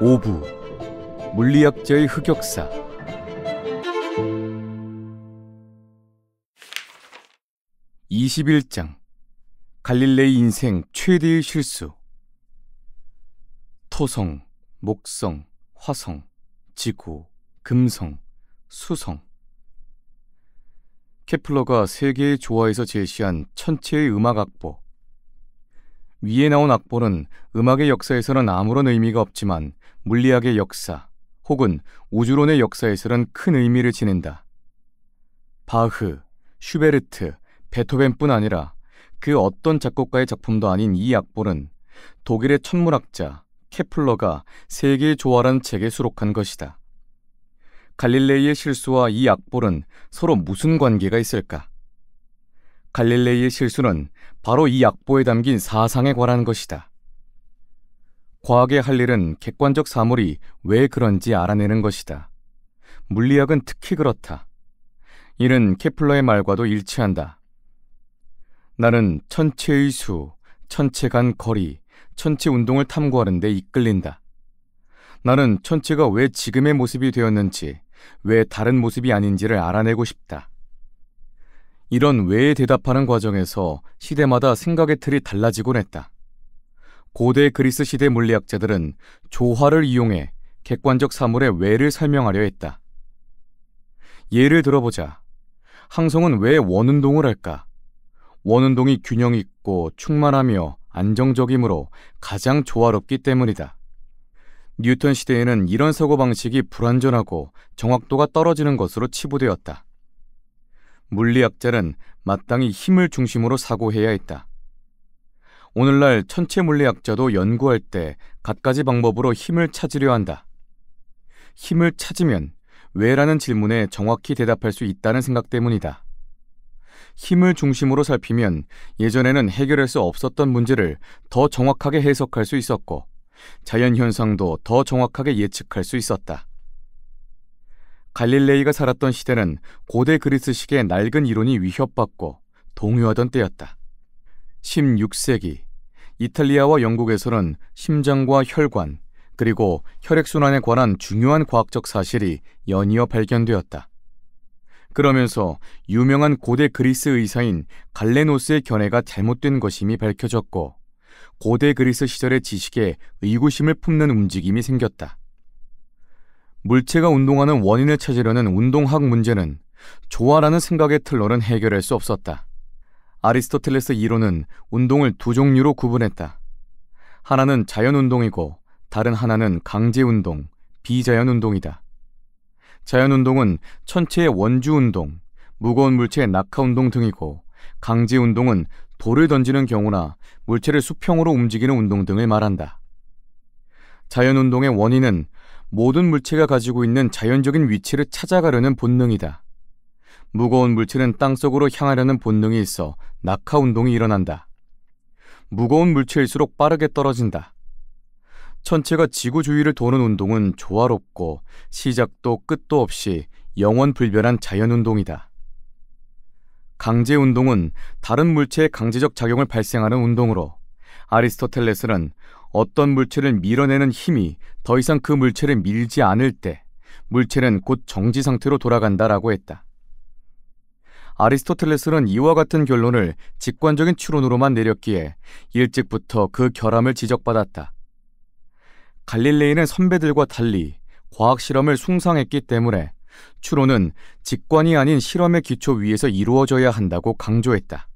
5부 물리학자의 흑역사 (21장) 갈릴레이 인생 최대의 실수 토성, 목성, 화성, 지구, 금성, 수성 케플러가 세계의 조화에서 제시한 천체의 음악 악보 위에 나온 악보는 음악의 역사에서는 아무런 의미가 없지만 물리학의 역사 혹은 우주론의 역사에서는 큰 의미를 지닌다. 바흐, 슈베르트, 베토벤뿐 아니라 그 어떤 작곡가의 작품도 아닌 이악보는 독일의 천문학자 케플러가 세계의 조화란 책에 수록한 것이다. 갈릴레이의 실수와 이악보는 서로 무슨 관계가 있을까? 갈릴레이의 실수는 바로 이 약보에 담긴 사상에 관한 것이다. 과학의 할 일은 객관적 사물이 왜 그런지 알아내는 것이다. 물리학은 특히 그렇다. 이는 케플러의 말과도 일치한다. 나는 천체의 수, 천체 간 거리, 천체 운동을 탐구하는 데 이끌린다. 나는 천체가 왜 지금의 모습이 되었는지, 왜 다른 모습이 아닌지를 알아내고 싶다. 이런 왜에 대답하는 과정에서 시대마다 생각의 틀이 달라지곤 했다. 고대 그리스 시대 물리학자들은 조화를 이용해 객관적 사물의 왜를 설명하려 했다. 예를 들어보자. 항성은 왜 원운동을 할까? 원운동이 균형 있고 충만하며 안정적이므로 가장 조화롭기 때문이다. 뉴턴 시대에는 이런 사고방식이 불완전하고 정확도가 떨어지는 것으로 치부되었다. 물리학자는 마땅히 힘을 중심으로 사고해야 했다. 오늘날 천체 물리학자도 연구할 때 갖가지 방법으로 힘을 찾으려 한다. 힘을 찾으면 왜라는 질문에 정확히 대답할 수 있다는 생각 때문이다. 힘을 중심으로 살피면 예전에는 해결할 수 없었던 문제를 더 정확하게 해석할 수 있었고 자연현상도 더 정확하게 예측할 수 있었다. 갈릴레이가 살았던 시대는 고대 그리스식의 낡은 이론이 위협받고 동요하던 때였다. 16세기 이탈리아와 영국에서는 심장과 혈관 그리고 혈액순환에 관한 중요한 과학적 사실이 연이어 발견되었다. 그러면서 유명한 고대 그리스 의사인 갈레노스의 견해가 잘못된 것임이 밝혀졌고 고대 그리스 시절의 지식에 의구심을 품는 움직임이 생겼다. 물체가 운동하는 원인을 찾으려는 운동학 문제는 조화라는 생각의 틀로는 해결할 수 없었다. 아리스토텔레스 이론은 운동을 두 종류로 구분했다. 하나는 자연운동이고 다른 하나는 강제운동, 비자연운동이다. 자연운동은 천체의 원주운동, 무거운 물체의 낙하운동 등이고 강제운동은 돌을 던지는 경우나 물체를 수평으로 움직이는 운동 등을 말한다. 자연운동의 원인은 모든 물체가 가지고 있는 자연적인 위치를 찾아가려는 본능이다. 무거운 물체는 땅속으로 향하려는 본능이 있어 낙하 운동이 일어난다. 무거운 물체일수록 빠르게 떨어진다. 천체가 지구 주위를 도는 운동은 조화롭고 시작도 끝도 없이 영원 불변한 자연 운동이다. 강제 운동은 다른 물체의 강제적 작용을 발생하는 운동으로 아리스토텔레스는 어떤 물체를 밀어내는 힘이 더 이상 그 물체를 밀지 않을 때 물체는 곧 정지 상태로 돌아간다라고 했다. 아리스토텔레스는 이와 같은 결론을 직관적인 추론으로만 내렸기에 일찍부터 그 결함을 지적받았다. 갈릴레이는 선배들과 달리 과학 실험을 숭상했기 때문에 추론은 직관이 아닌 실험의 기초 위에서 이루어져야 한다고 강조했다.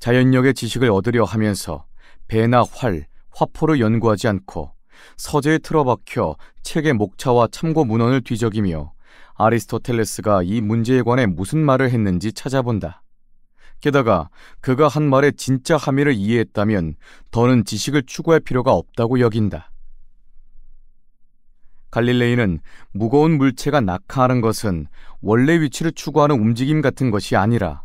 자연력의 지식을 얻으려 하면서 배나 활, 화포를 연구하지 않고 서재에 틀어박혀 책의 목차와 참고 문헌을 뒤적이며 아리스토텔레스가 이 문제에 관해 무슨 말을 했는지 찾아본다. 게다가 그가 한 말의 진짜 함의를 이해했다면 더는 지식을 추구할 필요가 없다고 여긴다. 갈릴레이는 무거운 물체가 낙하하는 것은 원래 위치를 추구하는 움직임 같은 것이 아니라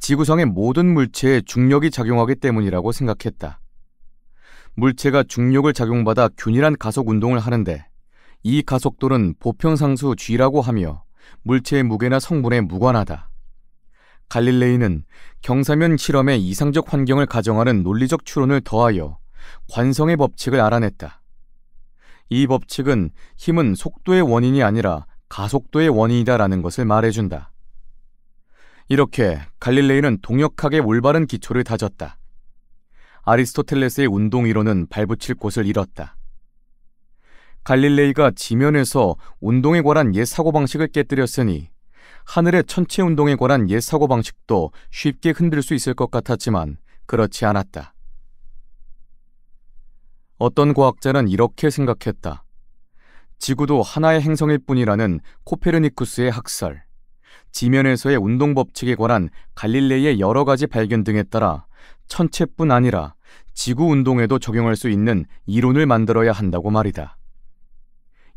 지구상의 모든 물체에 중력이 작용하기 때문이라고 생각했다. 물체가 중력을 작용받아 균일한 가속 운동을 하는데 이 가속도는 보편상수 g라고 하며 물체의 무게나 성분에 무관하다. 갈릴레이는 경사면 실험의 이상적 환경을 가정하는 논리적 추론을 더하여 관성의 법칙을 알아냈다. 이 법칙은 힘은 속도의 원인이 아니라 가속도의 원인이다라는 것을 말해준다. 이렇게 갈릴레이는 동역학의 올바른 기초를 다졌다. 아리스토텔레스의 운동 이론은 발붙일 곳을 잃었다. 갈릴레이가 지면에서 운동에 관한 옛 사고방식을 깨뜨렸으니 하늘의 천체 운동에 관한 옛 사고방식도 쉽게 흔들 수 있을 것 같았지만 그렇지 않았다. 어떤 과학자는 이렇게 생각했다. 지구도 하나의 행성일 뿐이라는 코페르니쿠스의 학설, 지면에서의 운동 법칙에 관한 갈릴레이의 여러 가지 발견 등에 따라 천체뿐 아니라 지구 운동에도 적용할 수 있는 이론을 만들어야 한다고 말이다.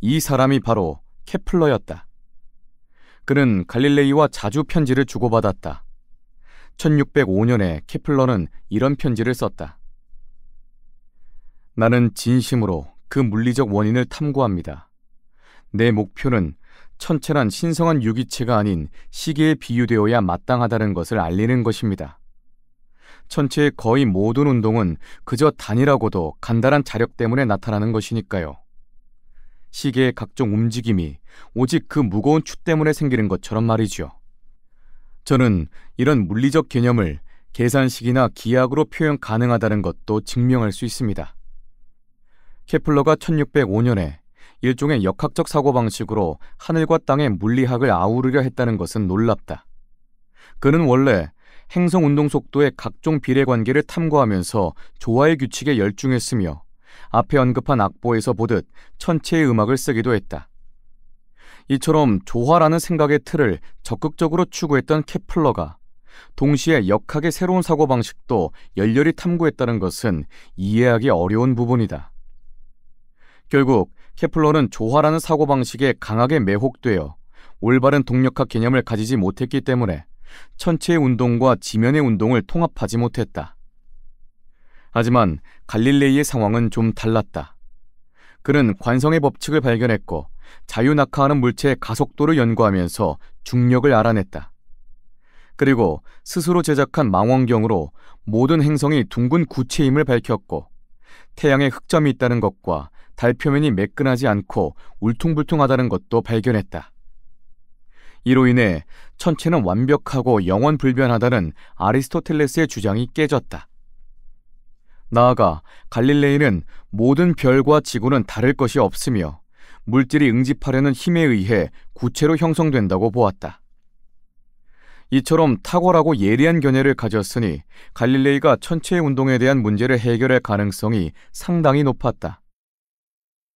이 사람이 바로 케플러였다. 그는 갈릴레이와 자주 편지를 주고받았다. 1605년에 케플러는 이런 편지를 썼다. 나는 진심으로 그 물리적 원인을 탐구합니다. 내 목표는 천체란 신성한 유기체가 아닌 시계에 비유되어야 마땅하다는 것을 알리는 것입니다. 천체의 거의 모든 운동은 그저 단이라고도 간단한 자력 때문에 나타나는 것이니까요. 시계의 각종 움직임이 오직 그 무거운 추 때문에 생기는 것처럼 말이지요. 저는 이런 물리적 개념을 계산식이나 기하학으로 표현 가능하다는 것도 증명할 수 있습니다. 케플러가 1605년에 일종의 역학적 사고방식으로 하늘과 땅의 물리학을 아우르려 했다는 것은 놀랍다. 그는 원래 행성 운동 속도의 각종 비례 관계를 탐구하면서 조화의 규칙에 열중했으며 앞에 언급한 악보에서 보듯 천체의 음악을 쓰기도 했다. 이처럼 조화라는 생각의 틀을 적극적으로 추구했던 케플러가 동시에 역학의 새로운 사고방식도 열렬히 탐구했다는 것은 이해하기 어려운 부분이다. 결국 케플러는 조화라는 사고방식에 강하게 매혹되어 올바른 동력학 개념을 가지지 못했기 때문에 천체의 운동과 지면의 운동을 통합하지 못했다. 하지만 갈릴레이의 상황은 좀 달랐다. 그는 관성의 법칙을 발견했고 자유낙하하는 물체의 가속도를 연구하면서 중력을 알아냈다. 그리고 스스로 제작한 망원경으로 모든 행성이 둥근 구체임을 밝혔고 태양의 흑점이 있다는 것과 달 표면이 매끈하지 않고 울퉁불퉁하다는 것도 발견했다. 이로 인해 천체는 완벽하고 영원 불변하다는 아리스토텔레스의 주장이 깨졌다. 나아가 갈릴레이는 모든 별과 지구는 다를 것이 없으며 물질이 응집하려는 힘에 의해 구체로 형성된다고 보았다. 이처럼 탁월하고 예리한 견해를 가졌으니 갈릴레이가 천체의 운동에 대한 문제를 해결할 가능성이 상당히 높았다.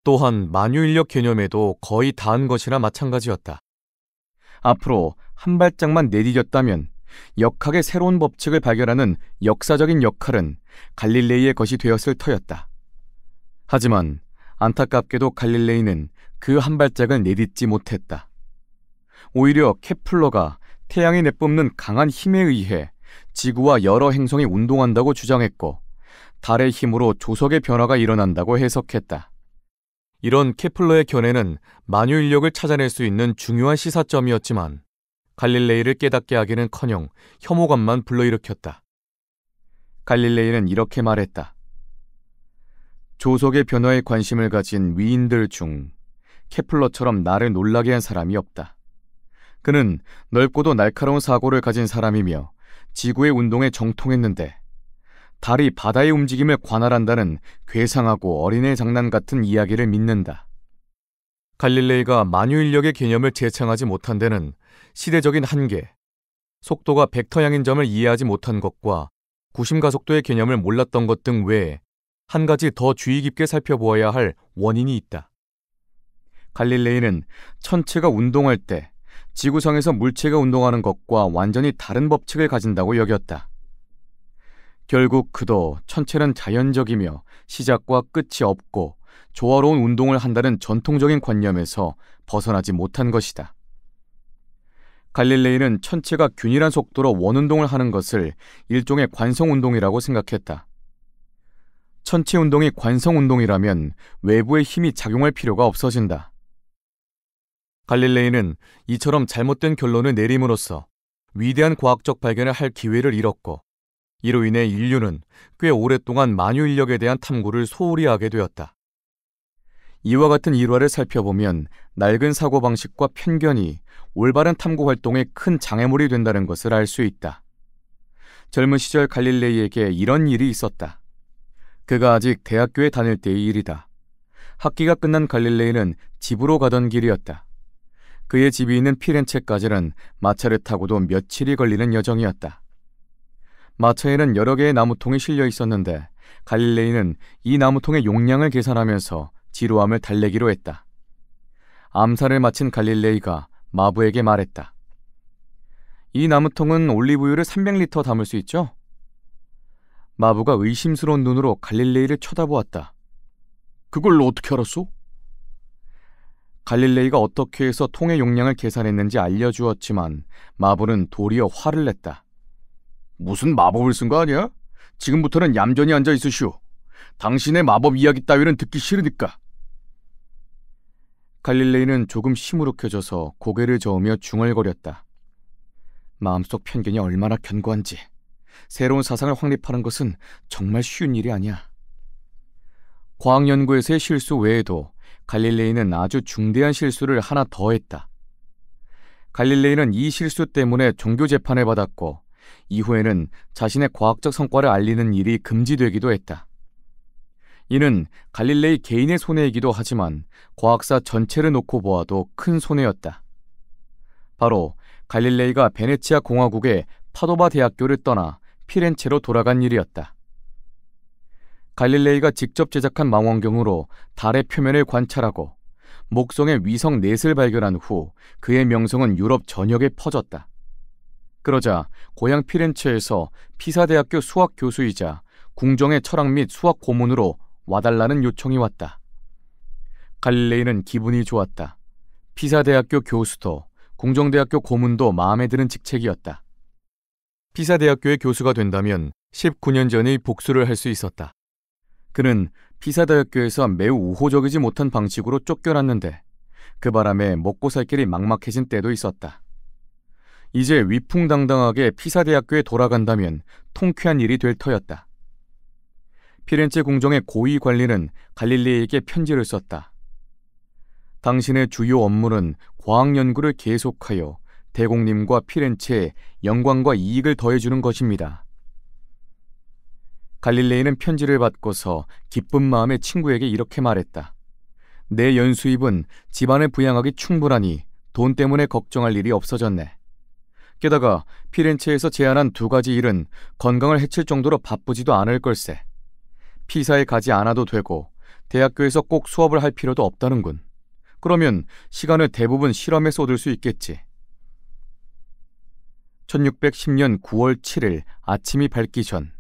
또한 만유인력 개념에도 거의 다한 것이나 마찬가지였다. 앞으로 한 발짝만 내디뎠다면 역학의 새로운 법칙을 발견하는 역사적인 역할은 갈릴레이의 것이 되었을 터였다. 하지만 안타깝게도 갈릴레이는 그 한 발짝을 내딛지 못했다. 오히려 케플러가 태양이 내뿜는 강한 힘에 의해 지구와 여러 행성이 운동한다고 주장했고 달의 힘으로 조석의 변화가 일어난다고 해석했다. 이런 케플러의 견해는 만유 인력을 찾아낼 수 있는 중요한 시사점이었지만 갈릴레이를 깨닫게 하기는커녕 혐오감만 불러일으켰다. 갈릴레이는 이렇게 말했다. 조석의 변화에 관심을 가진 위인들 중 케플러처럼 나를 놀라게 한 사람이 없다. 그는 넓고도 날카로운 사고를 가진 사람이며 지구의 운동에 정통했는데 달이 바다의 움직임을 관할한다는 괴상하고 어린애 장난 같은 이야기를 믿는다. 갈릴레이가 만유인력의 개념을 재창하지 못한 데는 시대적인 한계, 속도가 벡터양인 점을 이해하지 못한 것과 구심가속도의 개념을 몰랐던 것 등 외에 한 가지 더 주의 깊게 살펴보아야 할 원인이 있다. 갈릴레이는 천체가 운동할 때 지구상에서 물체가 운동하는 것과 완전히 다른 법칙을 가진다고 여겼다. 결국 그도 천체는 자연적이며 시작과 끝이 없고 조화로운 운동을 한다는 전통적인 관념에서 벗어나지 못한 것이다. 갈릴레이는 천체가 균일한 속도로 원운동을 하는 것을 일종의 관성운동이라고 생각했다. 천체 운동이 관성 운동이라면 외부의 힘이 작용할 필요가 없어진다. 갈릴레이는 이처럼 잘못된 결론을 내림으로써 위대한 과학적 발견을 할 기회를 잃었고 이로 인해 인류는 꽤 오랫동안 만유 인력에 대한 탐구를 소홀히 하게 되었다. 이와 같은 일화를 살펴보면 낡은 사고방식과 편견이 올바른 탐구 활동에 큰 장애물이 된다는 것을 알 수 있다. 젊은 시절 갈릴레이에게 이런 일이 있었다. 그가 아직 대학교에 다닐 때의 일이다. 학기가 끝난 갈릴레이는 집으로 가던 길이었다. 그의 집이 있는 피렌체까지는 마차를 타고도 며칠이 걸리는 여정이었다. 마차에는 여러 개의 나무통이 실려 있었는데 갈릴레이는 이 나무통의 용량을 계산하면서 지루함을 달래기로 했다. 암살을 마친 갈릴레이가 마부에게 말했다. 이 나무통은 올리브유를 300리터 담을 수 있죠? 마부가 의심스러운 눈으로 갈릴레이를 쳐다보았다. 그걸 어떻게 알았소? 갈릴레이가 어떻게 해서 통의 용량을 계산했는지 알려주었지만 마부는 도리어 화를 냈다. 무슨 마법을 쓴 거 아니야? 지금부터는 얌전히 앉아 있으시오. 당신의 마법 이야기 따위는 듣기 싫으니까. 갈릴레이는 조금 시무룩해져서 고개를 저으며 중얼거렸다. 마음속 편견이 얼마나 견고한지 새로운 사상을 확립하는 것은 정말 쉬운 일이 아니야. 과학 연구에서의 실수 외에도 갈릴레이는 아주 중대한 실수를 하나 더 했다. 갈릴레이는 이 실수 때문에 종교 재판을 받았고 이후에는 자신의 과학적 성과를 알리는 일이 금지되기도 했다. 이는 갈릴레이 개인의 손해이기도 하지만 과학사 전체를 놓고 보아도 큰 손해였다. 바로 갈릴레이가 베네치아 공화국의 파도바 대학교를 떠나 피렌체로 돌아간 일이었다. 갈릴레이가 직접 제작한 망원경으로 달의 표면을 관찰하고 목성의 위성 넷을 발견한 후 그의 명성은 유럽 전역에 퍼졌다. 그러자 고향 피렌체에서 피사대학교 수학 교수이자 궁정의 철학 및 수학 고문으로 와달라는 요청이 왔다. 갈릴레이는 기분이 좋았다. 피사대학교 교수도 궁정대학교 고문도 마음에 드는 직책이었다. 피사대학교의 교수가 된다면 19년 전의 복수를 할 수 있었다. 그는 피사대학교에서 매우 우호적이지 못한 방식으로 쫓겨났는데 그 바람에 먹고 살 길이 막막해진 때도 있었다. 이제 위풍당당하게 피사대학교에 돌아간다면 통쾌한 일이 될 터였다. 피렌체 공정의 고위 관리는 갈릴레에게 편지를 썼다. 당신의 주요 업무는 과학 연구를 계속하여 대공님과 피렌체에 영광과 이익을 더해주는 것입니다. 갈릴레이는 편지를 받고서 기쁜 마음에 친구에게 이렇게 말했다. 내 연수입은 집안을 부양하기 충분하니 돈 때문에 걱정할 일이 없어졌네. 게다가 피렌체에서 제안한 두 가지 일은 건강을 해칠 정도로 바쁘지도 않을 걸세. 피사에 가지 않아도 되고 대학교에서 꼭 수업을 할 필요도 없다는군. 그러면 시간을 대부분 실험에 쏟을 수 있겠지. 1610년 9월 7일 아침이 밝기 전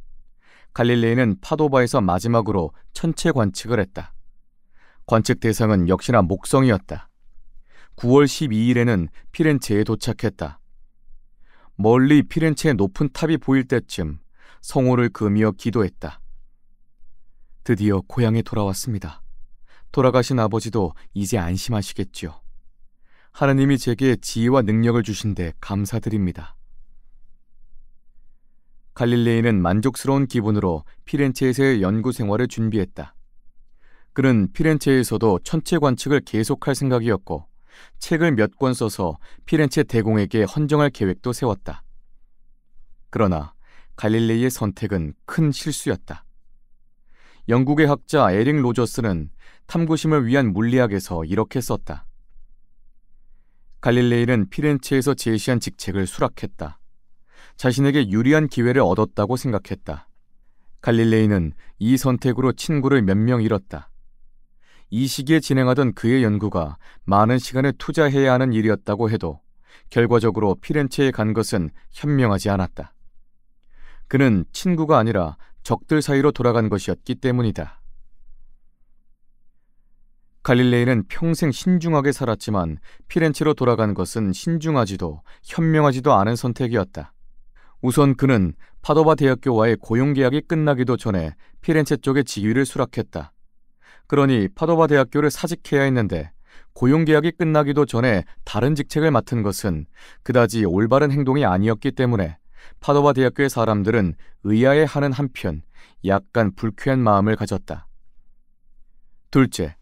갈릴레이는 파도바에서 마지막으로 천체 관측을 했다. 관측 대상은 역시나 목성이었다. 9월 12일에는 피렌체에 도착했다. 멀리 피렌체의 높은 탑이 보일 때쯤 성호를 금이어 기도했다. 드디어 고향에 돌아왔습니다. 돌아가신 아버지도 이제 안심하시겠지요. 하느님이 제게 지혜와 능력을 주신데 감사드립니다. 갈릴레이는 만족스러운 기분으로 피렌체에서의 연구 생활을 준비했다. 그는 피렌체에서도 천체 관측을 계속할 생각이었고 책을 몇 권 써서 피렌체 대공에게 헌정할 계획도 세웠다. 그러나 갈릴레이의 선택은 큰 실수였다. 영국의 학자 에릭 로저스는 탐구심을 위한 물리학에서 이렇게 썼다. 갈릴레이는 피렌체에서 제시한 직책을 수락했다. 자신에게 유리한 기회를 얻었다고 생각했다. 갈릴레이는 이 선택으로 친구를 몇 명 잃었다. 이 시기에 진행하던 그의 연구가 많은 시간을 투자해야 하는 일이었다고 해도 결과적으로 피렌체에 간 것은 현명하지 않았다. 그는 친구가 아니라 적들 사이로 돌아간 것이었기 때문이다. 갈릴레이는 평생 신중하게 살았지만 피렌체로 돌아간 것은 신중하지도 현명하지도 않은 선택이었다. 우선 그는 파도바 대학교와의 고용 계약이 끝나기도 전에 피렌체 쪽의 지위를 수락했다. 그러니 파도바 대학교를 사직해야 했는데 고용계약이 끝나기도 전에 다른 직책을 맡은 것은 그다지 올바른 행동이 아니었기 때문에 파도바 대학교의 사람들은 의아해하는 한편 약간 불쾌한 마음을 가졌다. 둘째,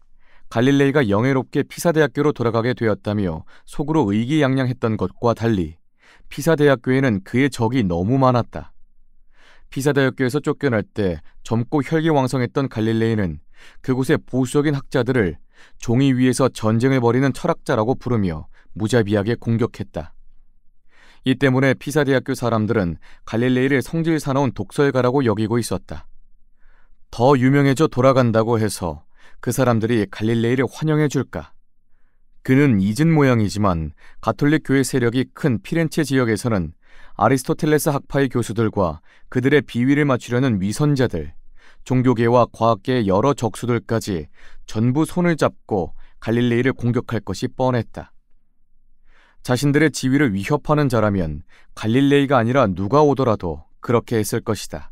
갈릴레이가 영예롭게 피사 대학교로 돌아가게 되었다며 속으로 의기양양했던 것과 달리 피사 대학교에는 그의 적이 너무 많았다. 피사 대학교에서 쫓겨날 때 젊고 혈기왕성했던 갈릴레이는 그곳의 보수적인 학자들을 종이 위에서 전쟁을 벌이는 철학자라고 부르며 무자비하게 공격했다. 이 때문에 피사 대학교 사람들은 갈릴레이를 성질 사나운 독설가라고 여기고 있었다. 더 유명해져 돌아간다고 해서 그 사람들이 갈릴레이를 환영해 줄까? 그는 잊은 모양이지만 가톨릭 교회 세력이 큰 피렌체 지역에서는 아리스토텔레스 학파의 교수들과 그들의 비위를 맞추려는 위선자들, 종교계와 과학계의 여러 적수들까지 전부 손을 잡고 갈릴레이를 공격할 것이 뻔했다. 자신들의 지위를 위협하는 자라면 갈릴레이가 아니라 누가 오더라도 그렇게 했을 것이다.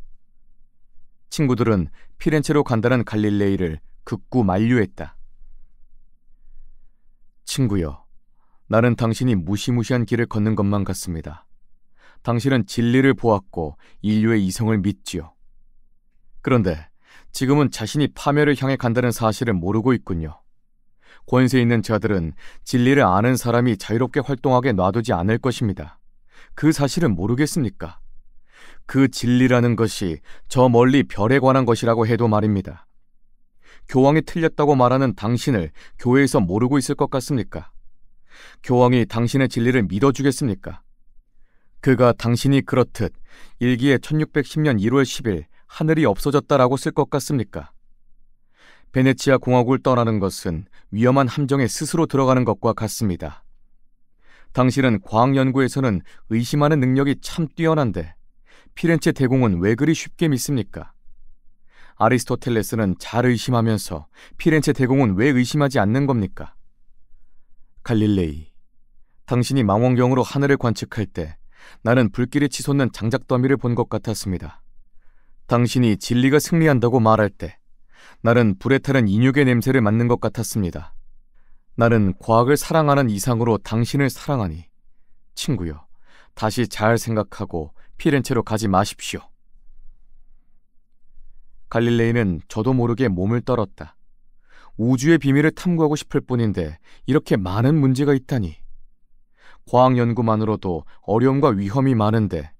친구들은 피렌체로 간다는 갈릴레이를 극구 만류했다. 친구여, 나는 당신이 무시무시한 길을 걷는 것만 같습니다. 당신은 진리를 보았고 인류의 이성을 믿지요. 그런데 지금은 자신이 파멸을 향해 간다는 사실을 모르고 있군요. 권세 있는 자들은 진리를 아는 사람이 자유롭게 활동하게 놔두지 않을 것입니다. 그 사실은 모르겠습니까? 그 진리라는 것이 저 멀리 별에 관한 것이라고 해도 말입니다. 교황이 틀렸다고 말하는 당신을 교회에서 모르고 있을 것 같습니까? 교황이 당신의 진리를 믿어주겠습니까? 그가 당신이 그렇듯 일기에 1610년 1월 10일 하늘이 없어졌다라고 쓸 것 같습니까? 베네치아 공화국을 떠나는 것은 위험한 함정에 스스로 들어가는 것과 같습니다. 당신은 과학 연구에서는 의심하는 능력이 참 뛰어난데 피렌체 대공은 왜 그리 쉽게 믿습니까? 아리스토텔레스는 잘 의심하면서 피렌체 대공은 왜 의심하지 않는 겁니까? 갈릴레이, 당신이 망원경으로 하늘을 관측할 때 나는 불길이 치솟는 장작 더미를 본 것 같았습니다. 당신이 진리가 승리한다고 말할 때 나는 불에 타는 인육의 냄새를 맡는 것 같았습니다. 나는 과학을 사랑하는 이상으로 당신을 사랑하니 친구여 다시 잘 생각하고 피렌체로 가지 마십시오. 갈릴레이는 저도 모르게 몸을 떨었다. 우주의 비밀을 탐구하고 싶을 뿐인데 이렇게 많은 문제가 있다니. 과학 연구만으로도 어려움과 위험이 많은데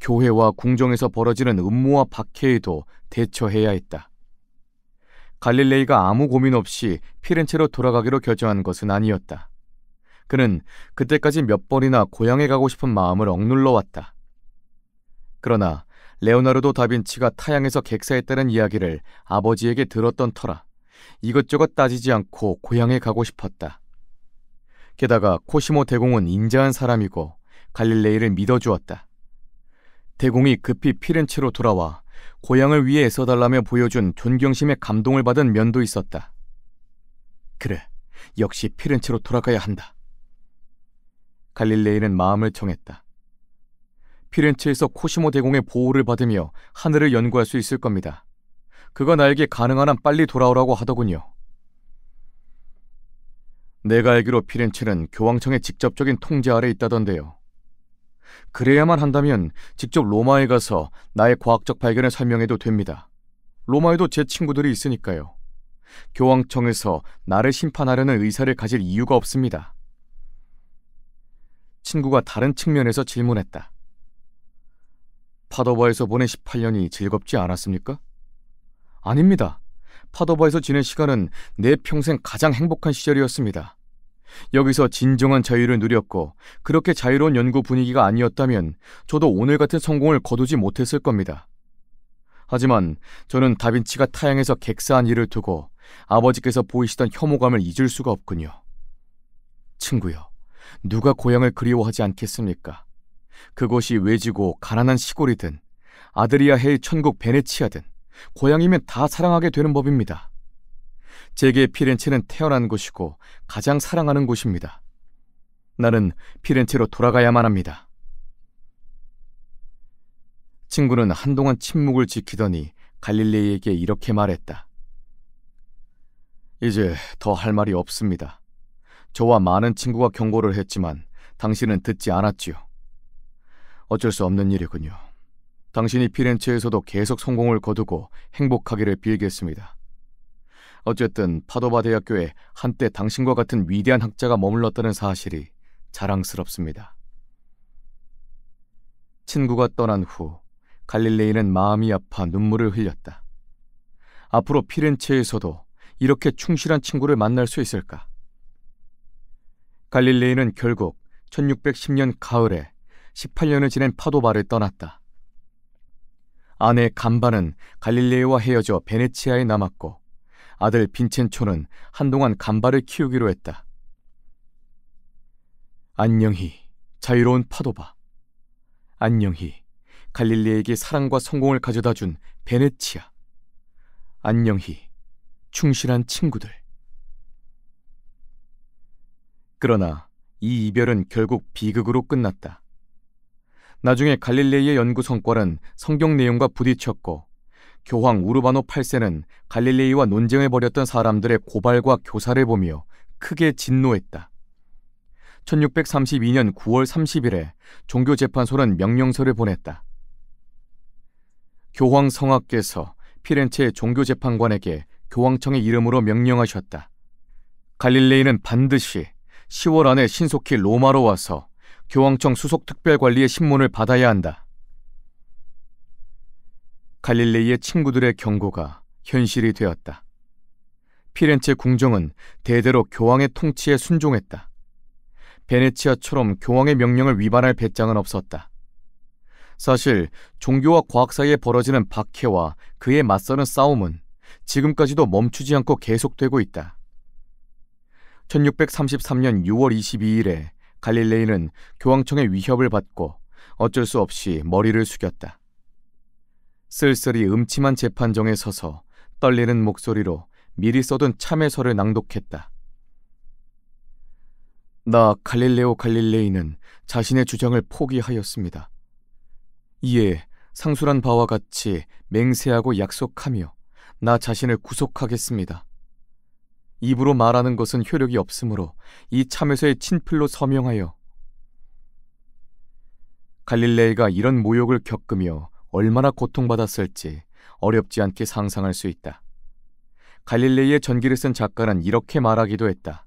교회와 궁정에서 벌어지는 음모와 박해에도 대처해야 했다. 갈릴레이가 아무 고민 없이 피렌체로 돌아가기로 결정한 것은 아니었다. 그는 그때까지 몇 번이나 고향에 가고 싶은 마음을 억눌러 왔다. 그러나 레오나르도 다빈치가 타향에서 객사했다는 이야기를 아버지에게 들었던 터라 이것저것 따지지 않고 고향에 가고 싶었다. 게다가 코시모 대공은 인자한 사람이고 갈릴레이를 믿어주었다. 대공이 급히 피렌체로 돌아와 고향을 위해 애써달라며 보여준 존경심에 감동을 받은 면도 있었다. 그래, 역시 피렌체로 돌아가야 한다. 갈릴레이는 마음을 정했다. 피렌체에서 코시모 대공의 보호를 받으며 하늘을 연구할 수 있을 겁니다. 그가 나에게 가능한 한 빨리 돌아오라고 하더군요. 내가 알기로 피렌체는 교황청의 직접적인 통제 아래 있다던데요. 그래야만 한다면 직접 로마에 가서 나의 과학적 발견을 설명해도 됩니다. 로마에도 제 친구들이 있으니까요. 교황청에서 나를 심판하려는 의사를 가질 이유가 없습니다. 친구가 다른 측면에서 질문했다. 파도바에서 보낸 18년이 즐겁지 않았습니까? 아닙니다. 파도바에서 지낸 시간은 내 평생 가장 행복한 시절이었습니다. 여기서 진정한 자유를 누렸고 그렇게 자유로운 연구 분위기가 아니었다면 저도 오늘 같은 성공을 거두지 못했을 겁니다. 하지만 저는 다빈치가 타양에서 객사한 일을 두고 아버지께서 보이시던 혐오감을 잊을 수가 없군요. 친구여, 누가 고향을 그리워하지 않겠습니까? 그곳이 외지고 가난한 시골이든 아드리아해의 천국 베네치아든 고향이면 다 사랑하게 되는 법입니다. 제게 피렌체는 태어난 곳이고 가장 사랑하는 곳입니다. 나는 피렌체로 돌아가야만 합니다. 친구는 한동안 침묵을 지키더니 갈릴레이에게 이렇게 말했다. 이제 더 할 말이 없습니다. 저와 많은 친구가 경고를 했지만 당신은 듣지 않았지요. 어쩔 수 없는 일이군요. 당신이 피렌체에서도 계속 성공을 거두고 행복하기를 빌겠습니다. 어쨌든 파도바 대학교에 한때 당신과 같은 위대한 학자가 머물렀다는 사실이 자랑스럽습니다. 친구가 떠난 후 갈릴레이는 마음이 아파 눈물을 흘렸다. 앞으로 피렌체에서도 이렇게 충실한 친구를 만날 수 있을까? 갈릴레이는 결국 1610년 가을에 18년을 지낸 파도바를 떠났다. 아내 간바는 갈릴레이와 헤어져 베네치아에 남았고 아들 빈첸초는 한동안 간발을 키우기로 했다. 안녕히 자유로운 파도바. 안녕히 갈릴리에게 사랑과 성공을 가져다 준 베네치아. 안녕히 충실한 친구들. 그러나 이 이별은 결국 비극으로 끝났다. 나중에 갈릴레이의 연구 성과는 성경 내용과 부딪혔고 교황 우르바노 8세는 갈릴레이와 논쟁을 벌였던 사람들의 고발과 교사를 보며 크게 진노했다. 1632년 9월 30일에 종교재판소는 명령서를 보냈다. 교황 성악께서 피렌체의 종교재판관에게 교황청의 이름으로 명령하셨다. 갈릴레이는 반드시 10월 안에 신속히 로마로 와서 교황청 수속특별관리의 신문을 받아야 한다. 갈릴레이의 친구들의 경고가 현실이 되었다. 피렌체 궁정은 대대로 교황의 통치에 순종했다. 베네치아처럼 교황의 명령을 위반할 배짱은 없었다. 사실 종교와 과학 사이에 벌어지는 박해와 그에 맞서는 싸움은 지금까지도 멈추지 않고 계속되고 있다. 1633년 6월 22일에 갈릴레이는 교황청의 위협을 받고 어쩔 수 없이 머리를 숙였다. 쓸쓸히 음침한 재판정에 서서 떨리는 목소리로 미리 써둔 참회서를 낭독했다. 나 갈릴레오 갈릴레이는 자신의 주장을 포기하였습니다. 이에 상술한 바와 같이 맹세하고 약속하며 나 자신을 구속하겠습니다. 입으로 말하는 것은 효력이 없으므로 이참회서의 친필로 서명하여 갈릴레이가 이런 모욕을 겪으며 얼마나 고통받았을지 어렵지 않게 상상할 수 있다. 갈릴레이의 전기를 쓴 작가는 이렇게 말하기도 했다.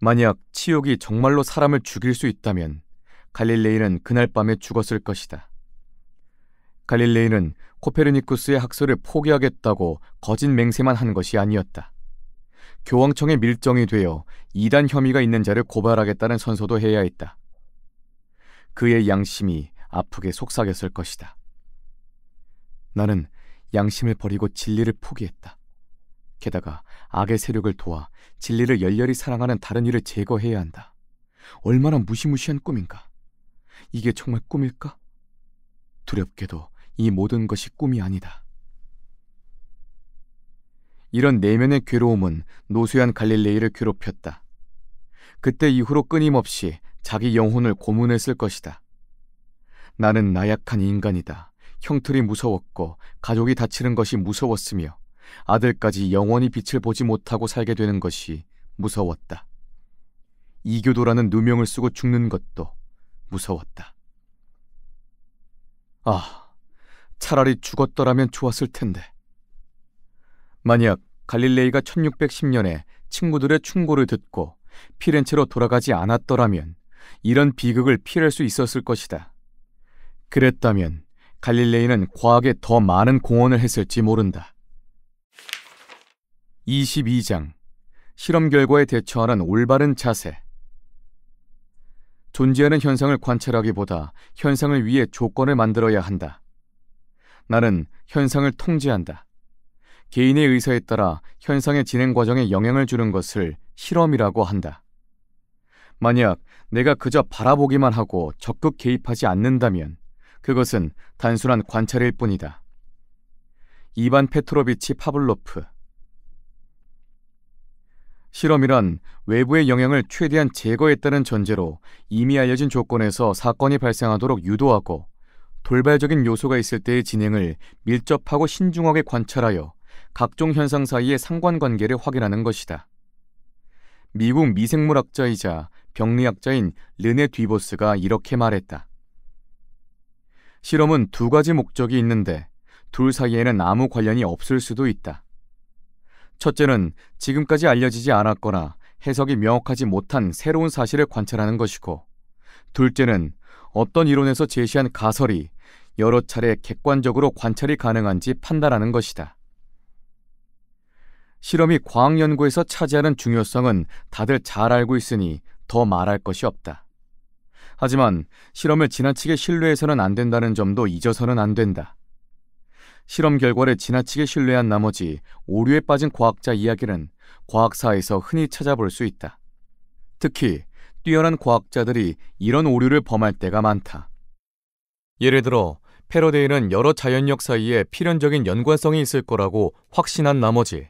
만약 치욕이 정말로 사람을 죽일 수 있다면 갈릴레이는 그날 밤에 죽었을 것이다. 갈릴레이는 코페르니쿠스의 학설을 포기하겠다고 거짓 맹세만 한 것이 아니었다. 교황청에 밀정이 되어 이단 혐의가 있는 자를 고발하겠다는 선서도 해야 했다. 그의 양심이 아프게 속삭였을 것이다. 나는 양심을 버리고 진리를 포기했다. 게다가 악의 세력을 도와 진리를 열렬히 사랑하는 다른 일을 제거해야 한다. 얼마나 무시무시한 꿈인가? 이게 정말 꿈일까? 두렵게도 이 모든 것이 꿈이 아니다. 이런 내면의 괴로움은 노쇠한 갈릴레이를 괴롭혔다. 그때 이후로 끊임없이 자기 영혼을 고문했을 것이다. 나는 나약한 인간이다. 형틀이 무서웠고 가족이 다치는 것이 무서웠으며 아들까지 영원히 빛을 보지 못하고 살게 되는 것이 무서웠다. 이교도라는 누명을 쓰고 죽는 것도 무서웠다. 아, 차라리 죽었더라면 좋았을 텐데. 만약 갈릴레이가 1610년에 친구들의 충고를 듣고 피렌체로 돌아가지 않았더라면 이런 비극을 피할 수 있었을 것이다. 그랬다면 갈릴레이는 과학에 더 많은 공헌을 했을지 모른다. 22장 실험 결과에 대처하는 올바른 자세 존재하는 현상을 관찰하기보다 현상을 위해 조건을 만들어야 한다. 나는 현상을 통제한다. 개인의 의사에 따라 현상의 진행 과정에 영향을 주는 것을 실험이라고 한다. 만약 내가 그저 바라보기만 하고 적극 개입하지 않는다면 그것은 단순한 관찰일 뿐이다. 이반 페트로비치 파블로프 실험이란 외부의 영향을 최대한 제거했다는 전제로 이미 알려진 조건에서 사건이 발생하도록 유도하고 돌발적인 요소가 있을 때의 진행을 밀접하고 신중하게 관찰하여 각종 현상 사이의 상관관계를 확인하는 것이다. 미국 미생물학자이자 병리학자인 르네 뒤보스가 이렇게 말했다. 실험은 두 가지 목적이 있는데 둘 사이에는 아무 관련이 없을 수도 있다. 첫째는 지금까지 알려지지 않았거나 해석이 명확하지 못한 새로운 사실을 관찰하는 것이고, 둘째는 어떤 이론에서 제시한 가설이 여러 차례 객관적으로 관찰이 가능한지 판단하는 것이다. 실험이 과학 연구에서 차지하는 중요성은 다들 잘 알고 있으니 더 말할 것이 없다. 하지만 실험을 지나치게 신뢰해서는 안 된다는 점도 잊어서는 안 된다. 실험 결과를 지나치게 신뢰한 나머지 오류에 빠진 과학자 이야기는 과학사에서 흔히 찾아볼 수 있다. 특히 뛰어난 과학자들이 이런 오류를 범할 때가 많다. 예를 들어 패러데이는 여러 자연력 사이에 필연적인 연관성이 있을 거라고 확신한 나머지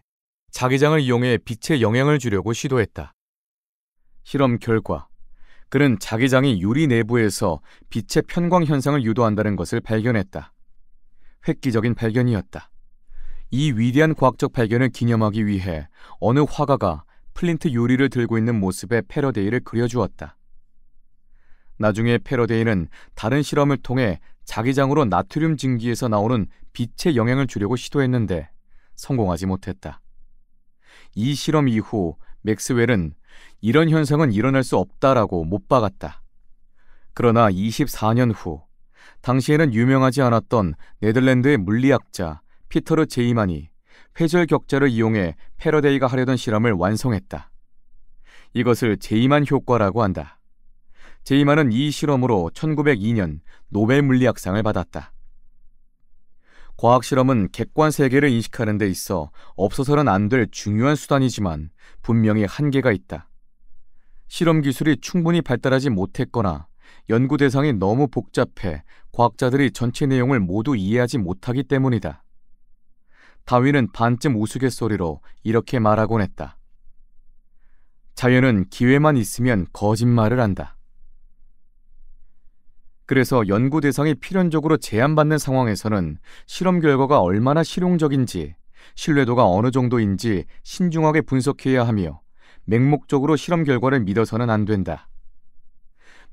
자기장을 이용해 빛의 영향을 주려고 시도했다. 실험 결과 그는 자기장이 유리 내부에서 빛의 편광 현상을 유도한다는 것을 발견했다. 획기적인 발견이었다. 이 위대한 과학적 발견을 기념하기 위해 어느 화가가 플린트 유리를 들고 있는 모습의 패러데이를 그려주었다. 나중에 패러데이는 다른 실험을 통해 자기장으로 나트륨 증기에서 나오는 빛의 영향을 주려고 시도했는데 성공하지 못했다. 이 실험 이후 맥스웰은 이런 현상은 일어날 수 없다라고 못 박았다. 그러나 24년 후 당시에는 유명하지 않았던 네덜란드의 물리학자 피터르 제이만이 회절 격자를 이용해 패러데이가 하려던 실험을 완성했다. 이것을 제이만 효과라고 한다. 제이만은 이 실험으로 1902년 노벨 물리학상을 받았다. 과학 실험은 객관 세계를 인식하는 데 있어 없어서는 안 될 중요한 수단이지만 분명히 한계가 있다. 실험 기술이 충분히 발달하지 못했거나 연구 대상이 너무 복잡해 과학자들이 전체 내용을 모두 이해하지 못하기 때문이다. 다윈은 반쯤 우스갯소리로 이렇게 말하곤 했다. 자연은 기회만 있으면 거짓말을 한다. 그래서 연구 대상이 필연적으로 제한받는 상황에서는 실험 결과가 얼마나 실용적인지, 신뢰도가 어느 정도인지 신중하게 분석해야 하며 맹목적으로 실험 결과를 믿어서는 안 된다.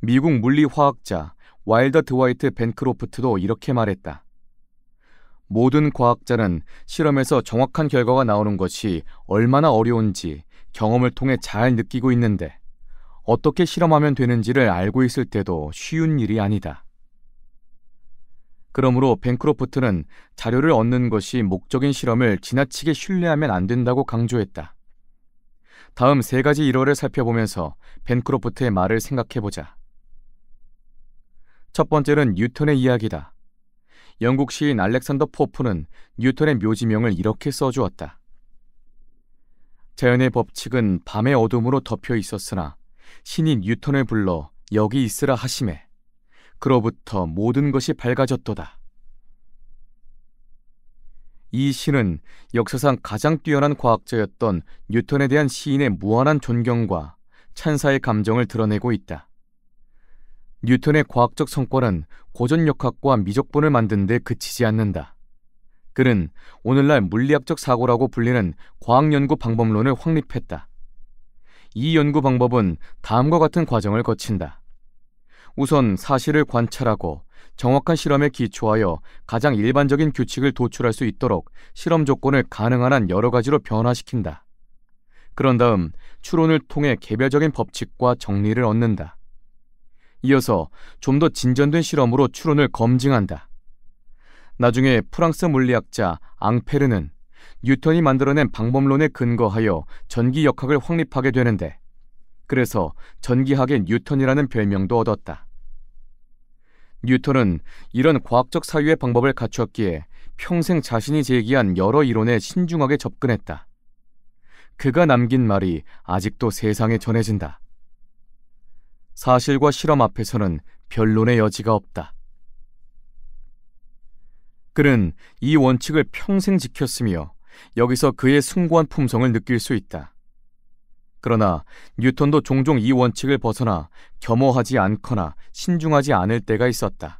미국 물리화학자 와일더 드와이트 벤크로프트도 이렇게 말했다. 모든 과학자는 실험에서 정확한 결과가 나오는 것이 얼마나 어려운지 경험을 통해 잘 느끼고 있는데 어떻게 실험하면 되는지를 알고 있을 때도 쉬운 일이 아니다. 그러므로 벤크로프트는 자료를 얻는 것이 목적인 실험을 지나치게 신뢰하면 안 된다고 강조했다. 다음 세 가지 일화를 살펴보면서 벤크로프트의 말을 생각해보자. 첫 번째는 뉴턴의 이야기다. 영국 시인 알렉산더 포프는 뉴턴의 묘지명을 이렇게 써주었다. 자연의 법칙은 밤의 어둠으로 덮여 있었으나 신인 뉴턴을 불러 여기 있으라 하심에 그로부터 모든 것이 밝아졌도다. 이 신은 역사상 가장 뛰어난 과학자였던 뉴턴에 대한 시인의 무한한 존경과 찬사의 감정을 드러내고 있다. 뉴턴의 과학적 성과는 고전역학과 미적분을 만든 데 그치지 않는다. 그는 오늘날 물리학적 사고라고 불리는 과학연구 방법론을 확립했다. 이 연구 방법은 다음과 같은 과정을 거친다. 우선 사실을 관찰하고 정확한 실험에 기초하여 가장 일반적인 규칙을 도출할 수 있도록 실험 조건을 가능한 한 여러 가지로 변화시킨다. 그런 다음 추론을 통해 개별적인 법칙과 정리를 얻는다. 이어서 좀 더 진전된 실험으로 추론을 검증한다. 나중에 프랑스 물리학자 앙페르는 뉴턴이 만들어낸 방법론에 근거하여 전기역학을 확립하게 되는데 그래서 전기학의 뉴턴이라는 별명도 얻었다. 뉴턴은 이런 과학적 사유의 방법을 갖추었기에 평생 자신이 제기한 여러 이론에 신중하게 접근했다. 그가 남긴 말이 아직도 세상에 전해진다. 사실과 실험 앞에서는 변론의 여지가 없다. 그는 이 원칙을 평생 지켰으며 여기서 그의 숭고한 품성을 느낄 수 있다. 그러나 뉴턴도 종종 이 원칙을 벗어나 겸허하지 않거나 신중하지 않을 때가 있었다.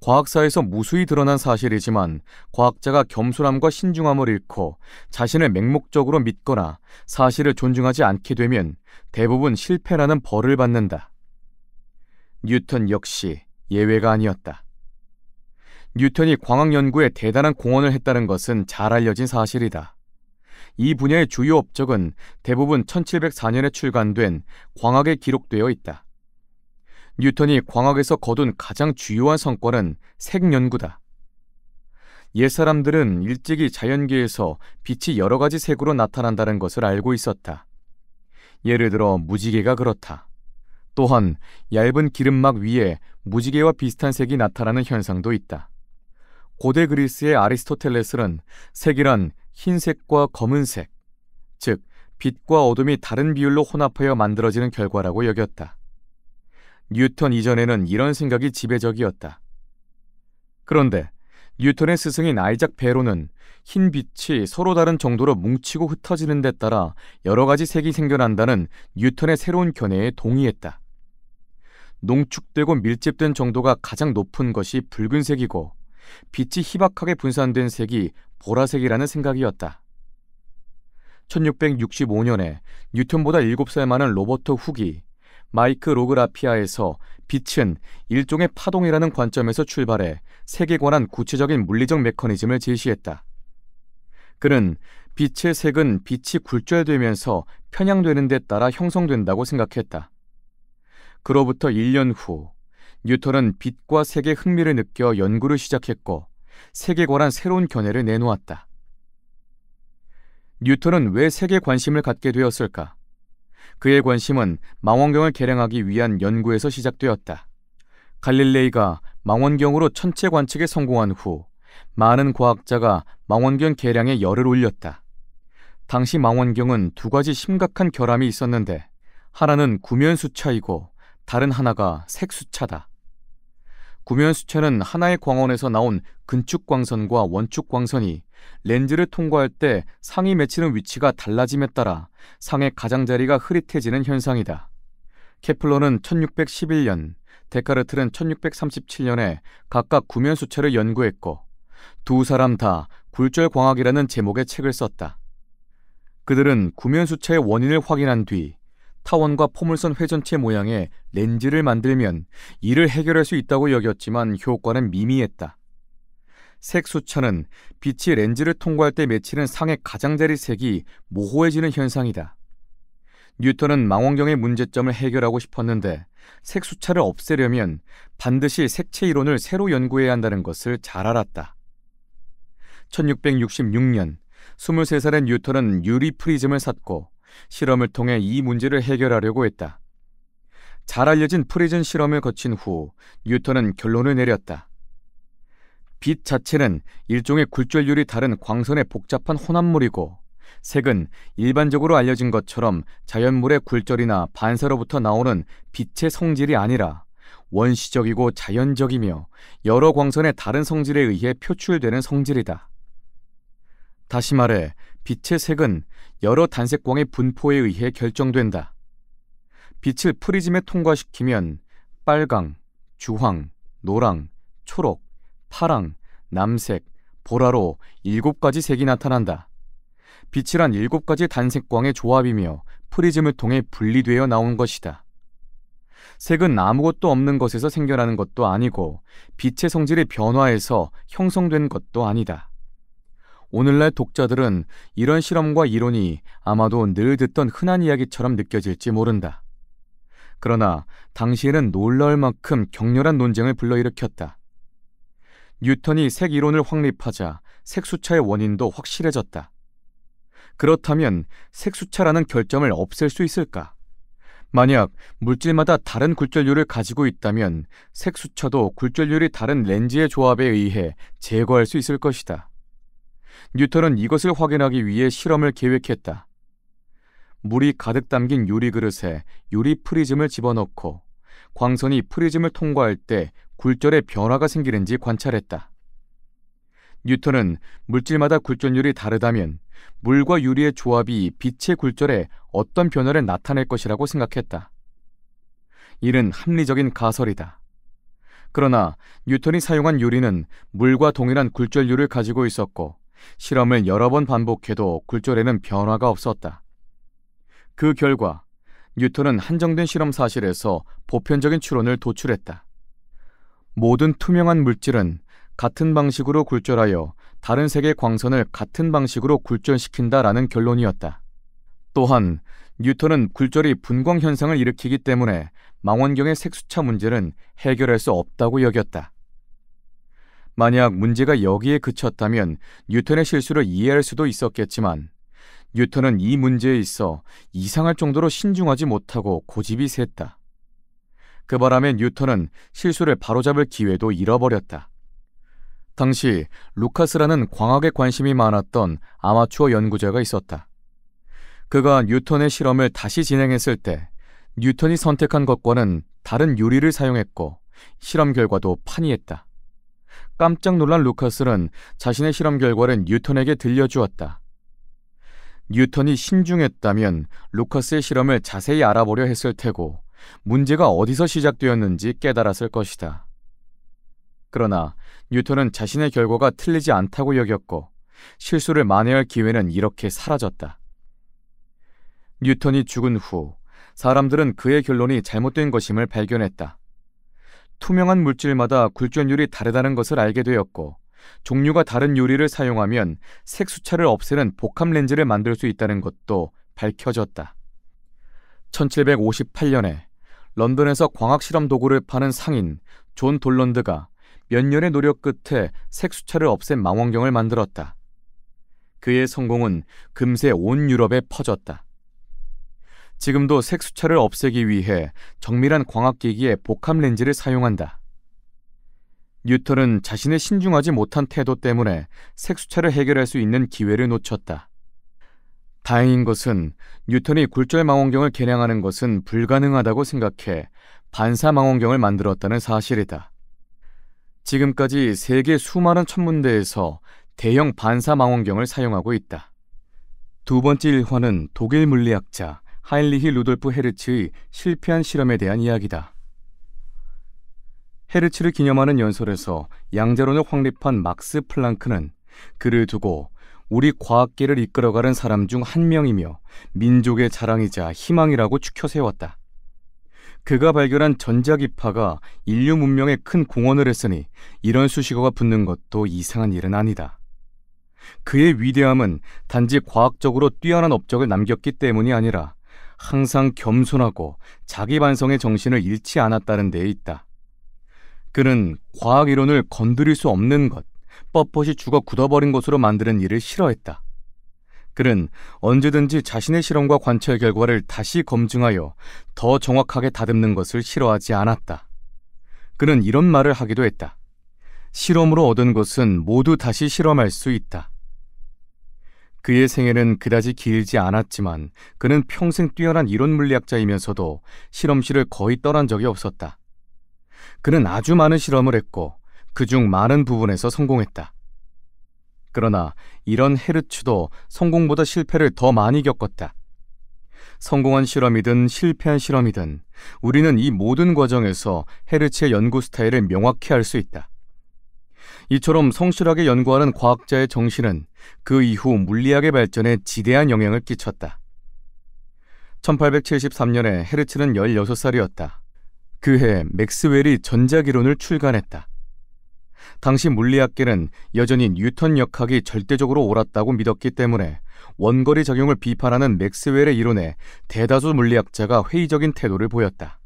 과학사에서 무수히 드러난 사실이지만 과학자가 겸손함과 신중함을 잃고 자신을 맹목적으로 믿거나 사실을 존중하지 않게 되면 대부분 실패라는 벌을 받는다. 뉴턴 역시 예외가 아니었다. 뉴턴이 광학 연구에 대단한 공헌을 했다는 것은 잘 알려진 사실이다. 이 분야의 주요 업적은 대부분 1704년에 출간된 광학에 기록되어 있다. 뉴턴이 광학에서 거둔 가장 주요한 성과는 색 연구다. 옛 사람들은 일찍이 자연계에서 빛이 여러 가지 색으로 나타난다는 것을 알고 있었다. 예를 들어 무지개가 그렇다. 또한 얇은 기름막 위에 무지개와 비슷한 색이 나타나는 현상도 있다. 고대 그리스의 아리스토텔레스는 색이란 흰색과 검은색, 즉 빛과 어둠이 다른 비율로 혼합하여 만들어지는 결과라고 여겼다. 뉴턴 이전에는 이런 생각이 지배적이었다. 그런데 뉴턴의 스승인 아이작 베로는 흰 빛이 서로 다른 정도로 뭉치고 흩어지는 데 따라 여러 가지 색이 생겨난다는 뉴턴의 새로운 견해에 동의했다. 농축되고 밀집된 정도가 가장 높은 것이 붉은색이고 빛이 희박하게 분산된 색이 보라색이라는 생각이었다. 1665년에 뉴턴보다 7살 많은 로버트 후기, 마이크 로그라피아에서 빛은 일종의 파동이라는 관점에서 출발해 색에 관한 구체적인 물리적 메커니즘을 제시했다. 그는 빛의 색은 빛이 굴절되면서 편향되는 데 따라 형성된다고 생각했다. 그로부터 1년 후 뉴턴은 빛과 색의 흥미를 느껴 연구를 시작했고 색에 관한 새로운 견해를 내놓았다. 뉴턴은 왜 색에 관심을 갖게 되었을까? 그의 관심은 망원경을 개량하기 위한 연구에서 시작되었다. 갈릴레이가 망원경으로 천체 관측에 성공한 후 많은 과학자가 망원경 개량에 열을 올렸다. 당시 망원경은 두 가지 심각한 결함이 있었는데 하나는 구면수 차이고 다른 하나가 색수차다. 구면수차는 하나의 광원에서 나온 근축광선과 원축광선이 렌즈를 통과할 때 상이 맺히는 위치가 달라짐에 따라 상의 가장자리가 흐릿해지는 현상이다. 케플러는 1611년, 데카르트는 1637년에 각각 구면수차를 연구했고 두 사람 다 굴절광학이라는 제목의 책을 썼다. 그들은 구면수차의 원인을 확인한 뒤 타원과 포물선 회전체 모양의 렌즈를 만들면 이를 해결할 수 있다고 여겼지만 효과는 미미했다. 색수차는 빛이 렌즈를 통과할 때 맺히는 상의 가장자리 색이 모호해지는 현상이다. 뉴턴은 망원경의 문제점을 해결하고 싶었는데 색수차를 없애려면 반드시 색채 이론을 새로 연구해야 한다는 것을 잘 알았다. 1666년 23살의 뉴턴은 유리 프리즘을 샀고 실험을 통해 이 문제를 해결하려고 했다. 잘 알려진 프리즌 실험을 거친 후 뉴턴은 결론을 내렸다. 빛 자체는 일종의 굴절률이 다른 광선의 복잡한 혼합물이고 색은 일반적으로 알려진 것처럼 자연물의 굴절이나 반사로부터 나오는 빛의 성질이 아니라 원시적이고 자연적이며 여러 광선의 다른 성질에 의해 표출되는 성질이다. 다시 말해 빛의 색은 여러 단색광의 분포에 의해 결정된다. 빛을 프리즘에 통과시키면 빨강, 주황, 노랑, 초록, 파랑, 남색, 보라로 7가지 색이 나타난다. 빛이란 7가지 단색광의 조합이며 프리즘을 통해 분리되어 나온 것이다. 색은 아무것도 없는 것에서 생겨나는 것도 아니고 빛의 성질의 변화에서 형성된 것도 아니다. 오늘날 독자들은 이런 실험과 이론이 아마도 늘 듣던 흔한 이야기처럼 느껴질지 모른다. 그러나 당시에는 놀랄 만큼 격렬한 논쟁을 불러일으켰다. 뉴턴이 색 이론을 확립하자 색수차의 원인도 확실해졌다. 그렇다면 색수차라는 결점을 없앨 수 있을까? 만약 물질마다 다른 굴절률을 가지고 있다면 색수차도 굴절률이 다른 렌즈의 조합에 의해 제거할 수 있을 것이다. 뉴턴은 이것을 확인하기 위해 실험을 계획했다. 물이 가득 담긴 유리 그릇에 유리 프리즘을 집어넣고 광선이 프리즘을 통과할 때 굴절에 변화가 생기는지 관찰했다. 뉴턴은 물질마다 굴절률이 다르다면 물과 유리의 조합이 빛의 굴절에 어떤 변화를 나타낼 것이라고 생각했다. 이는 합리적인 가설이다. 그러나 뉴턴이 사용한 유리는 물과 동일한 굴절률을 가지고 있었고 실험을 여러 번 반복해도 굴절에는 변화가 없었다. 그 결과 뉴턴은 한정된 실험 사실에서 보편적인 추론을 도출했다. 모든 투명한 물질은 같은 방식으로 굴절하여 다른 색의 광선을 같은 방식으로 굴절시킨다라는 결론이었다. 또한 뉴턴은 굴절이 분광 현상을 일으키기 때문에 망원경의 색수차 문제는 해결할 수 없다고 여겼다. 만약 문제가 여기에 그쳤다면 뉴턴의 실수를 이해할 수도 있었겠지만 뉴턴은 이 문제에 있어 이상할 정도로 신중하지 못하고 고집이 셌다. 그 바람에 뉴턴은 실수를 바로잡을 기회도 잃어버렸다. 당시 루카스라는 광학에 관심이 많았던 아마추어 연구자가 있었다. 그가 뉴턴의 실험을 다시 진행했을 때 뉴턴이 선택한 것과는 다른 유리를 사용했고 실험 결과도 판이했다. 깜짝 놀란 루카스는 자신의 실험 결과를 뉴턴에게 들려주었다. 뉴턴이 신중했다면 루카스의 실험을 자세히 알아보려 했을 테고 문제가 어디서 시작되었는지 깨달았을 것이다. 그러나 뉴턴은 자신의 결과가 틀리지 않다고 여겼고 실수를 만회할 기회는 이렇게 사라졌다. 뉴턴이 죽은 후 사람들은 그의 결론이 잘못된 것임을 발견했다. 투명한 물질마다 굴전율이 다르다는 것을 알게 되었고 종류가 다른 유리를 사용하면 색수차를 없애는 복합 렌즈를 만들 수 있다는 것도 밝혀졌다. 1758년에 런던에서 광학 실험 도구를 파는 상인 존 돌런드가 몇 년의 노력 끝에 색수차를 없앤 망원경을 만들었다. 그의 성공은 금세 온 유럽에 퍼졌다. 지금도 색수차를 없애기 위해 정밀한 광학기기에 복합 렌즈를 사용한다. 뉴턴은 자신의 신중하지 못한 태도 때문에 색수차를 해결할 수 있는 기회를 놓쳤다. 다행인 것은 뉴턴이 굴절망원경을 개량하는 것은 불가능하다고 생각해 반사망원경을 만들었다는 사실이다. 지금까지 세계 수많은 천문대에서 대형 반사망원경을 사용하고 있다. 두 번째 일화는 독일 물리학자 하인리히 루돌프 헤르츠의 실패한 실험에 대한 이야기다. 헤르츠를 기념하는 연설에서 양자론을 확립한 막스 플랑크는 그를 두고 우리 과학계를 이끌어가는 사람 중 한 명이며 민족의 자랑이자 희망이라고 추켜세웠다. 그가 발견한 전자기파가 인류 문명에 큰 공헌을 했으니 이런 수식어가 붙는 것도 이상한 일은 아니다. 그의 위대함은 단지 과학적으로 뛰어난 업적을 남겼기 때문이 아니라 항상 겸손하고 자기 반성의 정신을 잃지 않았다는 데에 있다. 그는 과학 이론을 건드릴 수 없는 것, 뻣뻣이 죽어 굳어버린 것으로 만드는 일을 싫어했다. 그는 언제든지 자신의 실험과 관찰 결과를 다시 검증하여 더 정확하게 다듬는 것을 싫어하지 않았다. 그는 이런 말을 하기도 했다. 실험으로 얻은 것은 모두 다시 실험할 수 있다. 그의 생애는 그다지 길지 않았지만 그는 평생 뛰어난 이론 물리학자이면서도 실험실을 거의 떠난 적이 없었다. 그는 아주 많은 실험을 했고 그중 많은 부분에서 성공했다. 그러나 이런 헤르츠도 성공보다 실패를 더 많이 겪었다. 성공한 실험이든 실패한 실험이든 우리는 이 모든 과정에서 헤르츠의 연구 스타일을 명확히 알 수 있다. 이처럼 성실하게 연구하는 과학자의 정신은 그 이후 물리학의 발전에 지대한 영향을 끼쳤다. 1873년에 헤르츠는 16살이었다. 그해 맥스웰이 전자기론을 출간했다. 당시 물리학계는 여전히 뉴턴 역학이 절대적으로 옳았다고 믿었기 때문에 원거리 작용을 비판하는 맥스웰의 이론에 대다수 물리학자가 회의적인 태도를 보였다.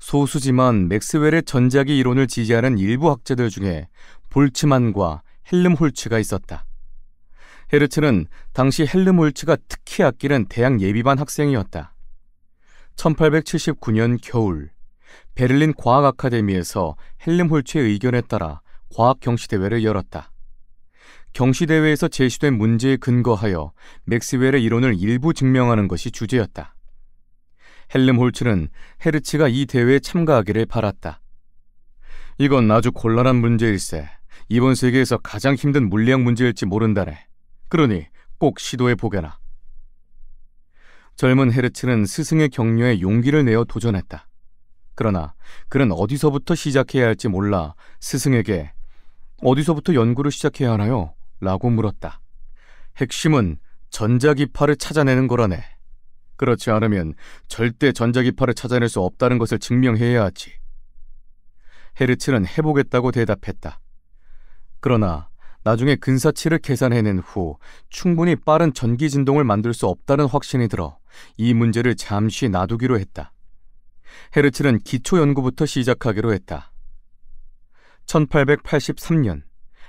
소수지만 맥스웰의 전자기 이론을 지지하는 일부 학자들 중에 볼츠만과 헬름홀츠가 있었다. 헤르츠는 당시 헬름홀츠가 특히 아끼는 대학 예비반 학생이었다. 1879년 겨울 베를린 과학 아카데미에서 헬름홀츠의 의견에 따라 과학 경시대회를 열었다. 경시대회에서 제시된 문제에 근거하여 맥스웰의 이론을 일부 증명하는 것이 주제였다. 헬름홀츠는 헤르츠가 이 대회에 참가하기를 바랐다. 이건 아주 곤란한 문제일세. 이번 세계에서 가장 힘든 물리학 문제일지 모른다네. 그러니 꼭 시도해 보게나. 젊은 헤르츠는 스승의 격려에 용기를 내어 도전했다. 그러나 그는 어디서부터 시작해야 할지 몰라 스승에게 어디서부터 연구를 시작해야 하나요? 라고 물었다. 핵심은 전자기파를 찾아내는 거라네. 그렇지 않으면 절대 전자기파를 찾아낼 수 없다는 것을 증명해야 하지. 헤르츠는 해보겠다고 대답했다. 그러나 나중에 근사치를 계산해낸 후 충분히 빠른 전기 진동을 만들 수 없다는 확신이 들어 이 문제를 잠시 놔두기로 했다. 헤르츠는 기초 연구부터 시작하기로 했다. 1883년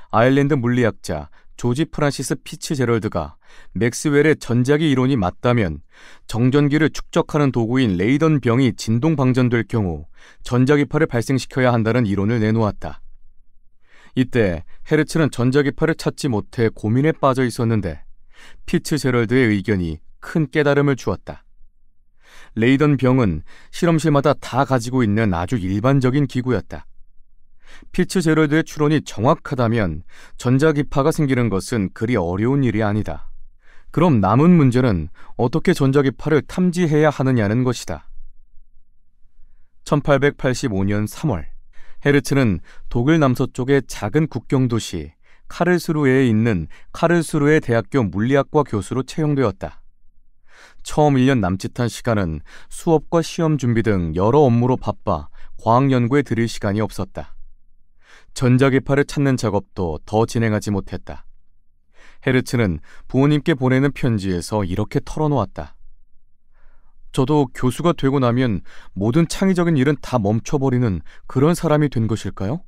아일랜드 물리학자 조지 프란시스 피츠 제럴드가 맥스웰의 전자기 이론이 맞다면 정전기를 축적하는 도구인 레이던 병이 진동 방전될 경우 전자기파를 발생시켜야 한다는 이론을 내놓았다. 이때 헤르츠는 전자기파를 찾지 못해 고민에 빠져 있었는데 피츠 제럴드의 의견이 큰 깨달음을 주었다. 레이던 병은 실험실마다 다 가지고 있는 아주 일반적인 기구였다. 피츠 제럴드의 추론이 정확하다면 전자기파가 생기는 것은 그리 어려운 일이 아니다. 그럼 남은 문제는 어떻게 전자기파를 탐지해야 하느냐는 것이다. 1885년 3월 헤르츠는 독일 남서쪽의 작은 국경 도시 카를스루에 있는 카를스루의 대학교 물리학과 교수로 채용되었다. 처음 1년 남짓한 시간은 수업과 시험 준비 등 여러 업무로 바빠 과학 연구에 들일 시간이 없었다. 전자기파를 찾는 작업도 더 진행하지 못했다. 헤르츠는 부모님께 보내는 편지에서 이렇게 털어놓았다. 저도 교수가 되고 나면 모든 창의적인 일은 다 멈춰버리는 그런 사람이 된 것일까요?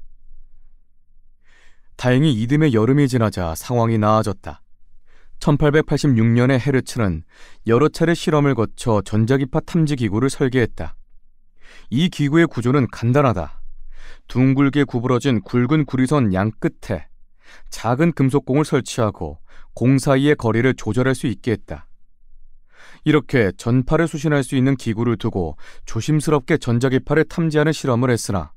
다행히 이듬해 여름이 지나자 상황이 나아졌다. 1886년에 헤르츠는 여러 차례 실험을 거쳐 전자기파 탐지 기구를 설계했다. 이 기구의 구조는 간단하다. 둥글게 구부러진 굵은 구리선 양 끝에 작은 금속공을 설치하고 공 사이의 거리를 조절할 수 있게 했다. 이렇게 전파를 수신할 수 있는 기구를 두고 조심스럽게 전자기파를 탐지하는 실험을 했으나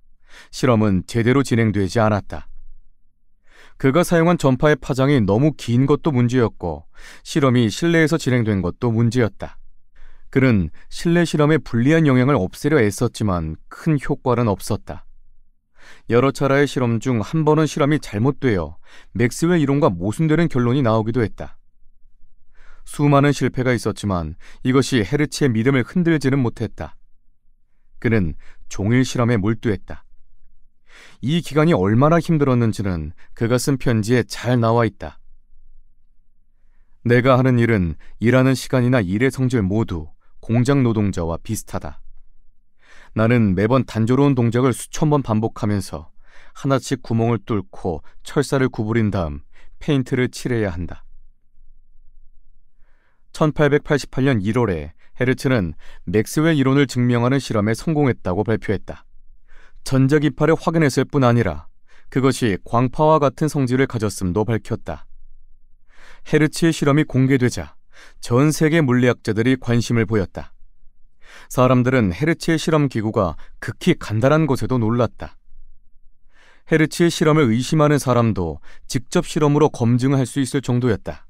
실험은 제대로 진행되지 않았다. 그가 사용한 전파의 파장이 너무 긴 것도 문제였고 실험이 실내에서 진행된 것도 문제였다. 그는 실내 실험에 불리한 영향을 없애려 애썼지만 큰 효과는 없었다. 여러 차례의 실험 중 한 번은 실험이 잘못되어 맥스웰 이론과 모순되는 결론이 나오기도 했다. 수많은 실패가 있었지만 이것이 헤르츠의 믿음을 흔들지는 못했다. 그는 종일 실험에 몰두했다. 이 기간이 얼마나 힘들었는지는 그가 쓴 편지에 잘 나와 있다. 내가 하는 일은 일하는 시간이나 일의 성질 모두 공장 노동자와 비슷하다. 나는 매번 단조로운 동작을 수천 번 반복하면서 하나씩 구멍을 뚫고 철사를 구부린 다음 페인트를 칠해야 한다. 1888년 1월에 헤르츠는 맥스웰 이론을 증명하는 실험에 성공했다고 발표했다. 전자기파를 확인했을 뿐 아니라 그것이 광파와 같은 성질을 가졌음도 밝혔다. 헤르츠의 실험이 공개되자 전 세계 물리학자들이 관심을 보였다. 사람들은 헤르츠의 실험 기구가 극히 간단한 것에도 놀랐다. 헤르츠의 실험을 의심하는 사람도 직접 실험으로 검증할 수 있을 정도였다.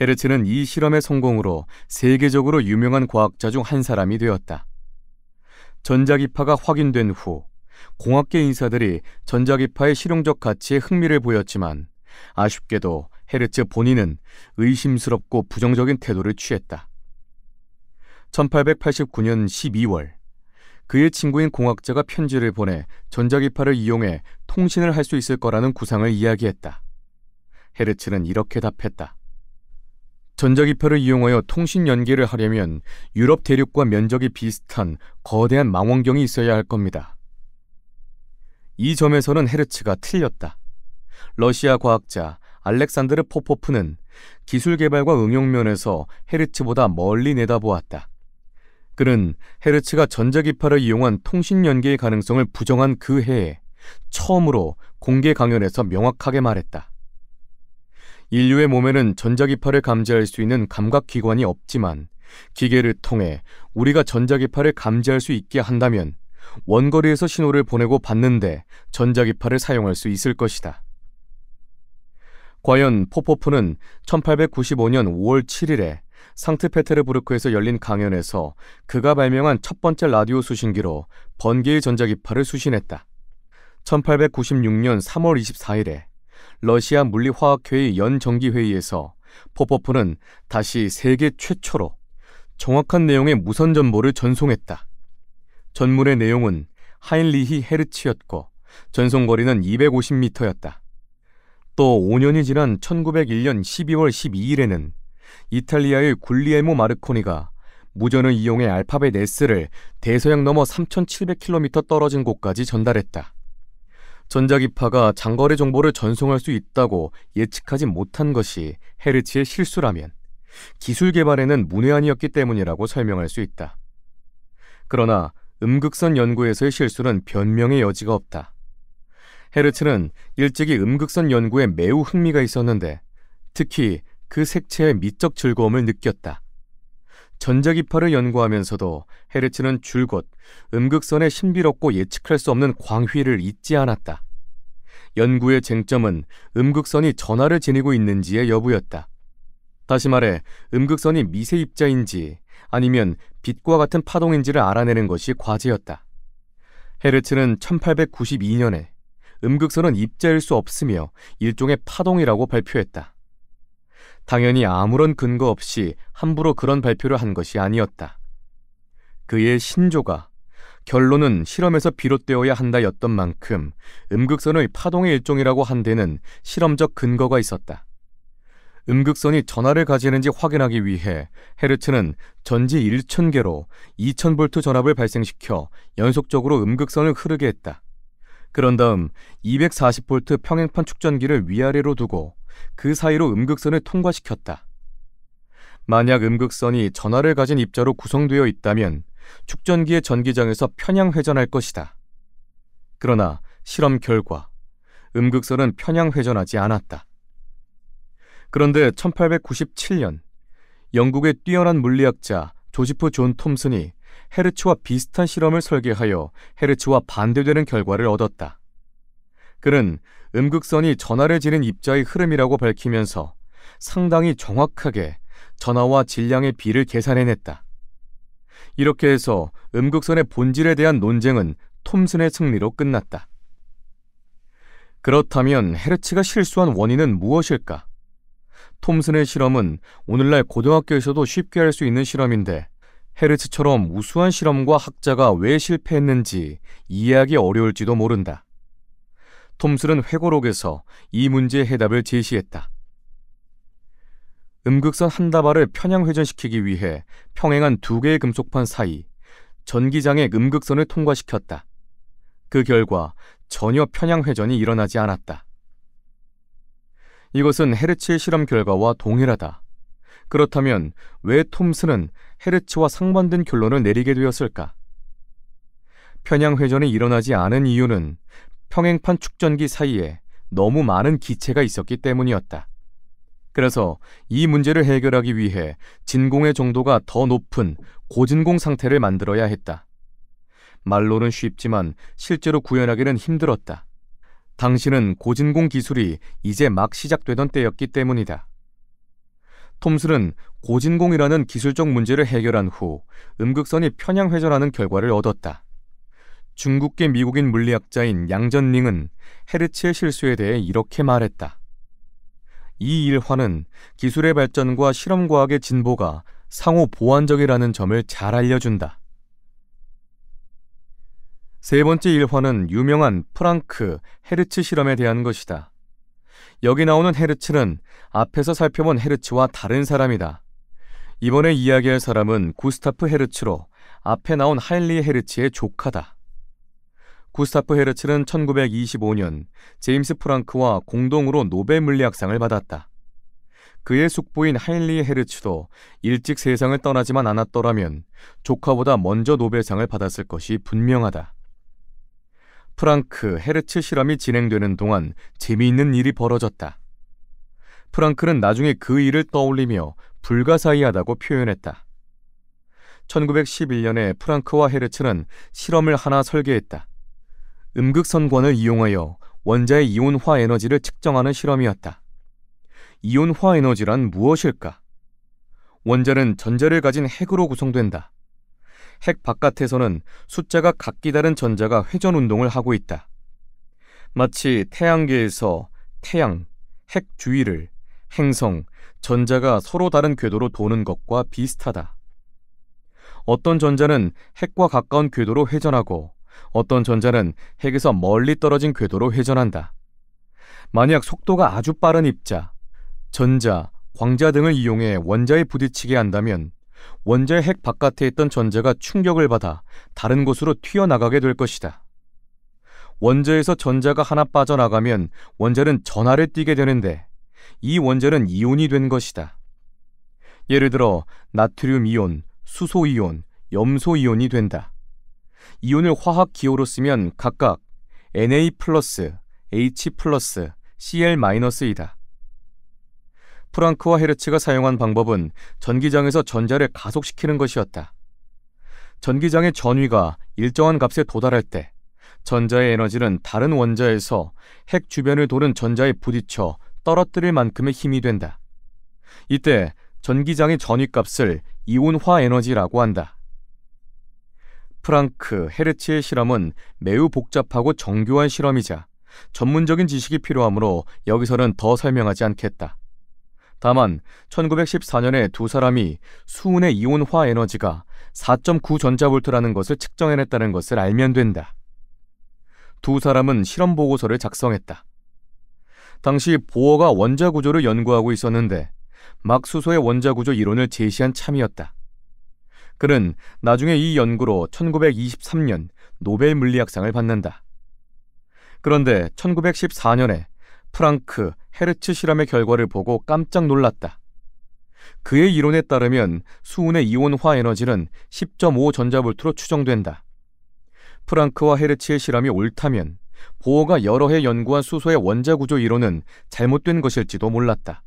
헤르츠는 이 실험의 성공으로 세계적으로 유명한 과학자 중 한 사람이 되었다. 전자기파가 확인된 후 공학계 인사들이 전자기파의 실용적 가치에 흥미를 보였지만 아쉽게도 헤르츠 본인은 의심스럽고 부정적인 태도를 취했다. 1889년 12월 그의 친구인 공학자가 편지를 보내 전자기파를 이용해 통신을 할 수 있을 거라는 구상을 이야기했다. 헤르츠는 이렇게 답했다. 전자기파를 이용하여 통신 연계를 하려면 유럽 대륙과 면적이 비슷한 거대한 망원경이 있어야 할 겁니다. 이 점에서는 헤르츠가 틀렸다. 러시아 과학자 알렉산드르 포포프는 기술 개발과 응용 면에서 헤르츠보다 멀리 내다보았다. 그는 헤르츠가 전자기파를 이용한 통신 연계의 가능성을 부정한 그 해에 처음으로 공개 강연에서 명확하게 말했다. 인류의 몸에는 전자기파를 감지할 수 있는 감각기관이 없지만 기계를 통해 우리가 전자기파를 감지할 수 있게 한다면 원거리에서 신호를 보내고 받는데 전자기파를 사용할 수 있을 것이다. 과연 포포프는 1895년 5월 7일에 상트페테르부르크에서 열린 강연에서 그가 발명한 첫 번째 라디오 수신기로 번개의 전자기파를 수신했다. 1896년 3월 24일에 러시아 물리화학회의 연정기회의에서 포포프는 다시 세계 최초로 정확한 내용의 무선 전보를 전송했다. 전문의 내용은 하인리히 헤르츠였고 전송거리는 250m였다. 또 5년이 지난 1901년 12월 12일에는 이탈리아의 굴리엘모 마르코니가 무전을 이용해 알파벳 S를 대서양 넘어 3,700km 떨어진 곳까지 전달했다. 전자기파가 장거리 정보를 전송할 수 있다고 예측하지 못한 것이 헤르츠의 실수라면 기술 개발에는 문외한이었기 때문이라고 설명할 수 있다. 그러나 음극선 연구에서의 실수는 변명의 여지가 없다. 헤르츠는 일찍이 음극선 연구에 매우 흥미가 있었는데 특히 그 색채의 미적 즐거움을 느꼈다. 전자기파를 연구하면서도 헤르츠는 줄곧 음극선의 신비롭고 예측할 수 없는 광휘를 잊지 않았다. 연구의 쟁점은 음극선이 전화를 지니고 있는지의 여부였다. 다시 말해 음극선이 미세 입자인지 아니면 빛과 같은 파동인지를 알아내는 것이 과제였다. 헤르츠는 1892년에 음극선은 입자일 수 없으며 일종의 파동이라고 발표했다. 당연히 아무런 근거 없이 함부로 그런 발표를 한 것이 아니었다. 그의 신조가 결론은 실험에서 비롯되어야 한다였던 만큼 음극선의 파동의 일종이라고 한 데는 실험적 근거가 있었다. 음극선이 전하를 가지는지 확인하기 위해 헤르츠는 전지 1,000개로 2,000V 전압을 발생시켜 연속적으로 음극선을 흐르게 했다. 그런 다음 2 4 0볼트 평행판 축전기를 위아래로 두고 그 사이로 음극선을 통과시켰다. 만약 음극선이 전하를 가진 입자로 구성되어 있다면 축전기의 전기장에서 편향 회전할 것이다. 그러나 실험 결과 음극선은 편향 회전하지 않았다. 그런데 1897년 영국의 뛰어난 물리학자 조지프 존 톰슨이 헤르츠와 비슷한 실험을 설계하여 헤르츠와 반대되는 결과를 얻었다. 그는 음극선이 전하를 지는 입자의 흐름이라고 밝히면서 상당히 정확하게 전하와 질량의 비를 계산해냈다. 이렇게 해서 음극선의 본질에 대한 논쟁은 톰슨의 승리로 끝났다. 그렇다면 헤르츠가 실수한 원인은 무엇일까? 톰슨의 실험은 오늘날 고등학교에서도 쉽게 할 수 있는 실험인데 헤르츠처럼 우수한 실험과 학자가 왜 실패했는지 이해하기 어려울지도 모른다. 톰슨은 회고록에서 이 문제의 해답을 제시했다. 음극선 한 다발을 편향 회전시키기 위해 평행한 두 개의 금속판 사이 전기장의 음극선을 통과시켰다. 그 결과 전혀 편향 회전이 일어나지 않았다. 이것은 헤르츠의 실험 결과와 동일하다. 그렇다면 왜톰슨은 헤르츠와 상반된 결론을 내리게 되었을까? 편향 회전이 일어나지 않은 이유는 평행판 축전기 사이에 너무 많은 기체가 있었기 때문이었다. 그래서 이 문제를 해결하기 위해 진공의 정도가 더 높은 고진공 상태를 만들어야 했다. 말로는 쉽지만 실제로 구현하기는 힘들었다. 당신은 고진공 기술이 이제 막 시작되던 때였기 때문이다. 톰슨은 고진공이라는 기술적 문제를 해결한 후 음극선이 편향 회전하는 결과를 얻었다. 중국계 미국인 물리학자인 양전링은 헤르츠의 실수에 대해 이렇게 말했다. 이 일화는 기술의 발전과 실험과학의 진보가 상호 보완적이라는 점을 잘 알려준다. 세 번째 일화는 유명한 프랑크 헤르츠 실험에 대한 것이다. 여기 나오는 헤르츠는 앞에서 살펴본 헤르츠와 다른 사람이다. 이번에 이야기할 사람은 구스타프 헤르츠로 앞에 나온 하일리 헤르츠의 조카다. 구스타프 헤르츠는 1925년 제임스 프랑크와 공동으로 노벨 물리학상을 받았다. 그의 숙부인 하일리 헤르츠도 일찍 세상을 떠나지만 않았더라면 조카보다 먼저 노벨상을 받았을 것이 분명하다. 프랑크 헤르츠 실험이 진행되는 동안 재미있는 일이 벌어졌다. 프랑크는 나중에 그 일을 떠올리며 불가사의하다고 표현했다. 1911년에 프랑크와 헤르츠는 실험을 하나 설계했다. 음극선관을 이용하여 원자의 이온화 에너지를 측정하는 실험이었다. 이온화 에너지란 무엇일까? 원자는 전자를 가진 핵으로 구성된다. 핵 바깥에서는 숫자가 각기 다른 전자가 회전 운동을 하고 있다. 마치 태양계에서 태양, 핵 주위를 행성, 전자가 서로 다른 궤도로 도는 것과 비슷하다. 어떤 전자는 핵과 가까운 궤도로 회전하고 어떤 전자는 핵에서 멀리 떨어진 궤도로 회전한다. 만약 속도가 아주 빠른 입자, 전자, 광자 등을 이용해 원자에 부딪히게 한다면 원자의 핵 바깥에 있던 전자가 충격을 받아 다른 곳으로 튀어나가게 될 것이다. 원자에서 전자가 하나 빠져나가면 원자는 전하를 띠게 되는데 이 원자는 이온이 된 것이다. 예를 들어 나트륨 이온, 수소 이온, 염소 이온이 된다. 이온을 화학 기호로 쓰면 각각 Na+, H+, Cl-이다. 프랑크와 헤르츠가 사용한 방법은 전기장에서 전자를 가속시키는 것이었다. 전기장의 전위가 일정한 값에 도달할 때 전자의 에너지는 다른 원자에서 핵 주변을 도는 전자에 부딪혀 떨어뜨릴 만큼의 힘이 된다. 이때 전기장의 전위값을 이온화 에너지라고 한다. 프랑크 헤르츠의 실험은 매우 복잡하고 정교한 실험이자 전문적인 지식이 필요하므로 여기서는 더 설명하지 않겠다. 다만 1914년에 두 사람이 수은의 이온화 에너지가 4.9 전자볼트라는 것을 측정해냈다는 것을 알면 된다. 두 사람은 실험 보고서를 작성했다. 당시 보어가 원자 구조를 연구하고 있었는데 막 수소의 원자 구조 이론을 제시한 참이었다. 그는 나중에 이 연구로 1923년 노벨 물리학상을 받는다. 그런데 1914년에 프랑크 헤르츠 실험의 결과를 보고 깜짝 놀랐다. 그의 이론에 따르면 수은의 이온화 에너지는 10.5 전자볼트로 추정된다. 프랑크와 헤르츠의 실험이 옳다면 보어가 여러 해 연구한 수소의 원자 구조 이론은 잘못된 것일지도 몰랐다.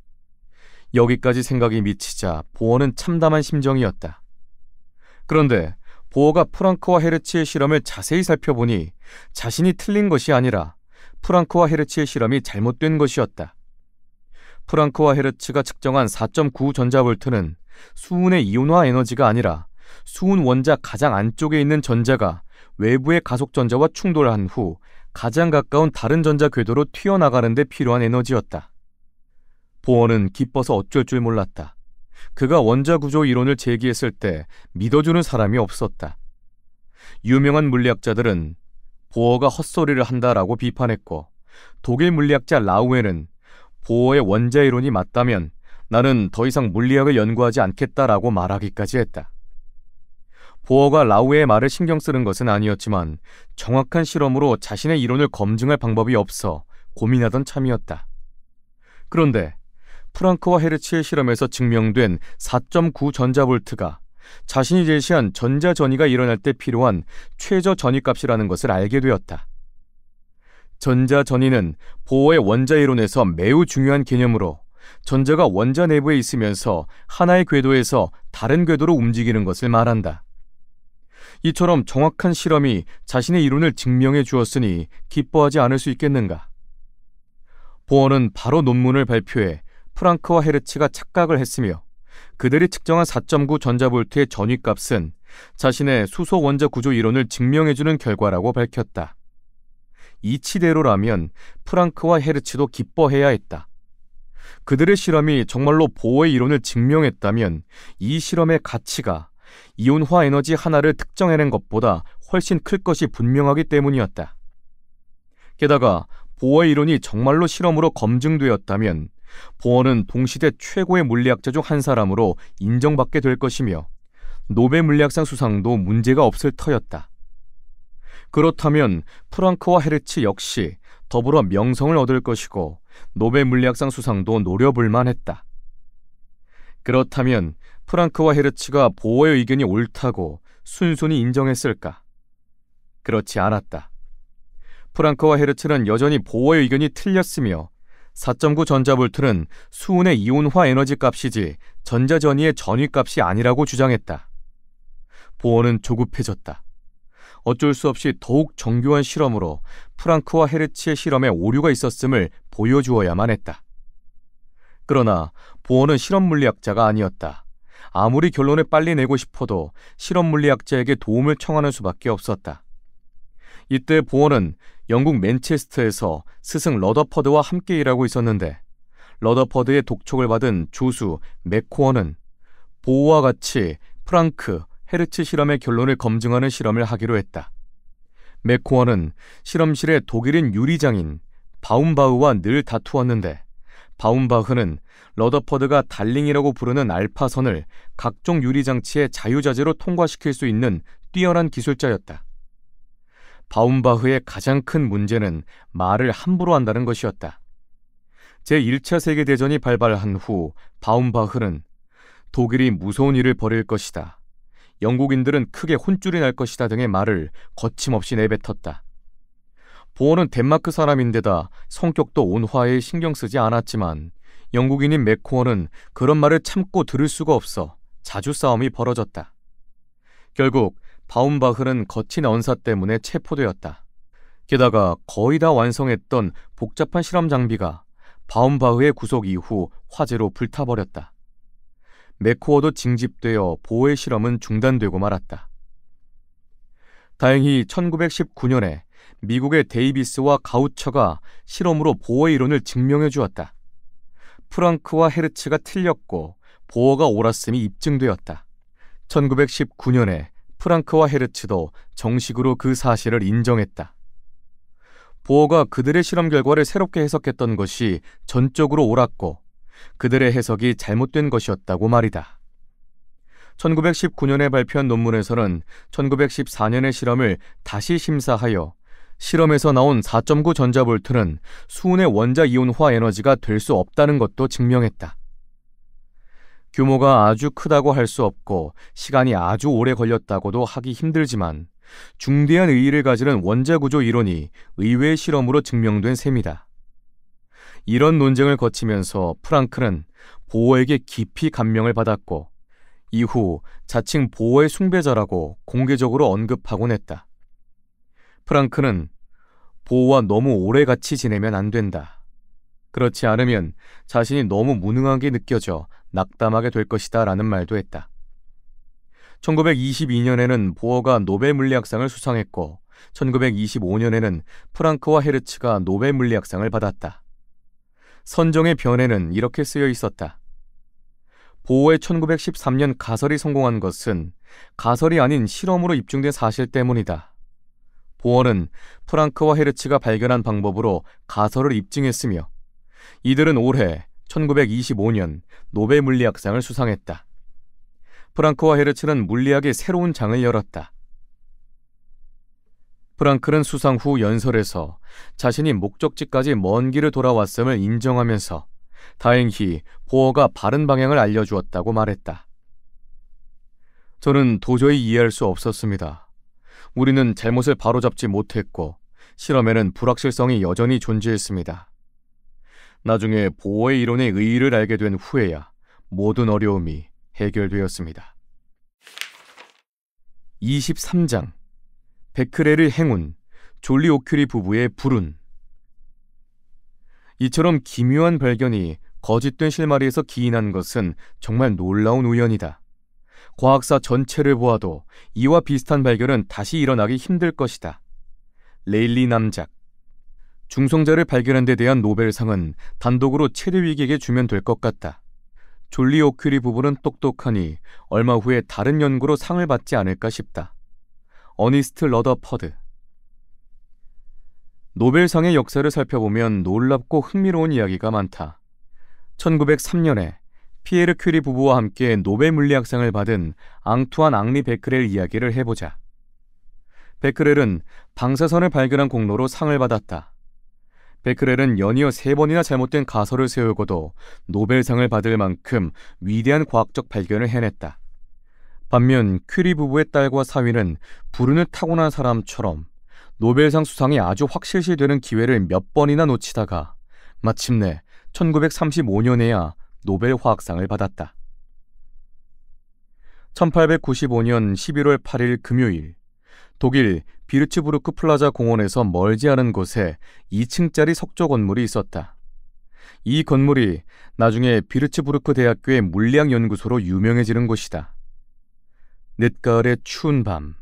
여기까지 생각이 미치자 보어는 참담한 심정이었다. 그런데 보어가 프랑크와 헤르츠의 실험을 자세히 살펴보니 자신이 틀린 것이 아니라 프랑크와 헤르츠의 실험이 잘못된 것이었다. 프랑크와 헤르츠가 측정한 4.9 전자볼트는 수은의 이온화 에너지가 아니라 수은 원자 가장 안쪽에 있는 전자가 외부의 가속 전자와 충돌한 후 가장 가까운 다른 전자 궤도로 튀어나가는 데 필요한 에너지였다. 보어는 기뻐서 어쩔 줄 몰랐다. 그가 원자구조 이론을 제기했을 때 믿어주는 사람이 없었다. 유명한 물리학자들은 보어가 헛소리를 한다라고 비판했고 독일 물리학자 라우에는 보어의 원자 이론이 맞다면 나는 더 이상 물리학을 연구하지 않겠다라고 말하기까지 했다. 보어가 라우의 말을 신경 쓰는 것은 아니었지만 정확한 실험으로 자신의 이론을 검증할 방법이 없어 고민하던 참이었다. 그런데 프랑크와 헤르츠의 실험에서 증명된 4.9 전자볼트가 자신이 제시한 전자전이가 일어날 때 필요한 최저 전위값이라는 것을 알게 되었다. 전자전위는 보어의 원자이론에서 매우 중요한 개념으로 전자가 원자 내부에 있으면서 하나의 궤도에서 다른 궤도로 움직이는 것을 말한다. 이처럼 정확한 실험이 자신의 이론을 증명해 주었으니 기뻐하지 않을 수 있겠는가? 보어는 바로 논문을 발표해 프랑크와 헤르츠가 착각을 했으며 그들이 측정한 4.9 전자볼트의 전위값은 자신의 수소 원자 구조 이론을 증명해주는 결과라고 밝혔다. 이치대로라면 프랑크와 헤르츠도 기뻐해야 했다. 그들의 실험이 정말로 보호의 이론을 증명했다면 이 실험의 가치가 이온화 에너지 하나를 특정해낸 것보다 훨씬 클 것이 분명하기 때문이었다. 게다가 보호의 이론이 정말로 실험으로 검증되었다면 보어는 동시대 최고의 물리학자 중 한 사람으로 인정받게 될 것이며 노벨 물리학상 수상도 문제가 없을 터였다. 그렇다면 프랑크와 헤르츠 역시 더불어 명성을 얻을 것이고 노벨 물리학상 수상도 노려볼 만했다. 그렇다면 프랑크와 헤르츠가 보어의 의견이 옳다고 순순히 인정했을까? 그렇지 않았다. 프랑크와 헤르츠는 여전히 보어의 의견이 틀렸으며 4.9 전자볼트는 수은의 이온화 에너지 값이지 전자전이의 전위 값이 아니라고 주장했다. 보어는 조급해졌다. 어쩔 수 없이 더욱 정교한 실험으로 프랑크와 헤르츠의 실험에 오류가 있었음을 보여주어야만 했다. 그러나 보어는 실험 물리학자가 아니었다. 아무리 결론을 빨리 내고 싶어도 실험 물리학자에게 도움을 청하는 수밖에 없었다. 이때 보어는 영국 맨체스터에서 스승 러더퍼드와 함께 일하고 있었는데 러더퍼드의 독촉을 받은 조수 맥코어는 보어와 같이 프랑크 헤르츠 실험의 결론을 검증하는 실험을 하기로 했다. 맥코어는 실험실에 독일인 유리장인 바운바흐와늘 다투었는데 바운바흐는 러더퍼드가 달링이라고 부르는 알파선을 각종 유리장치의 자유자재로 통과시킬 수 있는 뛰어난 기술자였다. 바운바흐의 가장 큰 문제는 말을 함부로 한다는 것이었다. 제1차 세계대전이 발발한 후바운바흐는 독일이 무서운 일을 벌일 것이다. 영국인들은 크게 혼쭐이 날 것이다 등의 말을 거침없이 내뱉었다. 보어는 덴마크 사람인데다 성격도 온화에 신경 쓰지 않았지만 영국인인 맥코어는 그런 말을 참고 들을 수가 없어 자주 싸움이 벌어졌다. 결국 바운바흐는 거친 언사 때문에 체포되었다. 게다가 거의 다 완성했던 복잡한 실험 장비가 바운바흐의 구속 이후 화재로 불타버렸다. 맥코어도 징집되어 보호의 실험은 중단되고 말았다. 다행히 1919년에 미국의 데이비스와 가우처가 실험으로 보호의 이론을 증명해 주었다. 프랑크와 헤르츠가 틀렸고 보어가 옳았음이 입증되었다. 1919년에 프랑크와 헤르츠도 정식으로 그 사실을 인정했다. 보어가 그들의 실험 결과를 새롭게 해석했던 것이 전적으로 옳았고 그들의 해석이 잘못된 것이었다고 말이다. 1919년에 발표한 논문에서는 1914년의 실험을 다시 심사하여 실험에서 나온 4.9 전자볼트는 수은의 원자 이온화 에너지가 될 수 없다는 것도 증명했다. 규모가 아주 크다고 할 수 없고 시간이 아주 오래 걸렸다고도 하기 힘들지만 중대한 의의를 가지는 원자구조 이론이 의외의 실험으로 증명된 셈이다. 이런 논쟁을 거치면서 프랑크는 보호에게 깊이 감명을 받았고 이후 자칭 보호의 숭배자라고 공개적으로 언급하곤 했다. 프랑크는 보호와 너무 오래 같이 지내면 안 된다. 그렇지 않으면 자신이 너무 무능하게 느껴져 낙담하게 될 것이다 라는 말도 했다. 1922년에는 보어가 노벨 물리학상을 수상했고 1925년에는 프랑크와 헤르츠가 노벨 물리학상을 받았다. 선정의 변에는 이렇게 쓰여 있었다. 보어의 1913년 가설이 성공한 것은 가설이 아닌 실험으로 입증된 사실 때문이다. 보어는 프랑크와 헤르츠가 발견한 방법으로 가설을 입증했으며 이들은 올해 1925년 노벨 물리학상을 수상했다. 프랑크와 헤르츠는 물리학의 새로운 장을 열었다. 프랑크는 수상 후 연설에서 자신이 목적지까지 먼 길을 돌아왔음을 인정하면서 다행히 보어가 바른 방향을 알려주었다고 말했다. 저는 도저히 이해할 수 없었습니다. 우리는 잘못을 바로잡지 못했고 실험에는 불확실성이 여전히 존재했습니다. 나중에 보어의 이론의 의의를 알게 된 후에야 모든 어려움이 해결되었습니다. 23장 베크레르 행운, 졸리 오큐리 부부의 불운 이처럼 기묘한 발견이 거짓된 실마리에서 기인한 것은 정말 놀라운 우연이다. 과학사 전체를 보아도 이와 비슷한 발견은 다시 일어나기 힘들 것이다. 레일리 남작 중성자를 발견한 데 대한 노벨상은 단독으로 체위기에게 주면 될 것 같다. 졸리 오큐리 부부는 똑똑하니 얼마 후에 다른 연구로 상을 받지 않을까 싶다. 어니스트 러더 퍼드 노벨상의 역사를 살펴보면 놀랍고 흥미로운 이야기가 많다. 1903년에 피에르 큐리 부부와 함께 노벨 물리학상을 받은 앙투안 앙리 베크렐 이야기를 해보자. 베크렐은 방사선을 발견한 공로로 상을 받았다. 베크렐은 연이어 세 번이나 잘못된 가설을 세우고도 노벨상을 받을 만큼 위대한 과학적 발견을 해냈다. 반면 퀴리 부부의 딸과 사위는 불운을 타고난 사람처럼 노벨상 수상이 아주 확실시 되는 기회를 몇 번이나 놓치다가 마침내 1935년에야 노벨 화학상을 받았다. 1895년 11월 8일 금요일 독일 비르츠부르크 플라자 공원에서 멀지 않은 곳에 2층짜리 석조 건물이 있었다. 이 건물이 나중에 비르츠부르크 대학교의 물리학연구소로 유명해지는 곳이다. 늦가을의 추운 밤,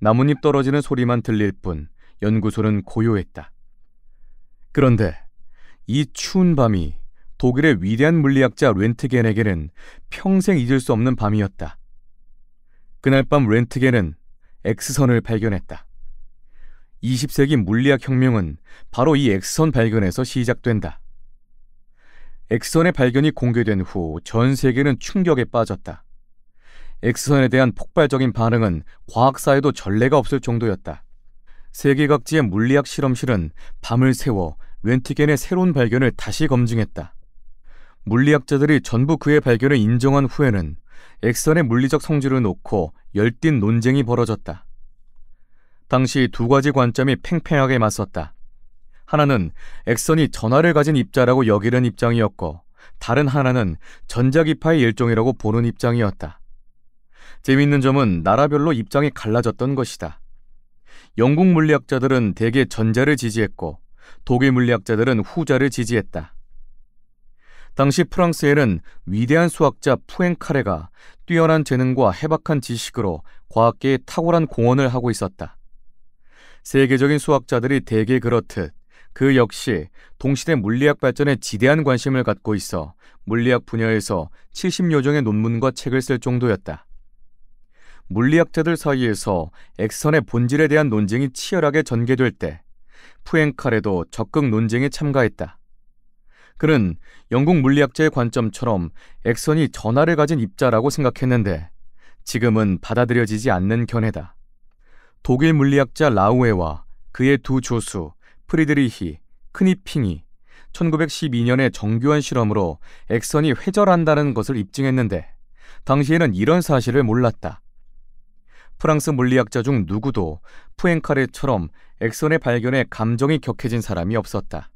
나뭇잎 떨어지는 소리만 들릴 뿐 연구소는 고요했다. 그런데 이 추운 밤이 독일의 위대한 물리학자 렌트겐에게는 평생 잊을 수 없는 밤이었다. 그날 밤 렌트겐은 X선을 발견했다. 20세기 물리학 혁명은 바로 이 엑스선 발견에서 시작된다. 엑스선의 발견이 공개된 후 전 세계는 충격에 빠졌다. 엑스선에 대한 폭발적인 반응은 과학사에도 전례가 없을 정도였다. 세계 각지의 물리학 실험실은 밤을 새워 렌트겐의 새로운 발견을 다시 검증했다. 물리학자들이 전부 그의 발견을 인정한 후에는 엑선의 물리적 성질을 놓고 열띤 논쟁이 벌어졌다. 당시 두 가지 관점이 팽팽하게 맞섰다. 하나는 액선이 전하를 가진 입자라고 여기는 입장이었고 다른 하나는 전자기파의 일종이라고 보는 입장이었다. 재미있는 점은 나라별로 입장이 갈라졌던 것이다. 영국 물리학자들은 대개 전자를 지지했고 독일 물리학자들은 후자를 지지했다. 당시 프랑스에는 위대한 수학자 푸앵카레가 뛰어난 재능과 해박한 지식으로 과학계의 탁월한 공헌을 하고 있었다. 세계적인 수학자들이 대개 그렇듯 그 역시 동시대 물리학 발전에 지대한 관심을 갖고 있어 물리학 분야에서 70여 종의 논문과 책을 쓸 정도였다. 물리학자들 사이에서 액선의 본질에 대한 논쟁이 치열하게 전개될 때푸엔칼에도 적극 논쟁에 참가했다. 그는 영국 물리학자의 관점처럼 액선이 전하를 가진 입자라고 생각했는데 지금은 받아들여지지 않는 견해다. 독일 물리학자 라우에와 그의 두 조수 프리드리히, 크니핑이 1912년에 정교한 실험으로 액선이 회절한다는 것을 입증했는데 당시에는 이런 사실을 몰랐다. 프랑스 물리학자 중 누구도 푸엔카레처럼 액선의 발견에 감정이 격해진 사람이 없었다.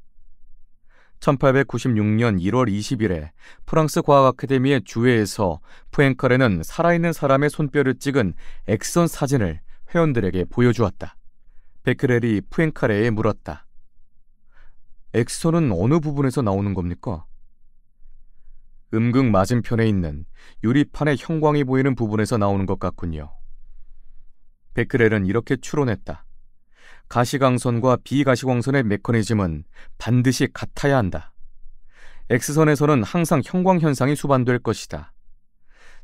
1896년 1월 20일에 프랑스 과학아카데미의 주회에서 푸엔카레는 살아있는 사람의 손뼈를 찍은 액선 사진을 회원들에게 보여주었다. 베크렐이 푸엔카레에 물었다. 엑설은 스 어느 부분에서 나오는 겁니까? 음극 맞은편에 있는 유리판의 형광이 보이는 부분에서 나오는 것 같군요. 베크렐은 이렇게 추론했다. 가시광선과 비가시광선의 메커니즘은 반드시 같아야 한다. 엑스선에서는 항상 형광 현상이 수반될 것이다.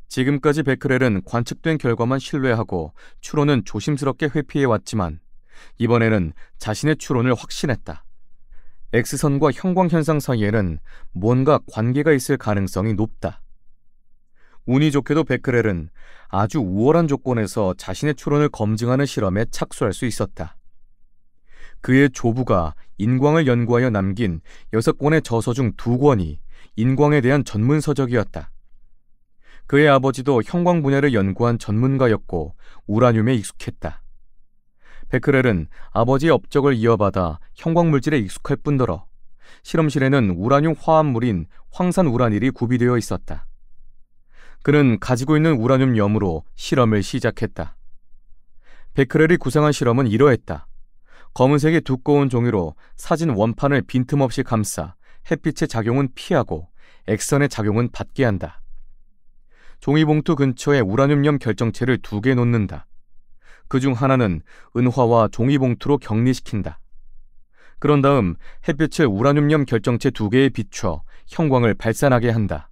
지금까지 베크렐은 관측된 결과만 신뢰하고 추론은 조심스럽게 회피해왔지만 이번에는 자신의 추론을 확신했다. X선과 형광현상 사이에는 뭔가 관계가 있을 가능성이 높다. 운이 좋게도 베크렐은 아주 우월한 조건에서 자신의 추론을 검증하는 실험에 착수할 수 있었다. 그의 조부가 인광을 연구하여 남긴 여섯 권의 저서 중 두 권이 인광에 대한 전문 서적이었다. 그의 아버지도 형광 분야를 연구한 전문가였고 우라늄에 익숙했다. 베크렐은 아버지의 업적을 이어받아 형광 물질에 익숙할 뿐더러 실험실에는 우라늄 화합물인 황산 우라닐이 구비되어 있었다. 그는 가지고 있는 우라늄 염으로 실험을 시작했다. 베크렐이 구상한 실험은 이러했다. 검은색의 두꺼운 종이로 사진 원판을 빈틈없이 감싸 햇빛의 작용은 피하고 액선의 작용은 받게 한다. 종이봉투 근처에 우라늄염 결정체를 두 개 놓는다. 그 중 하나는 은화와 종이봉투로 격리시킨다. 그런 다음 햇볕을 우라늄염 결정체 두 개에 비춰 형광을 발산하게 한다.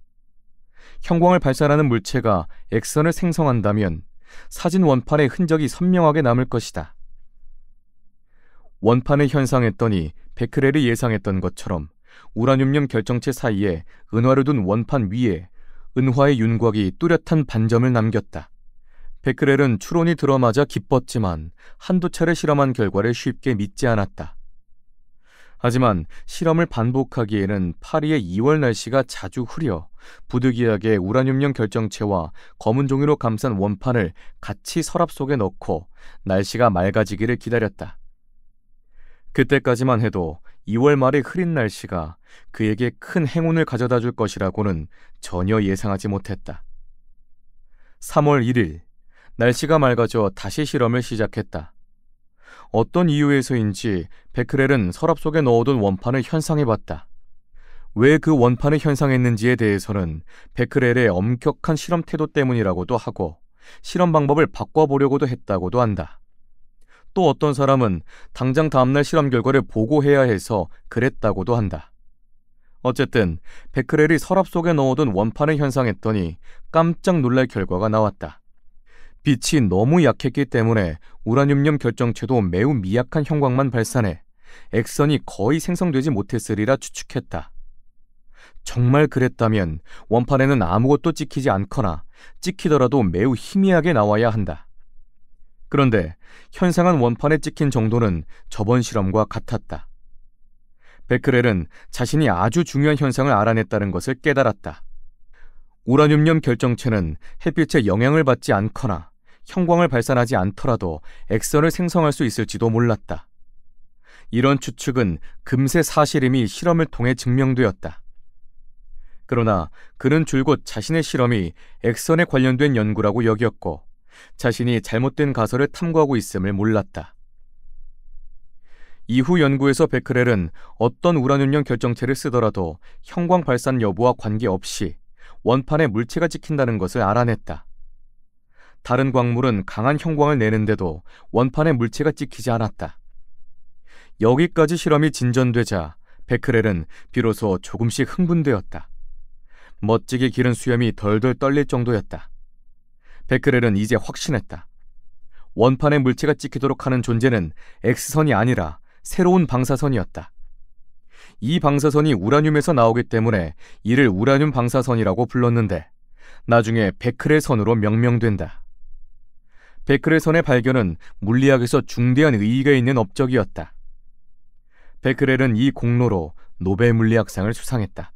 형광을 발산하는 물체가 액선을 생성한다면 사진 원판의 흔적이 선명하게 남을 것이다. 원판을 현상했더니 베크렐이 예상했던 것처럼 우라늄염 결정체 사이에 은화를 둔 원판 위에 은화의 윤곽이 뚜렷한 반점을 남겼다. 베크렐은 추론이 들어맞아 기뻤지만 한두 차례 실험한 결과를 쉽게 믿지 않았다. 하지만 실험을 반복하기에는 파리의 2월 날씨가 자주 흐려 부득이하게 우라늄형 결정체와 검은 종이로 감싼 원판을 같이 서랍 속에 넣고 날씨가 맑아지기를 기다렸다. 그때까지만 해도 2월 말의 흐린 날씨가 그에게 큰 행운을 가져다 줄 것이라고는 전혀 예상하지 못했다. 3월 1일, 날씨가 맑아져 다시 실험을 시작했다. 어떤 이유에서인지 베크렐은 서랍 속에 넣어둔 원판을 현상해봤다. 왜 그 원판을 현상했는지에 대해서는 베크렐의 엄격한 실험 태도 때문이라고도 하고 실험 방법을 바꿔보려고도 했다고도 한다. 또 어떤 사람은 당장 다음날 실험 결과를 보고해야 해서 그랬다고도 한다. 어쨌든 베크렐이 서랍 속에 넣어둔 원판을 현상했더니 깜짝 놀랄 결과가 나왔다. 빛이 너무 약했기 때문에 우라늄염 결정체도 매우 미약한 형광만 발산해 액선이 거의 생성되지 못했으리라 추측했다. 정말 그랬다면 원판에는 아무것도 찍히지 않거나 찍히더라도 매우 희미하게 나와야 한다. 그런데 현상은 원판에 찍힌 정도는 저번 실험과 같았다. 베크렐은 자신이 아주 중요한 현상을 알아냈다는 것을 깨달았다. 우라늄염 결정체는 햇빛에 영향을 받지 않거나 형광을 발산하지 않더라도 액선을 생성할 수 있을지도 몰랐다. 이런 추측은 금세 사실임이 실험을 통해 증명되었다. 그러나 그는 줄곧 자신의 실험이 액선에 관련된 연구라고 여겼고 자신이 잘못된 가설을 탐구하고 있음을 몰랐다. 이후 연구에서 베크렐은 어떤 우라늄형 결정체를 쓰더라도 형광 발산 여부와 관계없이 원판에 물체가 찍힌다는 것을 알아냈다. 다른 광물은 강한 형광을 내는데도 원판에 물체가 찍히지 않았다. 여기까지 실험이 진전되자 베크렐은 비로소 조금씩 흥분되었다. 멋지게 기른 수염이 덜덜 떨릴 정도였다. 데크렐은 이제 확신했다. 원판에 물체가 찍히도록 하는 존재는 X선이 아니라 새로운 방사선이었다. 이 방사선이 우라늄에서 나오기 때문에 이를 우라늄 방사선이라고 불렀는데 나중에 베크렐 선으로 명명된다. 베크렐 선의 발견은 물리학에서 중대한 의의가 있는 업적이었다. 베크렐은 이 공로로 노벨 물리학상을 수상했다.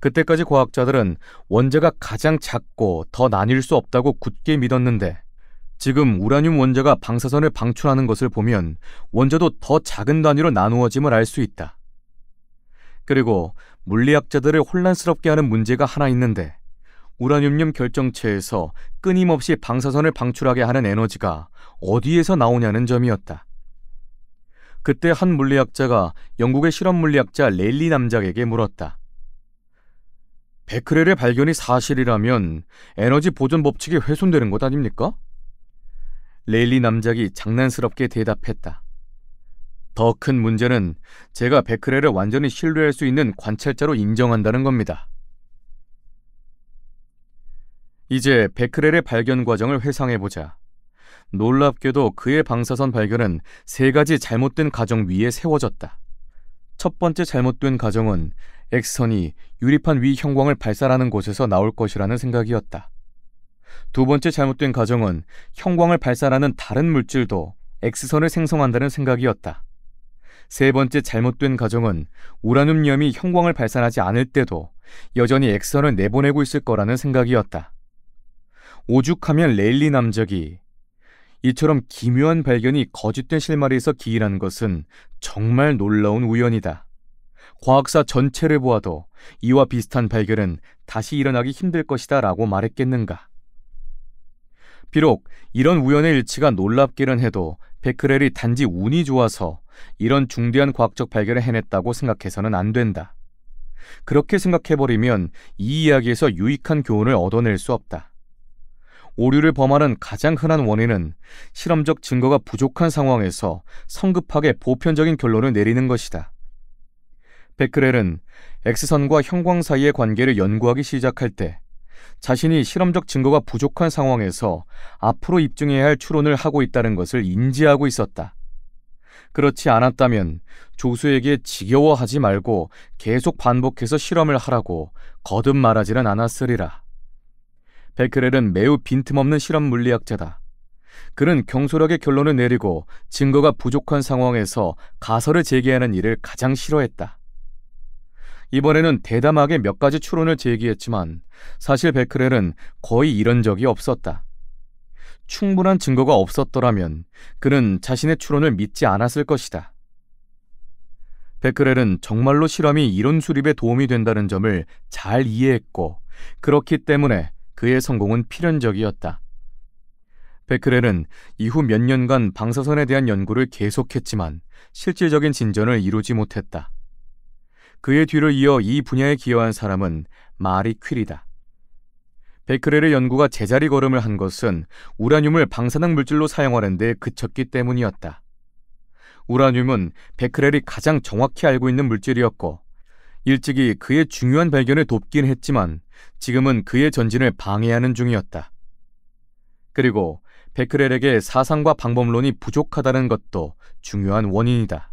그때까지 과학자들은 원자가 가장 작고 더 나뉠 수 없다고 굳게 믿었는데 지금 우라늄 원자가 방사선을 방출하는 것을 보면 원자도 더 작은 단위로 나누어짐을 알 수 있다. 그리고 물리학자들을 혼란스럽게 하는 문제가 하나 있는데 우라늄륨 결정체에서 끊임없이 방사선을 방출하게 하는 에너지가 어디에서 나오냐는 점이었다. 그때 한 물리학자가 영국의 실험 물리학자 렐리 남작에게 물었다. 베크렐의 발견이 사실이라면 에너지 보존 법칙이 훼손되는 것 아닙니까? 레일리 남작이 장난스럽게 대답했다. 더 큰 문제는 제가 베크렐을 완전히 신뢰할 수 있는 관찰자로 인정한다는 겁니다. 이제 베크렐의 발견 과정을 회상해보자. 놀랍게도 그의 방사선 발견은 세 가지 잘못된 가정 위에 세워졌다. 첫 번째 잘못된 가정은 엑스선이 유리판 위 형광을 발사하는 곳에서 나올 것이라는 생각이었다. 두 번째 잘못된 가정은 형광을 발사하는 다른 물질도 엑스선을 생성한다는 생각이었다. 세 번째 잘못된 가정은 우라늄염이 형광을 발산하지 않을 때도 여전히 엑선을 내보내고 있을 거라는 생각이었다. 오죽하면 레일리 남적이 이처럼 기묘한 발견이 거짓된 실마리에서 기일한 것은 정말 놀라운 우연이다. 과학사 전체를 보아도 이와 비슷한 발견은 다시 일어나기 힘들 것이다 라고 말했겠는가. 비록 이런 우연의 일치가 놀랍기는 해도 베크렐이 단지 운이 좋아서 이런 중대한 과학적 발견을 해냈다고 생각해서는 안 된다. 그렇게 생각해버리면 이 이야기에서 유익한 교훈을 얻어낼 수 없다. 오류를 범하는 가장 흔한 원인은 실험적 증거가 부족한 상황에서 성급하게 보편적인 결론을 내리는 것이다. 베크렐은 X선과 형광 사이의 관계를 연구하기 시작할 때 자신이 실험적 증거가 부족한 상황에서 앞으로 입증해야 할 추론을 하고 있다는 것을 인지하고 있었다. 그렇지 않았다면 조수에게 지겨워하지 말고 계속 반복해서 실험을 하라고 거듭 말하지는 않았으리라. 베크렐은 매우 빈틈없는 실험 물리학자다. 그는 경솔하게 결론을 내리고 증거가 부족한 상황에서 가설을 제기하는 일을 가장 싫어했다. 이번에는 대담하게 몇 가지 추론을 제기했지만 사실 베크렐은 거의 이런 적이 없었다. 충분한 증거가 없었더라면 그는 자신의 추론을 믿지 않았을 것이다. 베크렐은 정말로 실험이 이론 수립에 도움이 된다는 점을 잘 이해했고 그렇기 때문에 그의 성공은 필연적이었다. 베크렐은 이후 몇 년간 방사선에 대한 연구를 계속했지만 실질적인 진전을 이루지 못했다. 그의 뒤를 이어 이 분야에 기여한 사람은 마리 퀴리다. 베크렐의 연구가 제자리 걸음을 한 것은 우라늄을 방사능 물질로 사용하는 데 그쳤기 때문이었다. 우라늄은 베크렐이 가장 정확히 알고 있는 물질이었고 일찍이 그의 중요한 발견을 돕긴 했지만 지금은 그의 전진을 방해하는 중이었다. 그리고 베크렐에게 사상과 방법론이 부족하다는 것도 중요한 원인이다.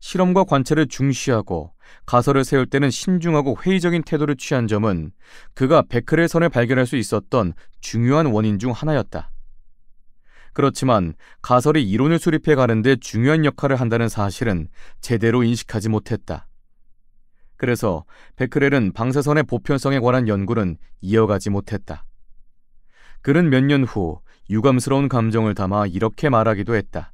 실험과 관찰을 중시하고 가설을 세울 때는 신중하고 회의적인 태도를 취한 점은 그가 베크렐 선을 발견할 수 있었던 중요한 원인 중 하나였다. 그렇지만 가설이 이론을 수립해 가는데 중요한 역할을 한다는 사실은 제대로 인식하지 못했다. 그래서 베크렐은 방사선의 보편성에 관한 연구는 이어가지 못했다. 그는 몇 년 후 유감스러운 감정을 담아 이렇게 말하기도 했다.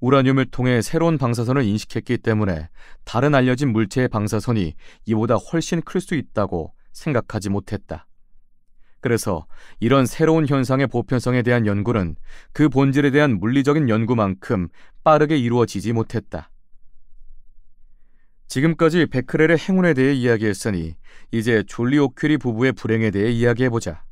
우라늄을 통해 새로운 방사선을 인식했기 때문에 다른 알려진 물체의 방사선이 이보다 훨씬 클 수 있다고 생각하지 못했다. 그래서 이런 새로운 현상의 보편성에 대한 연구는 그 본질에 대한 물리적인 연구만큼 빠르게 이루어지지 못했다. 지금까지 베크렐의 행운에 대해 이야기했으니 이제 졸리 오큐리 부부의 불행에 대해 이야기해보자.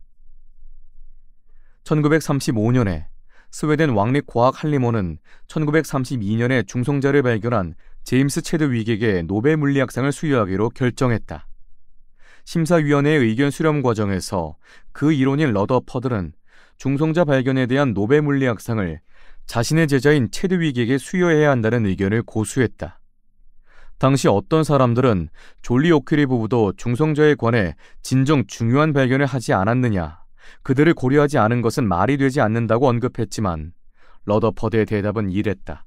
1935년에 스웨덴 왕립 과학 할리모는 1932년에 중성자를 발견한 제임스 체드윅에게 노벨 물리학상을 수여하기로 결정했다. 심사위원회의 의견 수렴 과정에서 그 이론인 러더퍼들은 중성자 발견에 대한 노벨 물리학상을 자신의 제자인 체드윅에게 수여해야 한다는 의견을 고수했다. 당시 어떤 사람들은 졸리 오큐리 부부도 중성자에 관해 진정 중요한 발견을 하지 않았느냐 그들을 고려하지 않은 것은 말이 되지 않는다고 언급했지만 러더퍼드의 대답은 이랬다.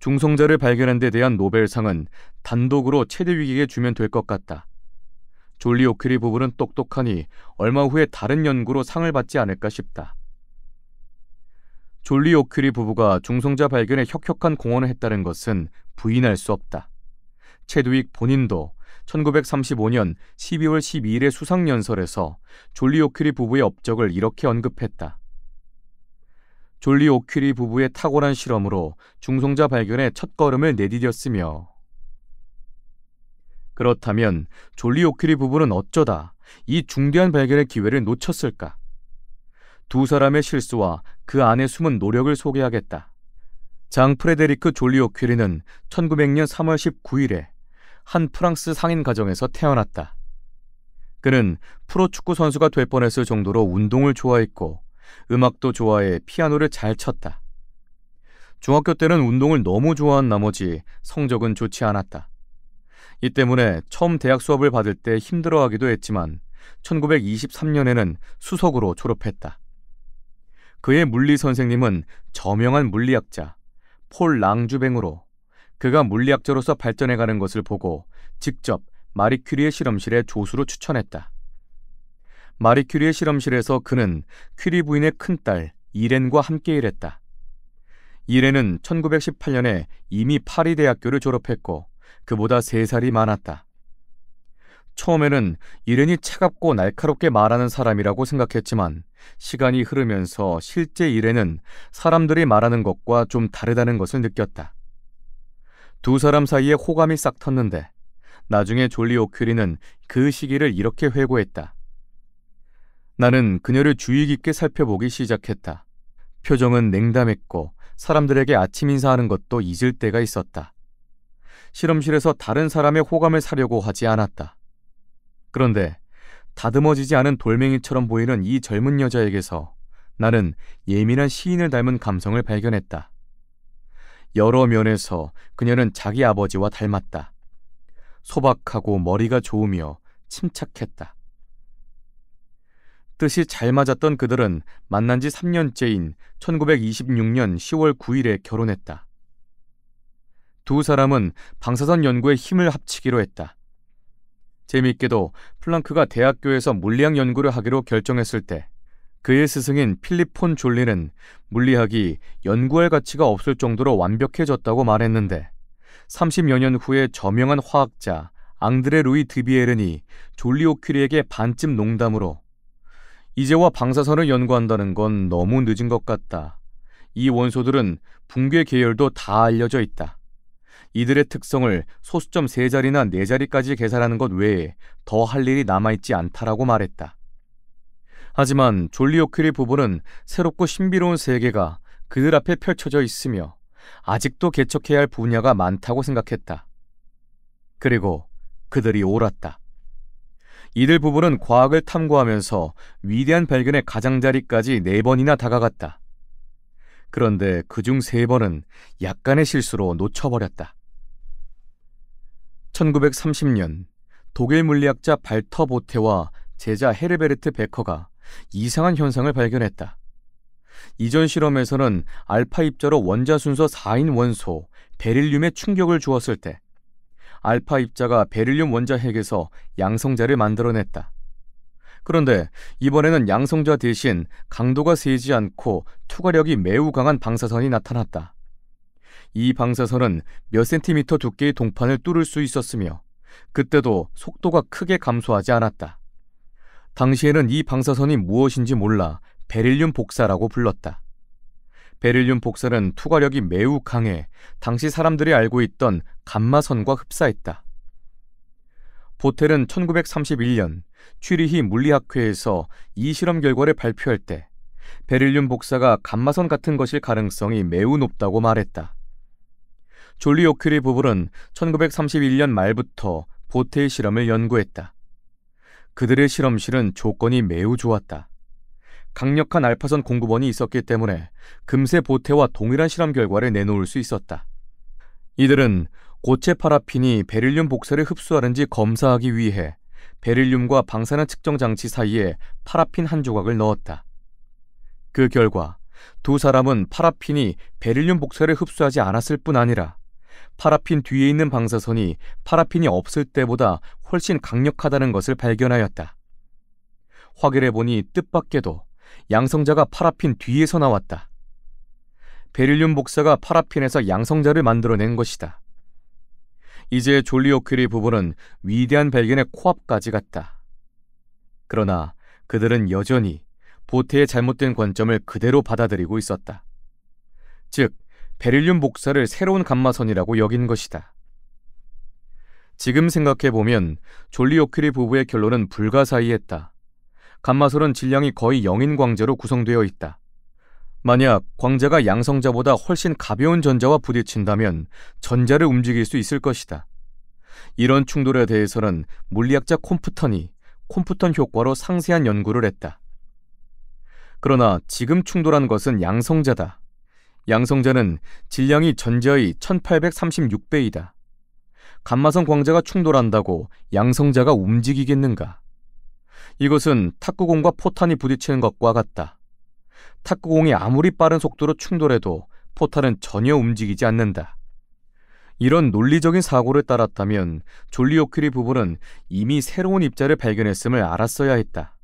중성자를 발견한 데 대한 노벨상은 단독으로 체드위기에게 주면 될 것 같다. 졸리 오크리 부부는 똑똑하니 얼마 후에 다른 연구로 상을 받지 않을까 싶다. 졸리 오크리 부부가 중성자 발견에 혁혁한 공헌을 했다는 것은 부인할 수 없다. 체드윅 본인도 1935년 12월 12일의 수상연설에서 졸리 오큐리 부부의 업적을 이렇게 언급했다. 졸리 오큐리 부부의 탁월한 실험으로 중성자 발견에 첫걸음을 내디뎠으며 그렇다면 졸리 오큐리 부부는 어쩌다 이 중대한 발견의 기회를 놓쳤을까? 두 사람의 실수와 그 안에 숨은 노력을 소개하겠다. 장 프레데리크 졸리 오큐리는 1900년 3월 19일에 한 프랑스 상인 가정에서 태어났다. 그는 프로축구 선수가 될 뻔했을 정도로 운동을 좋아했고 음악도 좋아해 피아노를 잘 쳤다. 중학교 때는 운동을 너무 좋아한 나머지 성적은 좋지 않았다. 이 때문에 처음 대학 수업을 받을 때 힘들어하기도 했지만 1923년에는 수석으로 졸업했다. 그의 물리 선생님은 저명한 물리학자 폴 랑주뱅으로 그가 물리학자로서 발전해가는 것을 보고 직접 마리 큐리의 실험실에 조수로 추천했다. 마리 큐리의 실험실에서 그는 큐리 부인의 큰딸 이렌과 함께 일했다. 이렌은 1918년에 이미 파리 대학교를 졸업했고 그보다 3살이 많았다. 처음에는 이렌이 차갑고 날카롭게 말하는 사람이라고 생각했지만 시간이 흐르면서 실제 이렌은 사람들이 말하는 것과 좀 다르다는 것을 느꼈다. 두 사람 사이에 호감이 싹 텄는데 나중에 졸리 오큐리는 그 시기를 이렇게 회고했다. 나는 그녀를 주의 깊게 살펴보기 시작했다. 표정은 냉담했고 사람들에게 아침 인사하는 것도 잊을 때가 있었다. 실험실에서 다른 사람의 호감을 사려고 하지 않았다. 그런데 다듬어지지 않은 돌멩이처럼 보이는 이 젊은 여자에게서 나는 예민한 시인을 닮은 감성을 발견했다. 여러 면에서 그녀는 자기 아버지와 닮았다. 소박하고 머리가 좋으며 침착했다. 뜻이 잘 맞았던 그들은 만난 지 3년째인 1926년 10월 9일에 결혼했다. 두 사람은 방사선 연구에 힘을 합치기로 했다. 재미있게도 플랑크가 대학교에서 물리학 연구를 하기로 결정했을 때 그의 스승인 필리폰 졸리는 물리학이 연구할 가치가 없을 정도로 완벽해졌다고 말했는데 30여 년 후에 저명한 화학자 앙드레 루이 드비에르니 졸리 오큐리에게 반쯤 농담으로 이제와 방사선을 연구한다는 건 너무 늦은 것 같다. 이 원소들은 붕괴 계열도 다 알려져 있다. 이들의 특성을 소수점 세자리나네자리까지 계산하는 것 외에 더 할 일이 남아있지 않다라고 말했다. 하지만 졸리 오크리 부부는 새롭고 신비로운 세계가 그들 앞에 펼쳐져 있으며 아직도 개척해야 할 분야가 많다고 생각했다. 그리고 그들이 옳았다. 이들 부부는 과학을 탐구하면서 위대한 발견의 가장자리까지 네 번이나 다가갔다. 그런데 그 중 세 번은 약간의 실수로 놓쳐버렸다. 1930년 독일 물리학자 발터 보테와 제자 헤르베르트 베커가 이상한 현상을 발견했다. 이전 실험에서는 알파 입자로 원자 순서 4인 원소 베릴륨에 충격을 주었을 때 알파 입자가 베릴륨 원자 핵에서 양성자를 만들어냈다. 그런데 이번에는 양성자 대신 강도가 세지 않고 투과력이 매우 강한 방사선이 나타났다. 이 방사선은 몇 센티미터 두께의 동판을 뚫을 수 있었으며 그때도 속도가 크게 감소하지 않았다. 당시에는 이 방사선이 무엇인지 몰라 베릴륨 복사라고 불렀다. 베릴륨 복사는 투과력이 매우 강해 당시 사람들이 알고 있던 감마선과 흡사했다. 보텔은 1931년 취리히 물리학회에서 이 실험 결과를 발표할 때 베릴륨 복사가 감마선 같은 것일 가능성이 매우 높다고 말했다. 졸리 오큐리 부부는 1931년 말부터 보텔 실험을 연구했다. 그들의 실험실은 조건이 매우 좋았다. 강력한 알파선 공급원이 있었기 때문에 금세 보태와 동일한 실험 결과를 내놓을 수 있었다. 이들은 고체 파라핀이 베릴륨 복사를 흡수하는지 검사하기 위해 베릴륨과 방사능 측정 장치 사이에 파라핀 한 조각을 넣었다. 그 결과 두 사람은 파라핀이 베릴륨 복사를 흡수하지 않았을 뿐 아니라 파라핀 뒤에 있는 방사선이 파라핀이 없을 때보다 훨씬 강력하다는 것을 발견하였다. 확인해보니 뜻밖에도 양성자가 파라핀 뒤에서 나왔다. 베릴륨 복사가 파라핀에서 양성자를 만들어낸 것이다. 이제 졸리오큐리 부부는 위대한 발견의 코앞까지 갔다. 그러나 그들은 여전히 보태의 잘못된 관점을 그대로 받아들이고 있었다. 즉, 베릴륨 복사를 새로운 감마선이라고 여긴 것이다. 지금 생각해보면 졸리 오크리 부부의 결론은 불가사의했다. 감마솔은 질량이 거의 영인 광자로 구성되어 있다. 만약 광자가 양성자보다 훨씬 가벼운 전자와 부딪힌다면 전자를 움직일 수 있을 것이다. 이런 충돌에 대해서는 물리학자 콤프턴이 콤프턴 효과로 상세한 연구를 했다. 그러나 지금 충돌한 것은 양성자다. 양성자는 질량이 전자의 1836배이다. 감마선 광자가 충돌한다고 양성자가 움직이겠는가? 이것은 탁구공과 포탄이 부딪히는 것과 같다. 탁구공이 아무리 빠른 속도로 충돌해도 포탄은 전혀 움직이지 않는다. 이런 논리적인 사고를 따랐다면 졸리 오큐리 부부는 이미 새로운 입자를 발견했음을 알았어야 했다.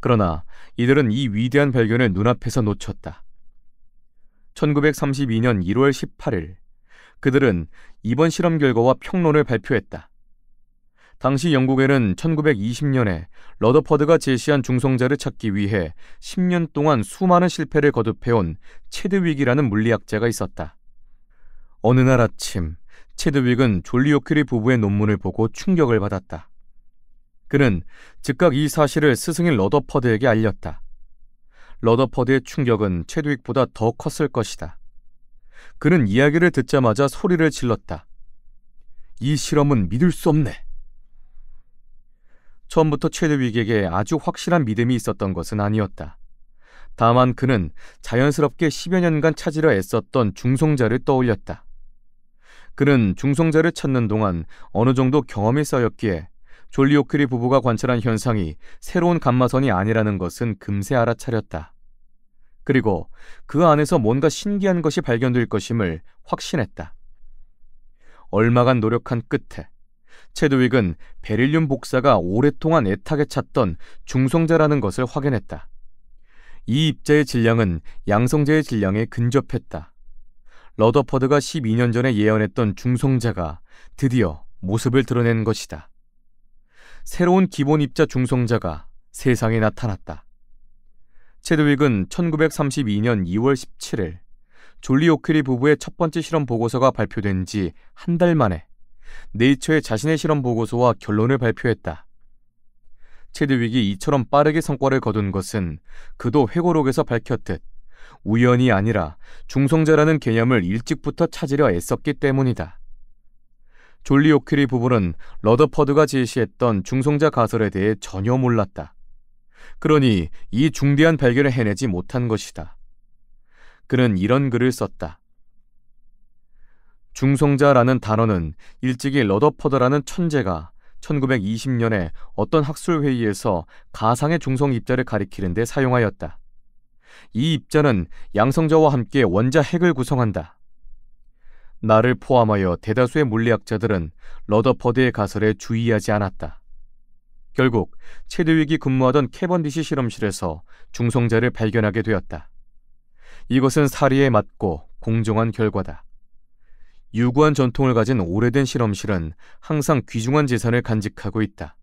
그러나 이들은 이 위대한 발견을 눈앞에서 놓쳤다. 1932년 1월 18일 그들은 이번 실험 결과와 평론을 발표했다. 당시 영국에는 1920년에 러더퍼드가 제시한 중성자를 찾기 위해 10년 동안 수많은 실패를 거듭해온 체드윅이라는 물리학자가 있었다. 어느 날 아침, 체드윅은 졸리오큐리 부부의 논문을 보고 충격을 받았다. 그는 즉각 이 사실을 스승인 러더퍼드에게 알렸다. 러더퍼드의 충격은 체드윅보다 더 컸을 것이다. 그는 이야기를 듣자마자 소리를 질렀다. 이 실험은 믿을 수 없네. 처음부터 최대윅에게 아주 확실한 믿음이 있었던 것은 아니었다. 다만 그는 자연스럽게 10여 년간 찾으려 애썼던 중성자를 떠올렸다. 그는 중성자를 찾는 동안 어느 정도 경험이 쌓였기에 졸리오크리 부부가 관찰한 현상이 새로운 감마선이 아니라는 것은 금세 알아차렸다. 그리고 그 안에서 뭔가 신기한 것이 발견될 것임을 확신했다. 얼마간 노력한 끝에 체드윅은 베릴륨 복사가 오랫동안 애타게 찾던 중성자라는 것을 확인했다. 이 입자의 질량은 양성자의 질량에 근접했다. 러더퍼드가 12년 전에 예언했던 중성자가 드디어 모습을 드러낸 것이다. 새로운 기본 입자 중성자가 세상에 나타났다. 체드윅은 1932년 2월 17일 졸리 오케리 부부의 첫 번째 실험 보고서가 발표된 지 한 달 만에 네이처에 자신의 실험 보고서와 결론을 발표했다. 체드윅이 이처럼 빠르게 성과를 거둔 것은 그도 회고록에서 밝혔듯 우연이 아니라 중성자라는 개념을 일찍부터 찾으려 애썼기 때문이다. 졸리 오큐리 부부는 러더퍼드가 제시했던 중성자 가설에 대해 전혀 몰랐다. 그러니 이 중대한 발견을 해내지 못한 것이다. 그는 이런 글을 썼다. 중성자라는 단어는 일찍이 러더퍼더라는 천재가 1920년에 어떤 학술회의에서 가상의 중성 입자를 가리키는 데 사용하였다. 이 입자는 양성자와 함께 원자 핵을 구성한다. 나를 포함하여 대다수의 물리학자들은 러더퍼드의 가설에 주의하지 않았다. 결국 체류익이 근무하던 캐번디시 실험실에서 중성자를 발견하게 되었다. 이것은 사리에 맞고 공정한 결과다. 유구한 전통을 가진 오래된 실험실은 항상 귀중한 재산을 간직하고 있다.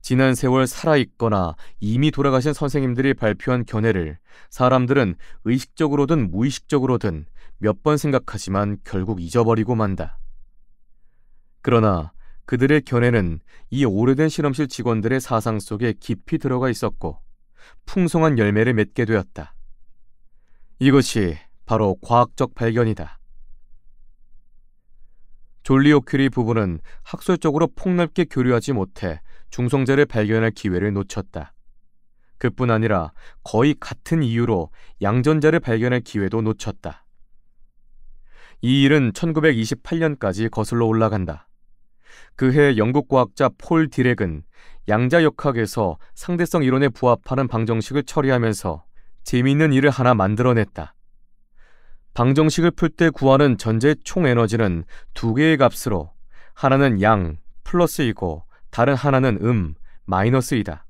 지난 세월 살아있거나 이미 돌아가신 선생님들이 발표한 견해를 사람들은 의식적으로든 무의식적으로든 몇 번 생각하지만 결국 잊어버리고 만다. 그러나 그들의 견해는 이 오래된 실험실 직원들의 사상 속에 깊이 들어가 있었고 풍성한 열매를 맺게 되었다. 이것이 바로 과학적 발견이다. 졸리 오큐리 부부는 학술적으로 폭넓게 교류하지 못해 중성자를 발견할 기회를 놓쳤다. 그뿐 아니라 거의 같은 이유로 양전자를 발견할 기회도 놓쳤다. 이 일은 1928년까지 거슬러 올라간다. 그해 영국 과학자 폴 디렉은 양자역학에서 상대성 이론에 부합하는 방정식을 처리하면서 재미있는 일을 하나 만들어냈다. 방정식을 풀 때 구하는 전제의총 에너지는 두 개의 값으로 하나는 양, 플러스이고 다른 하나는 음, 마이너스이다.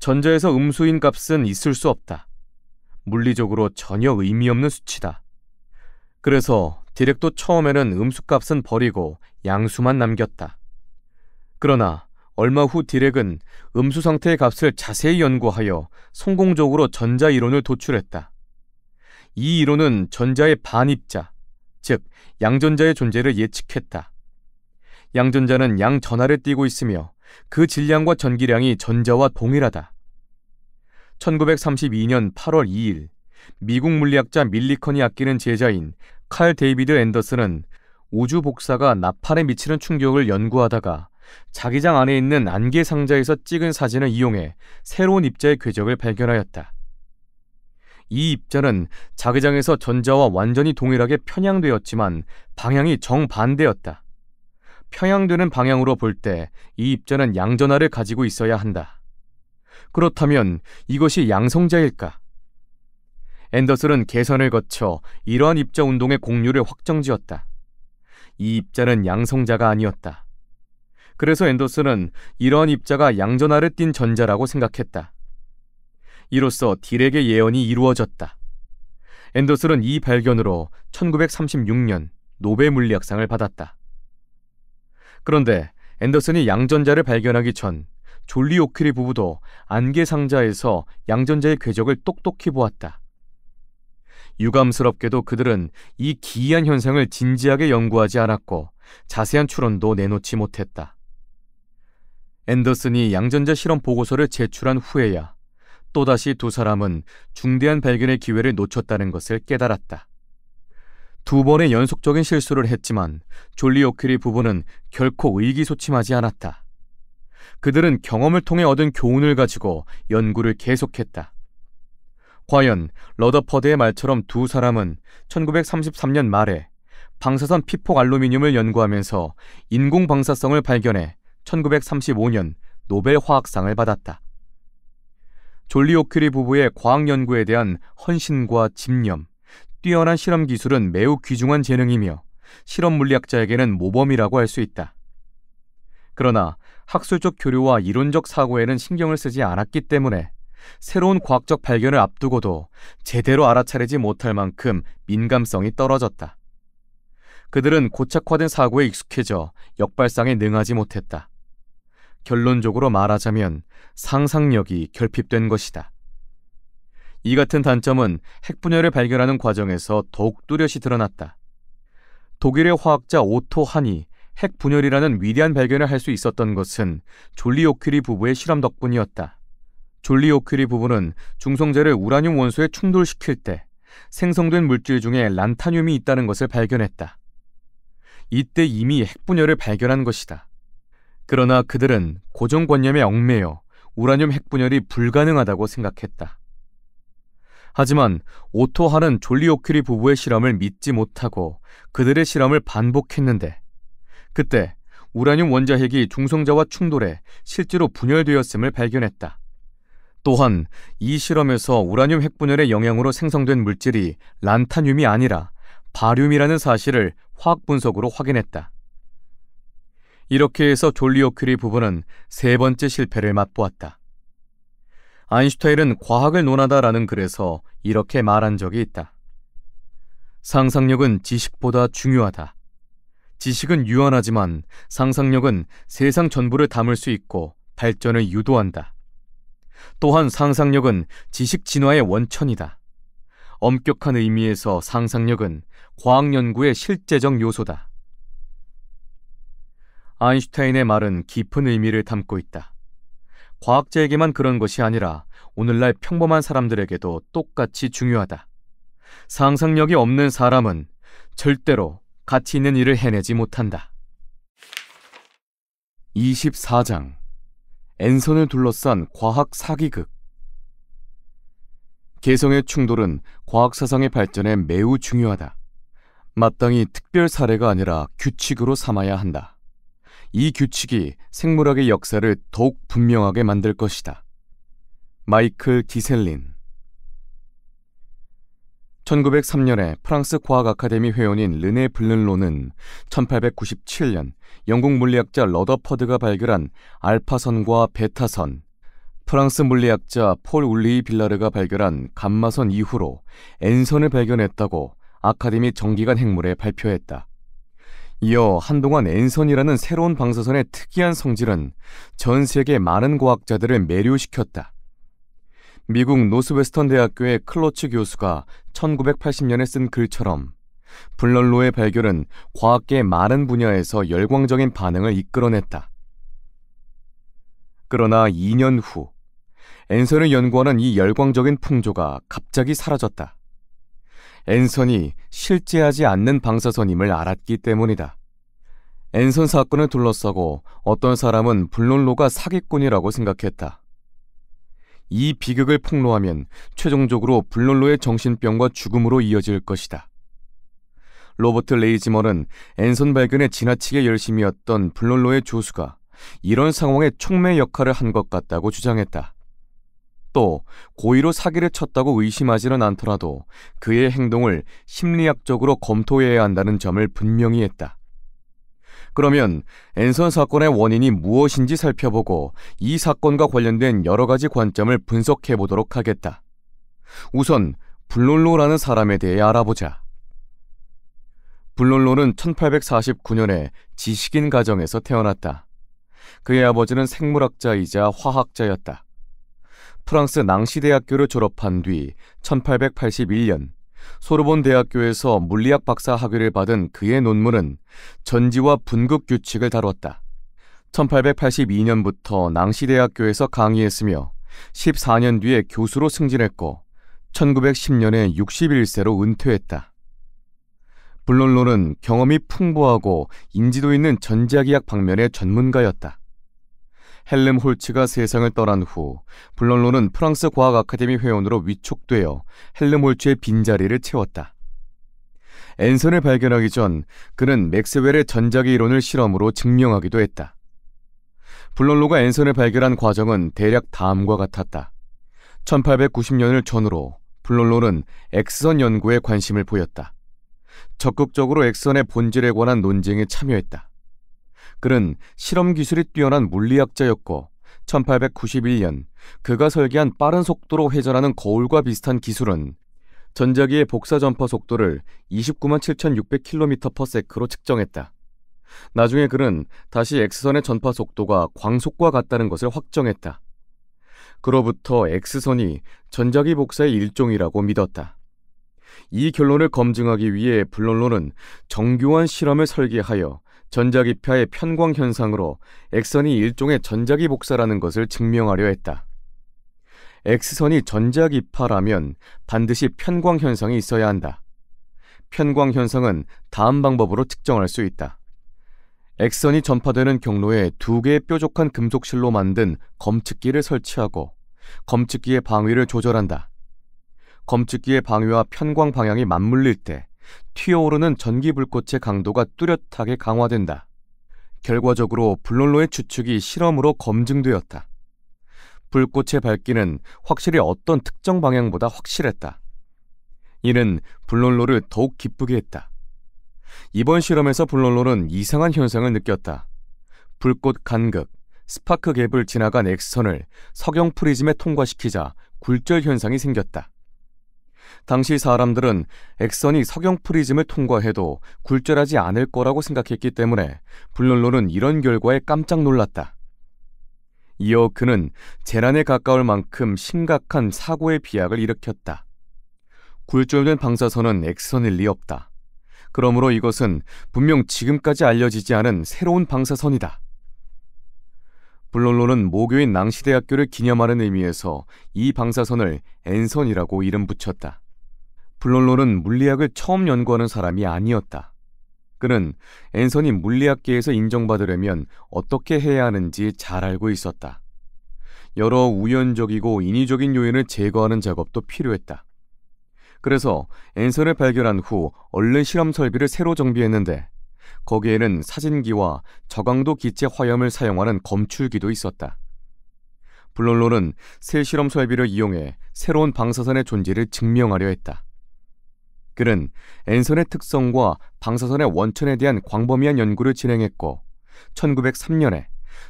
전자에서 음수인 값은 있을 수 없다. 물리적으로 전혀 의미 없는 수치다. 그래서 디렉도 처음에는 음수값은 버리고 양수만 남겼다. 그러나 얼마 후 디렉은 음수 상태의 값을 자세히 연구하여 성공적으로 전자 이론을 도출했다. 이 이론은 전자의 반입자, 즉 양전자의 존재를 예측했다. 양전자는 양전하를 띠고 있으며 그 질량과 전기량이 전자와 동일하다. 1932년 8월 2일 미국 물리학자 밀리컨이 아끼는 제자인 칼 데이비드 앤더슨은 우주 복사가 나팔에 미치는 충격을 연구하다가 자기장 안에 있는 안개 상자에서 찍은 사진을 이용해 새로운 입자의 궤적을 발견하였다. 이 입자는 자기장에서 전자와 완전히 동일하게 편향되었지만 방향이 정반대였다. 평양되는 방향으로 볼 때 이 입자는 양전하를 가지고 있어야 한다. 그렇다면 이것이 양성자일까? 앤더슨은 개선을 거쳐 이러한 입자 운동의 공류를 확정지었다. 이 입자는 양성자가 아니었다. 그래서 앤더슨은 이러한 입자가 양전하를 띤 전자라고 생각했다. 이로써 딜에게 예언이 이루어졌다. 앤더슨은 이 발견으로 1936년 노벨 물리학상을 받았다. 그런데 앤더슨이 양전자를 발견하기 전 졸리 오키리 부부도 안개 상자에서 양전자의 궤적을 똑똑히 보았다. 유감스럽게도 그들은 이 기이한 현상을 진지하게 연구하지 않았고 자세한 추론도 내놓지 못했다. 앤더슨이 양전자 실험 보고서를 제출한 후에야 또다시 두 사람은 중대한 발견의 기회를 놓쳤다는 것을 깨달았다. 두 번의 연속적인 실수를 했지만 졸리 오큐리 부부는 결코 의기소침하지 않았다. 그들은 경험을 통해 얻은 교훈을 가지고 연구를 계속했다. 과연 러더퍼드의 말처럼 두 사람은 1933년 말에 방사선 피폭 알루미늄을 연구하면서 인공 방사성을 발견해 1935년 노벨 화학상을 받았다. 졸리 오큐리 부부의 과학 연구에 대한 헌신과 집념, 뛰어난 실험 기술은 매우 귀중한 재능이며 실험 물리학자에게는 모범이라고 할 수 있다. 그러나 학술적 교류와 이론적 사고에는 신경을 쓰지 않았기 때문에 새로운 과학적 발견을 앞두고도 제대로 알아차리지 못할 만큼 민감성이 떨어졌다. 그들은 고착화된 사고에 익숙해져 역발상에 능하지 못했다. 결론적으로 말하자면 상상력이 결핍된 것이다. 이 같은 단점은 핵분열을 발견하는 과정에서 더욱 뚜렷이 드러났다. 독일의 화학자 오토 한이 핵분열이라는 위대한 발견을 할 수 있었던 것은 졸리 오큐리 부부의 실험 덕분이었다. 졸리 오크리 부부는 중성자를 우라늄 원소에 충돌시킬 때 생성된 물질 중에 란타늄이 있다는 것을 발견했다. 이때 이미 핵분열을 발견한 것이다. 그러나 그들은 고정관념에 얽매여 우라늄 핵분열이 불가능하다고 생각했다. 하지만 오토하는 졸리 오큐리 부부의 실험을 믿지 못하고 그들의 실험을 반복했는데 그때 우라늄 원자핵이 중성자와 충돌해 실제로 분열되었음을 발견했다. 또한 이 실험에서 우라늄 핵분열의 영향으로 생성된 물질이 란타늄이 아니라 바륨이라는 사실을 화학 분석으로 확인했다. 이렇게 해서 졸리오큐리 부부는 세 번째 실패를 맛보았다. 아인슈타인은 과학을 논하다라는 글에서 이렇게 말한 적이 있다. 상상력은 지식보다 중요하다. 지식은 유한하지만 상상력은 세상 전부를 담을 수 있고 발전을 유도한다. 또한 상상력은 지식 진화의 원천이다. 엄격한 의미에서 상상력은 과학 연구의 실제적 요소다. 아인슈타인의 말은 깊은 의미를 담고 있다. 과학자에게만 그런 것이 아니라 오늘날 평범한 사람들에게도 똑같이 중요하다. 상상력이 없는 사람은 절대로 가치 있는 일을 해내지 못한다. 24장 엔선을 둘러싼 과학 사기극. 개성의 충돌은 과학 사상의 발전에 매우 중요하다. 마땅히 특별 사례가 아니라 규칙으로 삼아야 한다. 이 규칙이 생물학의 역사를 더욱 분명하게 만들 것이다. 마이클 디셀린 1903년에 프랑스 과학 아카데미 회원인 르네 블른로는 1897년 영국 물리학자 러더퍼드가 발견한 알파선과 베타선, 프랑스 물리학자 폴 울리 히 빌라르가 발견한 감마선 이후로 엔선을 발견했다고 아카데미 정기관 행물에 발표했다. 이어 한동안 엔선이라는 새로운 방사선의 특이한 성질은 전 세계 많은 과학자들을 매료시켰다. 미국 노스웨스턴 대학교의 클로츠 교수가 1980년에 쓴 글처럼 블런로의 발견은 과학계 많은 분야에서 열광적인 반응을 이끌어냈다. 그러나 2년 후 앤선을 연구하는 이 열광적인 풍조가 갑자기 사라졌다. 앤선이 실제하지 않는 방사선임을 알았기 때문이다. 앤선 사건을 둘러싸고 어떤 사람은 블론로가 사기꾼이라고 생각했다. 이 비극을 폭로하면 최종적으로 블론로의 정신병과 죽음으로 이어질 것이다. 로버트 레이지먼은 앤손 발견에 지나치게 열심이었던 블론로의 조수가 이런 상황에 촉매 역할을 한 것 같다고 주장했다. 또 고의로 사기를 쳤다고 의심하지는 않더라도 그의 행동을 심리학적으로 검토해야 한다는 점을 분명히 했다. 그러면 앤선 사건의 원인이 무엇인지 살펴보고 이 사건과 관련된 여러 가지 관점을 분석해 보도록 하겠다. 우선 블론로라는 사람에 대해 알아보자. 블론로는 1849년에 지식인 가정에서 태어났다. 그의 아버지는 생물학자이자 화학자였다. 프랑스 낭시 대학교를 졸업한 뒤 1881년 소르본 대학교에서 물리학 박사 학위를 받은 그의 논문은 전지와 분극 규칙을 다루었다. 1882년부터 낭시대학교에서 강의했으며 14년 뒤에 교수로 승진했고 1910년에 61세로 은퇴했다. 블론론은 경험이 풍부하고 인지도 있는 전자기학 방면의 전문가였다. 헬렘 홀츠가 세상을 떠난 후 블런로는 프랑스 과학 아카데미 회원으로 위촉되어 헬렘 홀츠의 빈자리를 채웠다. 엔선을 발견하기 전 그는 맥스웰의 전자기 이론을 실험으로 증명하기도 했다. 블런로가 엔선을 발견한 과정은 대략 다음과 같았다. 1890년을 전후로 블런로는 엑선 연구에 관심을 보였다. 적극적으로 엑선의 본질에 관한 논쟁에 참여했다. 그는 실험 기술이 뛰어난 물리학자였고 1891년 그가 설계한 빠른 속도로 회전하는 거울과 비슷한 기술은 전자기의 복사 전파 속도를 2 9 7,600km/s로 측정했다. 나중에 그는 다시 X선의 전파 속도가 광속과 같다는 것을 확정했다. 그로부터 X선이 전자기 복사의 일종이라고 믿었다. 이 결론을 검증하기 위해 블론론은 정교한 실험을 설계하여 전자기파의 편광 현상으로 액선이 일종의 전자기 복사라는 것을 증명하려 했다. X선이 전자기파라면 반드시 편광 현상이 있어야 한다. 편광 현상은 다음 방법으로 측정할 수 있다. X선이 전파되는 경로에 두 개의 뾰족한 금속실로 만든 검측기를 설치하고 검측기의 방위를 조절한다. 검측기의 방위와 편광 방향이 맞물릴 때 튀어오르는 전기불꽃의 강도가 뚜렷하게 강화된다. 결과적으로 블론로의 추측이 실험으로 검증되었다. 불꽃의 밝기는 확실히 어떤 특정 방향보다 확실했다. 이는 블론로를 더욱 기쁘게 했다. 이번 실험에서 블론로는 이상한 현상을 느꼈다. 불꽃 간극, 스파크 갭을 지나간 X선을 석영 프리즘에 통과시키자 굴절 현상이 생겼다. 당시 사람들은 액선이 석영 프리즘을 통과해도 굴절하지 않을 거라고 생각했기 때문에 블론로는 이런 결과에 깜짝 놀랐다. 이어 그는 재난에 가까울 만큼 심각한 사고의 비약을 일으켰다. 굴절된 방사선은 액선일 리 없다. 그러므로 이것은 분명 지금까지 알려지지 않은 새로운 방사선이다. 블론로는 모교인 낭시대학교를 기념하는 의미에서 이 방사선을 엔선이라고 이름 붙였다. 블론로는 물리학을 처음 연구하는 사람이 아니었다. 그는 엔선이 물리학계에서 인정받으려면 어떻게 해야 하는지 잘 알고 있었다. 여러 우연적이고 인위적인 요인을 제거하는 작업도 필요했다. 그래서 엔선을 발견한 후 얼른 실험 설비를 새로 정비했는데 거기에는 사진기와 저강도 기체 화염을 사용하는 검출기도 있었다. 블론론은 새 실험 설비를 이용해 새로운 방사선의 존재를 증명하려 했다. 그는 엔선의 특성과 방사선의 원천에 대한 광범위한 연구를 진행했고 1903년에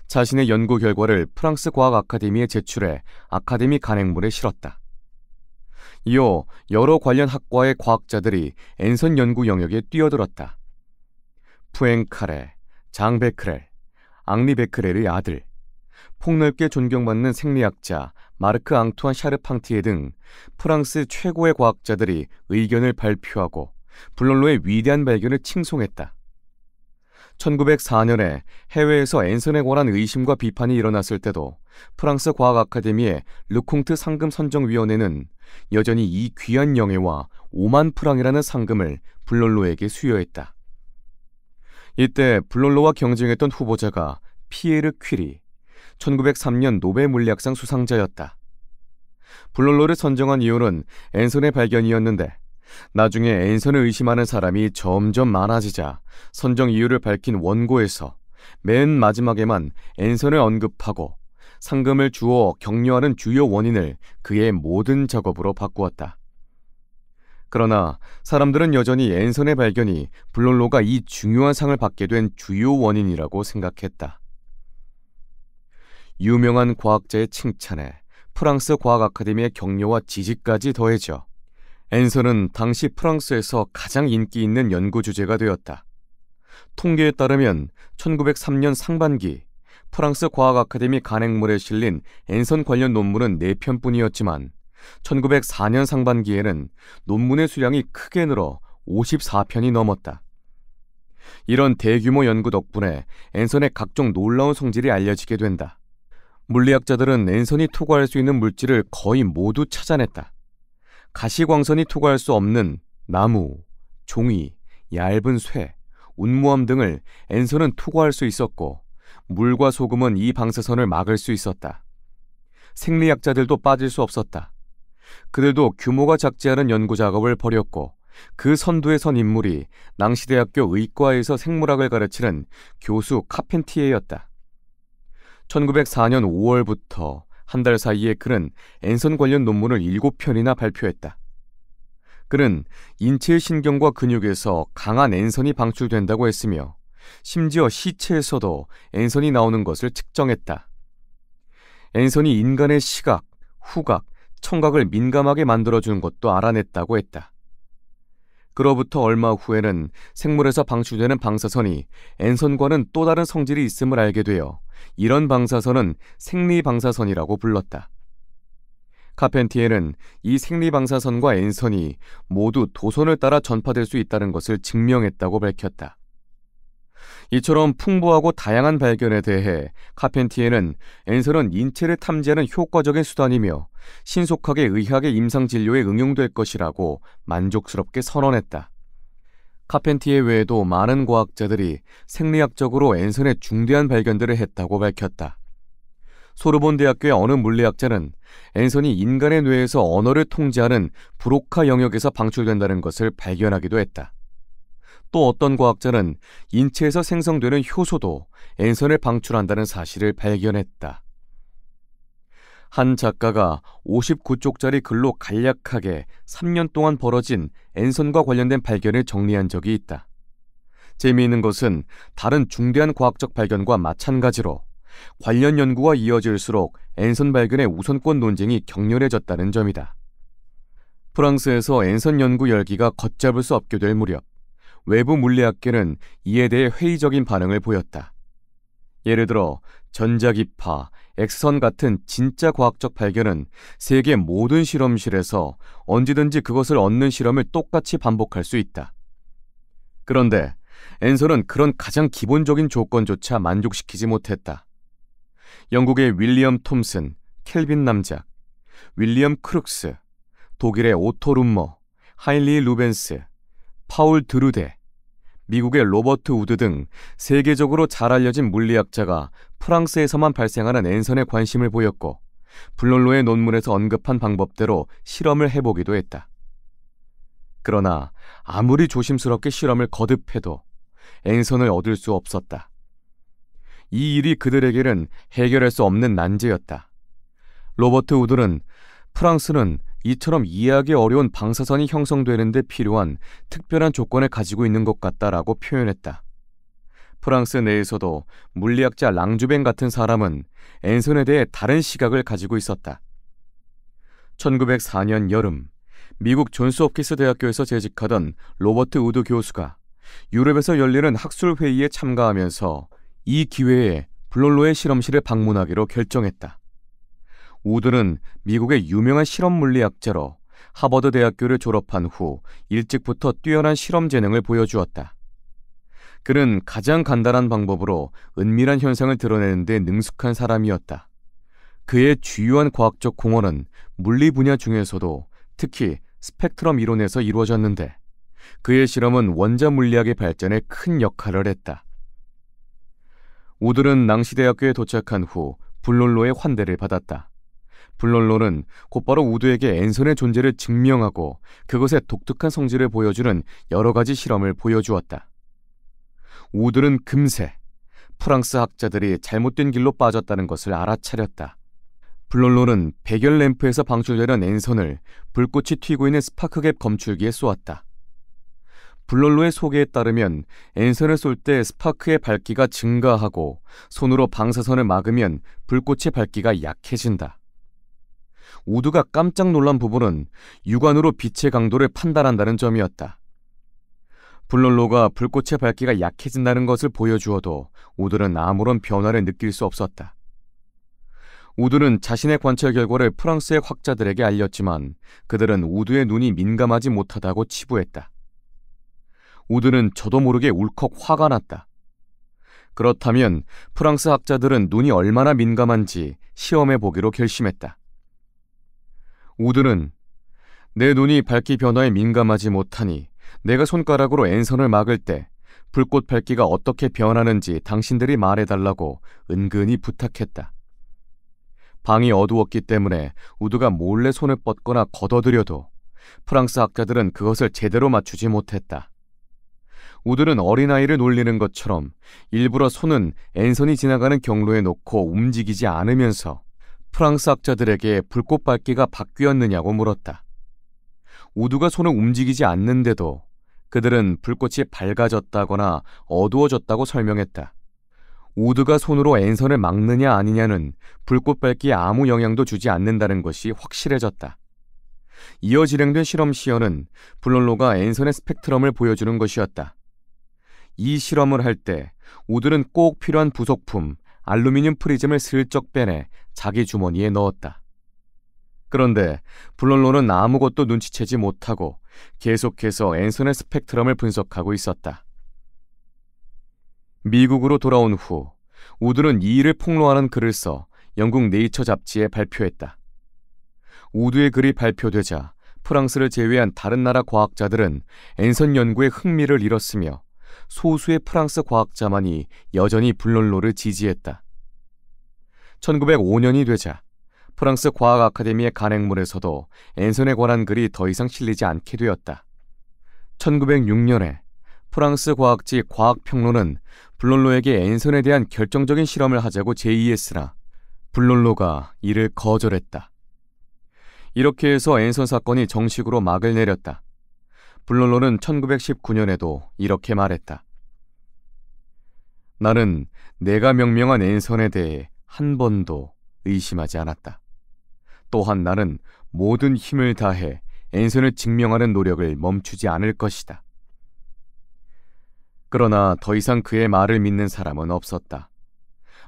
자신의 연구 결과를 프랑스 과학 아카데미에 제출해 아카데미 간행물에 실었다. 이어 여러 관련 학과의 과학자들이 엔선 연구 영역에 뛰어들었다. 푸엔카레, 장베크렐, 앙리베크렐의 아들, 폭넓게 존경받는 생리학자 마르크 앙투안 샤르팡티에 등 프랑스 최고의 과학자들이 의견을 발표하고 블론로의 위대한 발견을 칭송했다. 1904년에 해외에서 앤선에 관한 의심과 비판이 일어났을 때도 프랑스 과학 아카데미의 르콩트 상금 선정위원회는 여전히 이 귀한 영예와 5만 프랑이라는 상금을 블론로에게 수여했다. 이때 블롤로와 경쟁했던 후보자가 피에르 퀴리, 1903년 노벨 물리학상 수상자였다. 블롤로를 선정한 이유는 엔손의 발견이었는데 나중에 엔손을 의심하는 사람이 점점 많아지자 선정 이유를 밝힌 원고에서 맨 마지막에만 엔손을 언급하고 상금을 주어 격려하는 주요 원인을 그의 모든 작업으로 바꾸었다. 그러나 사람들은 여전히 앤선의 발견이 블론로가 이 중요한 상을 받게 된 주요 원인이라고 생각했다. 유명한 과학자의 칭찬에 프랑스 과학 아카데미의 격려와 지지까지 더해져 앤선은 당시 프랑스에서 가장 인기 있는 연구 주제가 되었다. 통계에 따르면 1903년 상반기 프랑스 과학 아카데미 간행물에 실린 앤선 관련 논문은 4편뿐이었지만 1904년 상반기에는 논문의 수량이 크게 늘어 54편이 넘었다. 이런 대규모 연구 덕분에 앤선의 각종 놀라운 성질이 알려지게 된다. 물리학자들은 앤선이 투과할 수 있는 물질을 거의 모두 찾아냈다. 가시광선이 투과할 수 없는 나무, 종이, 얇은 쇠, 운무암 등을 앤선은 투과할 수 있었고 물과 소금은 이 방사선을 막을 수 있었다. 생리학자들도 빠질 수 없었다. 그들도 규모가 작지 않은 연구 작업을 벌였고 그 선두에 선 인물이 낭시대학교 의과에서 생물학을 가르치는 교수 카펜티에였다. 1904년 5월부터 한 달 사이에 그는 엔선 관련 논문을 7편이나 발표했다. 그는 인체의 신경과 근육에서 강한 엔선이 방출된다고 했으며 심지어 시체에서도 엔선이 나오는 것을 측정했다. 엔선이 인간의 시각, 후각, 청각을 민감하게 만들어주는 것도 알아냈다고 했다. 그로부터 얼마 후에는 생물에서 방출되는 방사선이 엔선과는 또 다른 성질이 있음을 알게 되어 이런 방사선은 생리 방사선이라고 불렀다. 카펜티에는 이 생리 방사선과 엔선이 모두 도선을 따라 전파될 수 있다는 것을 증명했다고 밝혔다. 이처럼 풍부하고 다양한 발견에 대해 카펜티에는 엔설은 인체를 탐지하는 효과적인 수단이며 신속하게 의학의 임상 진료에 응용될 것이라고 만족스럽게 선언했다. 카펜티에 외에도 많은 과학자들이 생리학적으로 엔설의 중대한 발견들을 했다고 밝혔다. 소르본 대학교의 어느 물리학자는 엔선이 인간의 뇌에서 언어를 통제하는 브로카 영역에서 방출된다는 것을 발견하기도 했다. 또 어떤 과학자는 인체에서 생성되는 효소도 엔선을 방출한다는 사실을 발견했다. 한 작가가 59쪽짜리 글로 간략하게 3년 동안 벌어진 엔선과 관련된 발견을 정리한 적이 있다. 재미있는 것은 다른 중대한 과학적 발견과 마찬가지로 관련 연구가 이어질수록 엔선 발견의 우선권 논쟁이 격렬해졌다는 점이다. 프랑스에서 엔선 연구 열기가 걷잡을 수 없게 될 무렵 외부 물리학계는 이에 대해 회의적인 반응을 보였다. 예를 들어 전자기파, 엑선 같은 진짜 과학적 발견은 세계 모든 실험실에서 언제든지 그것을 얻는 실험을 똑같이 반복할 수 있다. 그런데 엔솔은 그런 가장 기본적인 조건조차 만족시키지 못했다. 영국의 윌리엄 톰슨, 켈빈 남작, 윌리엄 크룩스, 독일의 오토 룸머, 하일리 루벤스, 파울 드루데, 미국의 로버트 우드 등 세계적으로 잘 알려진 물리학자가 프랑스에서만 발생하는 엔선에 관심을 보였고 블론로의 논문에서 언급한 방법대로 실험을 해보기도 했다. 그러나 아무리 조심스럽게 실험을 거듭해도 엔선을 얻을 수 없었다. 이 일이 그들에게는 해결할 수 없는 난제였다. 로버트 우드는 프랑스는 이처럼 이해하기 어려운 방사선이 형성되는 데 필요한 특별한 조건을 가지고 있는 것 같다라고 표현했다. 프랑스 내에서도 물리학자 랑주뱅 같은 사람은 엔손에 대해 다른 시각을 가지고 있었다. 1904년 여름, 미국 존스 홉킨스 대학교에서 재직하던 로버트 우드 교수가 유럽에서 열리는 학술 회의에 참가하면서 이 기회에 블롤로의 실험실을 방문하기로 결정했다. 우드는 미국의 유명한 실험 물리학자로 하버드 대학교를 졸업한 후 일찍부터 뛰어난 실험 재능을 보여주었다. 그는 가장 간단한 방법으로 은밀한 현상을 드러내는 데 능숙한 사람이었다. 그의 주요한 과학적 공헌은 물리 분야 중에서도 특히 스펙트럼 이론에서 이루어졌는데 그의 실험은 원자 물리학의 발전에 큰 역할을 했다. 우들은 낭시대학교에 도착한 후 블롤로의 환대를 받았다. 블롤롤은 곧바로 우드에게 엔선의 존재를 증명하고 그것의 독특한 성질을 보여주는 여러 가지 실험을 보여주었다. 우드는 금세 프랑스 학자들이 잘못된 길로 빠졌다는 것을 알아차렸다. 블롤롤은 백열 램프에서 방출되는 엔선을 불꽃이 튀고 있는 스파크갭 검출기에 쏘았다. 블롤로의 소개에 따르면 엔선을 쏠 때 스파크의 밝기가 증가하고 손으로 방사선을 막으면 불꽃의 밝기가 약해진다. 우드가 깜짝 놀란 부분은 육안으로 빛의 강도를 판단한다는 점이었다. 블론 로가 불꽃의 밝기가 약해진다는 것을 보여주어도 우드는 아무런 변화를 느낄 수 없었다. 우드는 자신의 관찰 결과를 프랑스의 학자들에게 알렸지만 그들은 우드의 눈이 민감하지 못하다고 치부했다. 우드는 저도 모르게 울컥 화가 났다. 그렇다면 프랑스 학자들은 눈이 얼마나 민감한지 시험해 보기로 결심했다. 우드는 내 눈이 밝기 변화에 민감하지 못하니 내가 손가락으로 앤선을 막을 때 불꽃 밝기가 어떻게 변하는지 당신들이 말해달라고 은근히 부탁했다. 방이 어두웠기 때문에 우드가 몰래 손을 뻗거나 걷어들여도 프랑스 학자들은 그것을 제대로 맞추지 못했다. 우드는 어린아이를 놀리는 것처럼 일부러 손은 앤선이 지나가는 경로에 놓고 움직이지 않으면서 프랑스 학자들에게 불꽃 밝기가 바뀌었느냐고 물었다. 우두가 손을 움직이지 않는데도 그들은 불꽃이 밝아졌다거나 어두워졌다고 설명했다. 우드가 손으로 앤선을 막느냐 아니냐는 불꽃 밝기에 아무 영향도 주지 않는다는 것이 확실해졌다. 이어 진행된 실험 시연은 블론로가 앤선의 스펙트럼을 보여주는 것이었다. 이 실험을 할 때 우드는 꼭 필요한 부속품 알루미늄 프리즘을 슬쩍 빼내 자기 주머니에 넣었다. 그런데 블론로는 아무것도 눈치채지 못하고 계속해서 앤슨의 스펙트럼을 분석하고 있었다. 미국으로 돌아온 후 우드는 이 일을 폭로하는 글을 써 영국 네이처 잡지에 발표했다. 우드의 글이 발표되자 프랑스를 제외한 다른 나라 과학자들은 앤선 연구에 흥미를 잃었으며 소수의 프랑스 과학자만이 여전히 블론로를 지지했다. 1905년이 되자 프랑스 과학 아카데미의 간행물에서도 앤손에 관한 글이 더 이상 실리지 않게 되었다. 1906년에 프랑스 과학지 과학평론은 블론로에게 앤손에 대한 결정적인 실험을 하자고 제의했으나 블론로가 이를 거절했다. 이렇게 해서 앤손 사건이 정식으로 막을 내렸다. 블롤로는 1919년에도 이렇게 말했다. 나는 내가 명명한 앤선에 대해 한 번도 의심하지 않았다. 또한 나는 모든 힘을 다해 앤선을 증명하는 노력을 멈추지 않을 것이다. 그러나 더 이상 그의 말을 믿는 사람은 없었다.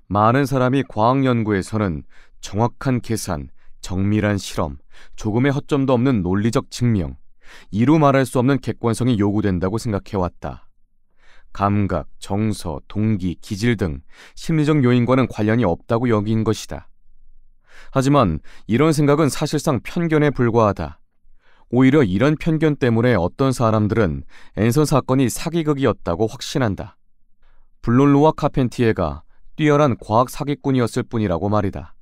많은 사람이 과학 연구에서는 정확한 계산, 정밀한 실험, 조금의 허점도 없는 논리적 증명, 이루 말할 수 없는 객관성이 요구된다고 생각해왔다. 감각, 정서, 동기, 기질 등 심리적 요인과는 관련이 없다고 여긴 것이다. 하지만 이런 생각은 사실상 편견에 불과하다. 오히려 이런 편견 때문에 어떤 사람들은 앤선 사건이 사기극이었다고 확신한다. 블론로와 카펜티에가 뛰어난 과학 사기꾼이었을 뿐이라고 말이다.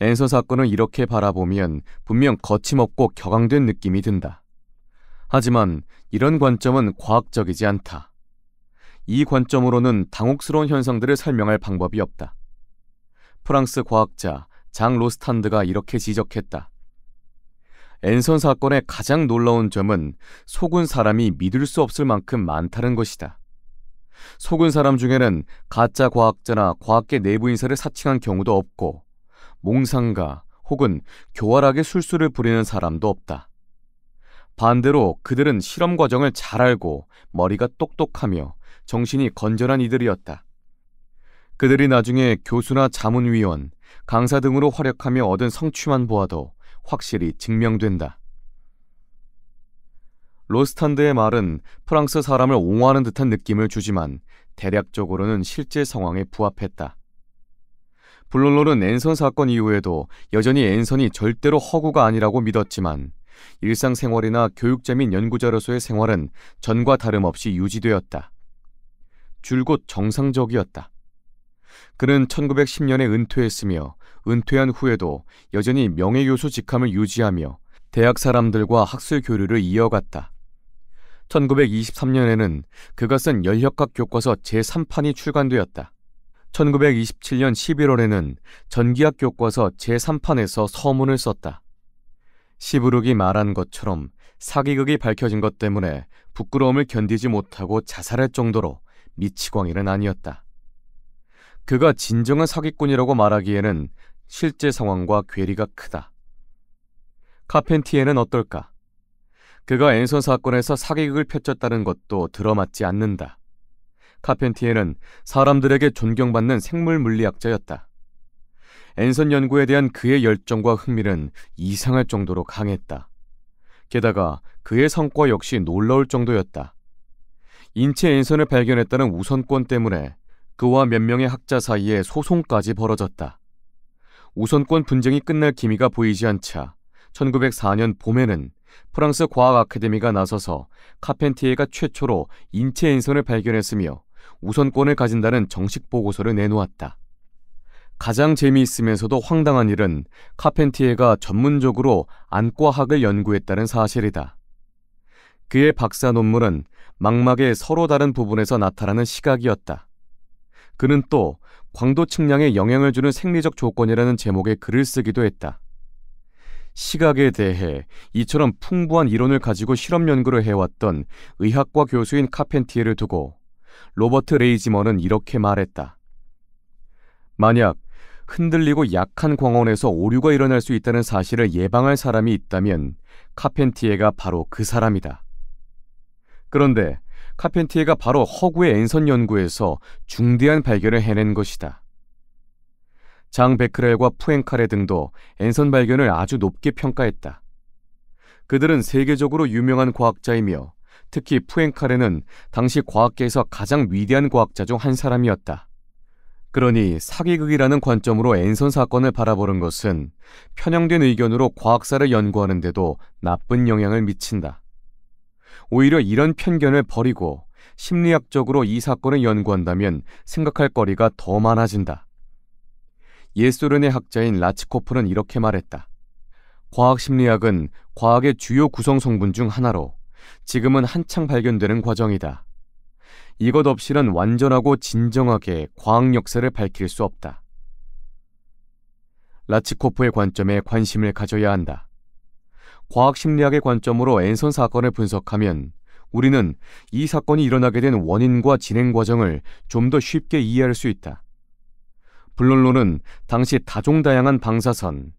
앤서 사건을 이렇게 바라보면 분명 거침없고 격앙된 느낌이 든다. 하지만 이런 관점은 과학적이지 않다. 이 관점으로는 당혹스러운 현상들을 설명할 방법이 없다. 프랑스 과학자 장 로스탄드가 이렇게 지적했다. 앤선 사건의 가장 놀라운 점은 속은 사람이 믿을 수 없을 만큼 많다는 것이다. 속은 사람 중에는 가짜 과학자나 과학계 내부 인사를 사칭한 경우도 없고 몽상가 혹은 교활하게 술술을 부리는 사람도 없다. 반대로 그들은 실험 과정을 잘 알고 머리가 똑똑하며 정신이 건전한 이들이었다. 그들이 나중에 교수나 자문위원, 강사 등으로 활약하며 얻은 성취만 보아도 확실히 증명된다. 로스탄드의 말은 프랑스 사람을 옹호하는 듯한 느낌을 주지만 대략적으로는 실제 상황에 부합했다. 블롤롤은 앤선 사건 이후에도 여전히 앤선이 절대로 허구가 아니라고 믿었지만 일상생활이나 교육자 및 연구자로서의 생활은 전과 다름없이 유지되었다. 줄곧 정상적이었다. 그는 1910년에 은퇴했으며 은퇴한 후에도 여전히 명예교수 직함을 유지하며 대학 사람들과 학술 교류를 이어갔다. 1923년에는 그가 쓴 연력학 교과서 제3판이 출간되었다. 1927년 11월에는 전기학 교과서 제3판에서 서문을 썼다. 시브룩이 말한 것처럼 사기극이 밝혀진 것 때문에 부끄러움을 견디지 못하고 자살할 정도로 미치광이는 아니었다. 그가 진정한 사기꾼이라고 말하기에는 실제 상황과 괴리가 크다. 카펜티에는 어떨까? 그가 앤선 사건에서 사기극을 펼쳤다는 것도 들어맞지 않는다. 카펜티에는 사람들에게 존경받는 생물 물리학자였다. 엔선 연구에 대한 그의 열정과 흥미는 이상할 정도로 강했다. 게다가 그의 성과 역시 놀라울 정도였다. 인체 엔선을 발견했다는 우선권 때문에 그와 몇 명의 학자 사이에 소송까지 벌어졌다. 우선권 분쟁이 끝날 기미가 보이지 않자 1904년 봄에는 프랑스 과학 아카데미가 나서서 카펜티에가 최초로 인체 엔선을 발견했으며 우선권을 가진다는 정식 보고서를 내놓았다. 가장 재미있으면서도 황당한 일은 카펜티에가 전문적으로 안과학을 연구했다는 사실이다. 그의 박사 논문은 망막의 서로 다른 부분에서 나타나는 시각이었다. 그는 또 광도 측량에 영향을 주는 생리적 조건이라는 제목의 글을 쓰기도 했다. 시각에 대해 이처럼 풍부한 이론을 가지고 실험 연구를 해왔던 의학과 교수인 카펜티에를 두고 로버트 레이지먼은 이렇게 말했다. 만약 흔들리고 약한 광원에서 오류가 일어날 수 있다는 사실을 예방할 사람이 있다면 카펜티에가 바로 그 사람이다. 그런데 카펜티에가 바로 허구의 엔선 연구에서 중대한 발견을 해낸 것이다. 장 베크렐과 푸엔카레 등도 엔선 발견을 아주 높게 평가했다. 그들은 세계적으로 유명한 과학자이며 특히 푸엔카레는 당시 과학계에서 가장 위대한 과학자 중 한 사람이었다. 그러니 사기극이라는 관점으로 앤선 사건을 바라보는 것은 편향된 의견으로 과학사를 연구하는데도 나쁜 영향을 미친다. 오히려 이런 편견을 버리고 심리학적으로 이 사건을 연구한다면 생각할 거리가 더 많아진다. 예술은의 학자인 라츠코프는 이렇게 말했다. 과학 심리학은 과학의 주요 구성 성분 중 하나로 지금은 한창 발견되는 과정이다. 이것 없이는 완전하고 진정하게 과학 역사를 밝힐 수 없다. 라치코프의 관점에 관심을 가져야 한다. 과학 심리학의 관점으로 앤선 사건을 분석하면 우리는 이 사건이 일어나게 된 원인과 진행 과정을 좀 더 쉽게 이해할 수 있다. 블론론은 당시 다종다양한 방사선,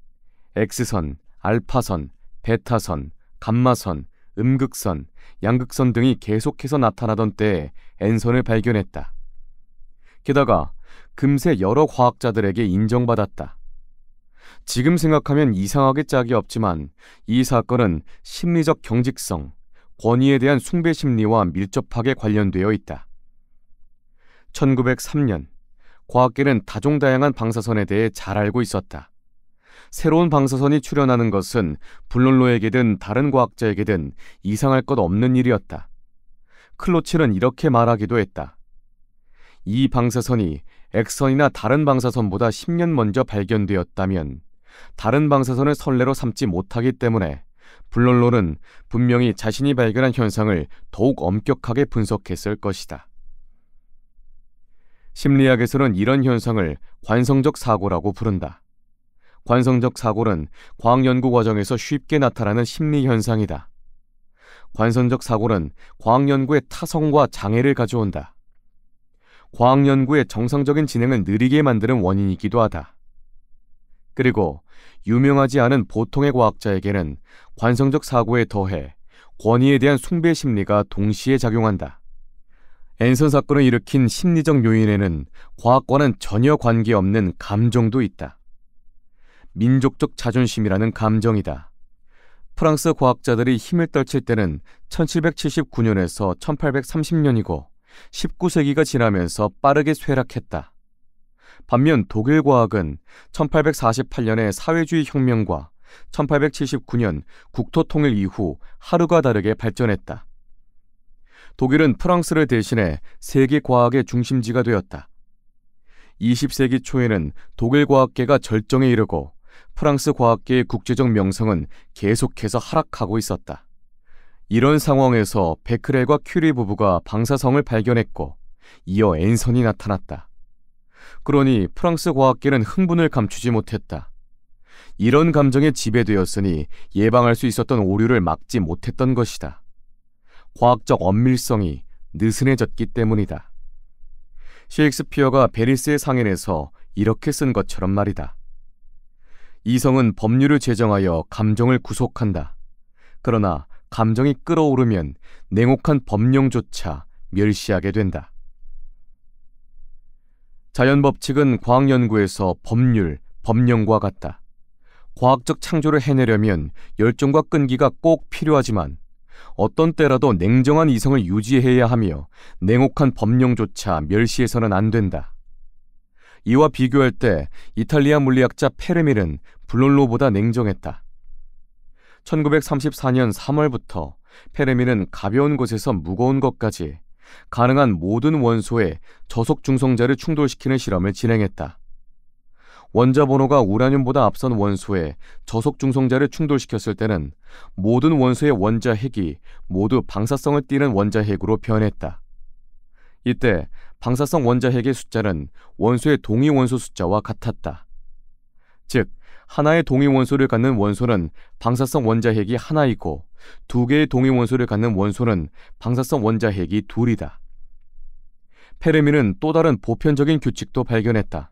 X선, 알파선, 베타선, 감마선, 음극선, 양극선 등이 계속해서 나타나던 때에 엔선을 발견했다. 게다가 금세 여러 과학자들에게 인정받았다. 지금 생각하면 이상하게 짝이 없지만 이 사건은 심리적 경직성, 권위에 대한 숭배 심리와 밀접하게 관련되어 있다. 1903년 과학계는 다종다양한 방사선에 대해 잘 알고 있었다. 새로운 방사선이 출현하는 것은 블론로에게든 다른 과학자에게든 이상할 것 없는 일이었다. 클로치는 이렇게 말하기도 했다. 이 방사선이 엑선이나 다른 방사선보다 10년 먼저 발견되었다면 다른 방사선을 선례로 삼지 못하기 때문에 블론로는 분명히 자신이 발견한 현상을 더욱 엄격하게 분석했을 것이다. 심리학에서는 이런 현상을 관성적 사고라고 부른다. 관성적 사고는 과학연구 과정에서 쉽게 나타나는 심리현상이다. 관성적 사고는 과학연구의 타성과 장애를 가져온다. 과학연구의 정상적인 진행을 느리게 만드는 원인이기도 하다. 그리고 유명하지 않은 보통의 과학자에게는 관성적 사고에 더해 권위에 대한 숭배 심리가 동시에 작용한다. 엔선 사건을 일으킨 심리적 요인에는 과학과는 전혀 관계없는 감정도 있다. 민족적 자존심이라는 감정이다. 프랑스 과학자들이 힘을 떨칠 때는 1779년에서 1830년이고 19세기가 지나면서 빠르게 쇠락했다. 반면 독일 과학은 1848년의 사회주의 혁명과 1879년 국토 통일 이후 하루가 다르게 발전했다. 독일은 프랑스를 대신해 세계 과학의 중심지가 되었다. 20세기 초에는 독일 과학계가 절정에 이르고 프랑스 과학계의 국제적 명성은 계속해서 하락하고 있었다. 이런 상황에서 베크렐과 큐리 부부가 방사성을 발견했고 이어 엔선이 나타났다. 그러니 프랑스 과학계는 흥분을 감추지 못했다. 이런 감정에 지배되었으니 예방할 수 있었던 오류를 막지 못했던 것이다. 과학적 엄밀성이 느슨해졌기 때문이다. 셰익스피어가 베리스의 상인에서 이렇게 쓴 것처럼 말이다. 이성은 법률을 제정하여 감정을 구속한다. 그러나 감정이 끓어오르면 냉혹한 법령조차 멸시하게 된다. 자연법칙은 과학연구에서 법률, 법령과 같다. 과학적 창조를 해내려면 열정과 끈기가 꼭 필요하지만 어떤 때라도 냉정한 이성을 유지해야 하며 냉혹한 법령조차 멸시해서는 안 된다. 이와 비교할 때 이탈리아 물리학자 페르밀은 블롤로보다 냉정했다. 1934년 3월부터 페르미는 가벼운 것에서 무거운 것까지 가능한 모든 원소에 저속 중성자를 충돌시키는 실험을 진행했다. 원자 번호가 우라늄보다 앞선 원소에 저속 중성자를 충돌시켰을 때는 모든 원소의 원자 핵이 모두 방사성을 띠는 원자 핵으로 변했다. 이때 방사성 원자 핵의 숫자는 원소의 동위 원소 숫자와 같았다. 즉, 하나의 동위 원소를 갖는 원소는 방사성 원자핵이 하나이고 두 개의 동위 원소를 갖는 원소는 방사성 원자핵이 둘이다. 페르미는 또 다른 보편적인 규칙도 발견했다.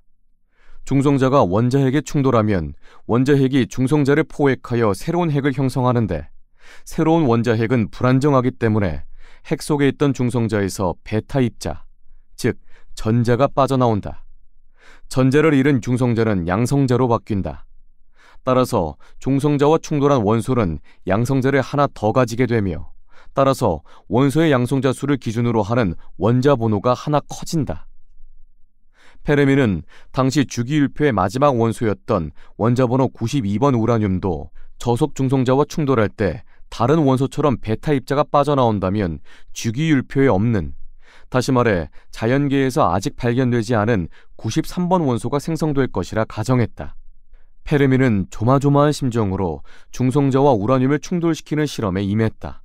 중성자가 원자핵에 충돌하면 원자핵이 중성자를 포획하여 새로운 핵을 형성하는데 새로운 원자핵은 불안정하기 때문에 핵 속에 있던 중성자에서 베타 입자, 즉 전자가 빠져나온다. 전자를 잃은 중성자는 양성자로 바뀐다. 따라서 중성자와 충돌한 원소는 양성자를 하나 더 가지게 되며 따라서 원소의 양성자 수를 기준으로 하는 원자 번호가 하나 커진다. 페르미는 당시 주기율표의 마지막 원소였던 원자번호 92번 우라늄도 저속 중성자와 충돌할 때 다른 원소처럼 베타 입자가 빠져나온다면 주기율표에 없는 다시 말해 자연계에서 아직 발견되지 않은 93번 원소가 생성될 것이라 가정했다. 페르미는 조마조마한 심정으로 중성자와 우라늄을 충돌시키는 실험에 임했다.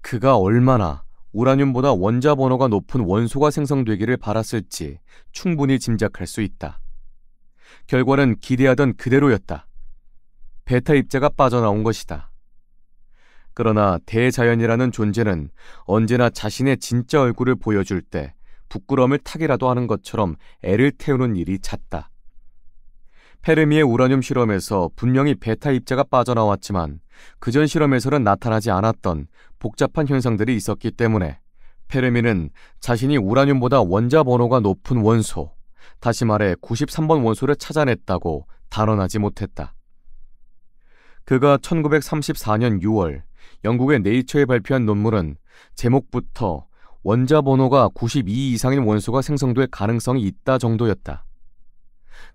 그가 얼마나 우라늄보다 원자 번호가 높은 원소가 생성되기를 바랐을지 충분히 짐작할 수 있다. 결과는 기대하던 그대로였다. 베타 입자가 빠져나온 것이다. 그러나 대자연이라는 존재는 언제나 자신의 진짜 얼굴을 보여줄 때 부끄러움을 타기라도 하는 것처럼 애를 태우는 일이 잦다. 페르미의 우라늄 실험에서 분명히 베타 입자가 빠져나왔지만 그전 실험에서는 나타나지 않았던 복잡한 현상들이 있었기 때문에 페르미는 자신이 우라늄보다 원자 번호가 높은 원소, 다시 말해 93번 원소를 찾아냈다고 단언하지 못했다. 그가 1934년 6월 영국의 네이처에 발표한 논문은 제목부터 원자 번호가 92 이상인 원소가 생성될 가능성이 있다 정도였다.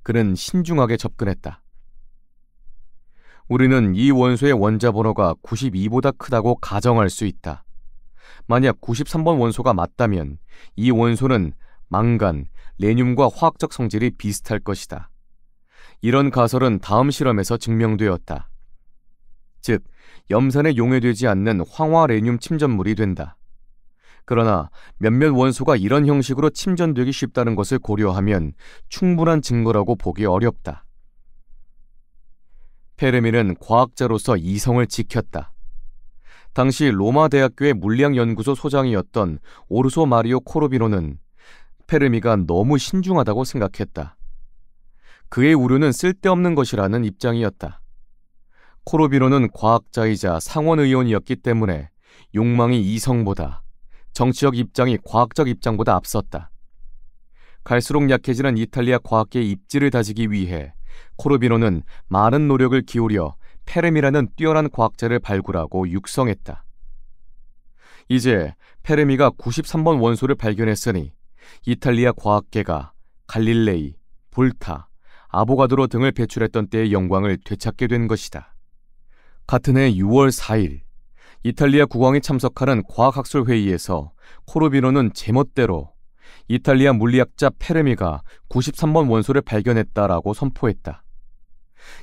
그는 신중하게 접근했다. 우리는 이 원소의 원자 번호가 92보다 크다고 가정할 수 있다. 만약 93번 원소가 맞다면 이 원소는 망간, 레늄과 화학적 성질이 비슷할 것이다. 이런 가설은 다음 실험에서 증명되었다. 즉, 염산에 용해되지 않는 황화 레늄 침전물이 된다. 그러나 몇몇 원소가 이런 형식으로 침전되기 쉽다는 것을 고려하면 충분한 증거라고 보기 어렵다. 페르미는 과학자로서 이성을 지켰다. 당시 로마 대학교의 물리학연구소 소장이었던 오르소 마리오 코르비노는 페르미가 너무 신중하다고 생각했다. 그의 우려는 쓸데없는 것이라는 입장이었다. 코르비노는 과학자이자 상원의원이었기 때문에 욕망이 이성보다 정치적 입장이 과학적 입장보다 앞섰다. 갈수록 약해지는 이탈리아 과학계의 입지를 다지기 위해 코르비노는 많은 노력을 기울여 페르미라는 뛰어난 과학자를 발굴하고 육성했다. 이제 페르미가 93번 원소를 발견했으니 이탈리아 과학계가 갈릴레이, 볼타, 아보가드로 등을 배출했던 때의 영광을 되찾게 된 것이다. 같은 해 6월 4일 이탈리아 국왕이 참석하는 과학학술 회의에서 코르비노는 제멋대로 이탈리아 물리학자 페르미가 93번 원소를 발견했다라고 선포했다.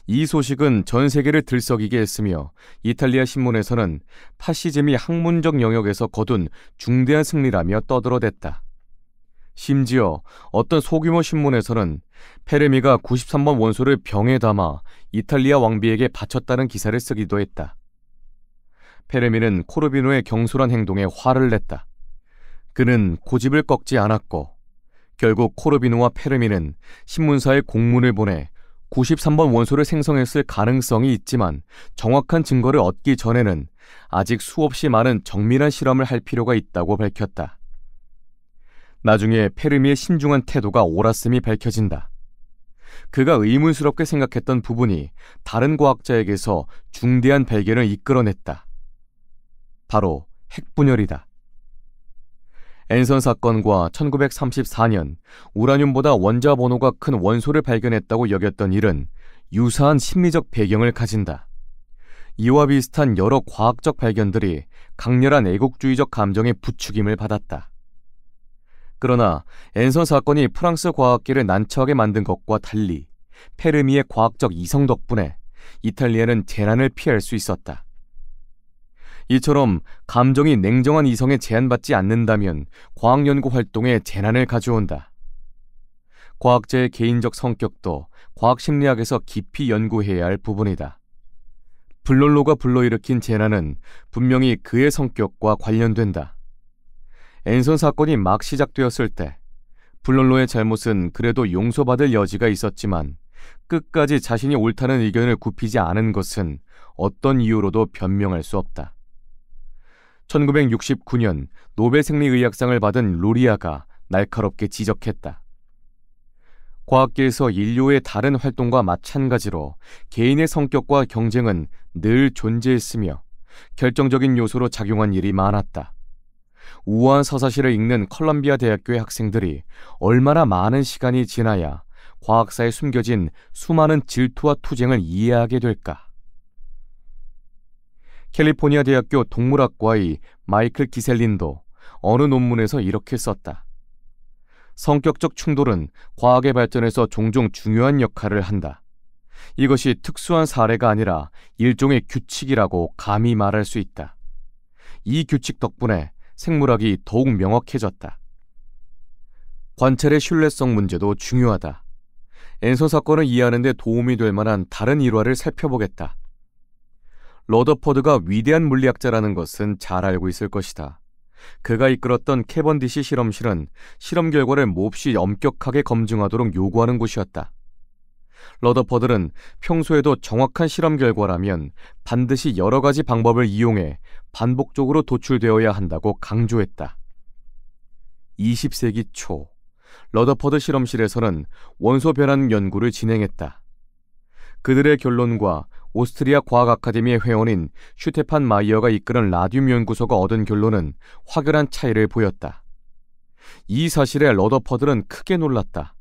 이 소식은 전 세계를 들썩이게 했으며 이탈리아 신문에서는 파시즘이 학문적 영역에서 거둔 중대한 승리라며 떠들어댔다. 심지어 어떤 소규모 신문에서는 페르미가 93번 원소를 병에 담아 이탈리아 왕비에게 바쳤다는 기사를 쓰기도 했다. 페르미는 코르비노의 경솔한 행동에 화를 냈다. 그는 고집을 꺾지 않았고 결국 코르비노와 페르미는 신문사에 공문을 보내 93번 원소를 생성했을 가능성이 있지만 정확한 증거를 얻기 전에는 아직 수없이 많은 정밀한 실험을 할 필요가 있다고 밝혔다. 나중에 페르미의 신중한 태도가 옳았음이 밝혀진다. 그가 의문스럽게 생각했던 부분이 다른 과학자에게서 중대한 발견을 이끌어냈다. 바로 핵분열이다. 엔선 사건과 1934년 우라늄보다 원자 번호가 큰 원소를 발견했다고 여겼던 일은 유사한 심리적 배경을 가진다. 이와 비슷한 여러 과학적 발견들이 강렬한 애국주의적 감정의 부추김을 받았다. 그러나 엔선 사건이 프랑스 과학계를 난처하게 만든 것과 달리 페르미의 과학적 이성 덕분에 이탈리아는 재난을 피할 수 있었다. 이처럼 감정이 냉정한 이성에 제한받지 않는다면 과학 연구 활동에 재난을 가져온다. 과학자의 개인적 성격도 과학 심리학에서 깊이 연구해야 할 부분이다. 블롤로가 불러일으킨 재난은 분명히 그의 성격과 관련된다. 앤선 사건이 막 시작되었을 때블롤로의 잘못은 그래도 용서받을 여지가 있었지만 끝까지 자신이 옳다는 의견을 굽히지 않은 것은 어떤 이유로도 변명할 수 없다. 1969년 노벨 생리의학상을 받은 로리아가 날카롭게 지적했다. 과학계에서 인류의 다른 활동과 마찬가지로 개인의 성격과 경쟁은 늘 존재했으며 결정적인 요소로 작용한 일이 많았다. 우아한 서사시를 읽는 컬럼비아 대학교의 학생들이 얼마나 많은 시간이 지나야 과학사에 숨겨진 수많은 질투와 투쟁을 이해하게 될까? 캘리포니아 대학교 동물학과의 마이클 기셀린도 어느 논문에서 이렇게 썼다. 성격적 충돌은 과학의 발전에서 종종 중요한 역할을 한다. 이것이 특수한 사례가 아니라 일종의 규칙이라고 감히 말할 수 있다. 이 규칙 덕분에 생물학이 더욱 명확해졌다. 관찰의 신뢰성 문제도 중요하다. 엔소 사건을 이해하는 데 도움이 될 만한 다른 일화를 살펴보겠다. 러더퍼드가 위대한 물리학자라는 것은 잘 알고 있을 것이다. 그가 이끌었던 캐번디시 실험실은 실험 결과를 몹시 엄격하게 검증하도록 요구하는 곳이었다. 러더퍼드는 평소에도 정확한 실험 결과라면 반드시 여러 가지 방법을 이용해 반복적으로 도출되어야 한다고 강조했다. 20세기 초, 러더퍼드 실험실에서는 원소 변환 연구를 진행했다. 그들의 결론과 오스트리아 과학 아카데미의 회원인 슈테판 마이어가 이끄는 라듐 연구소가 얻은 결론은 확연한 차이를 보였다. 이 사실에 러더퍼들은 크게 놀랐다.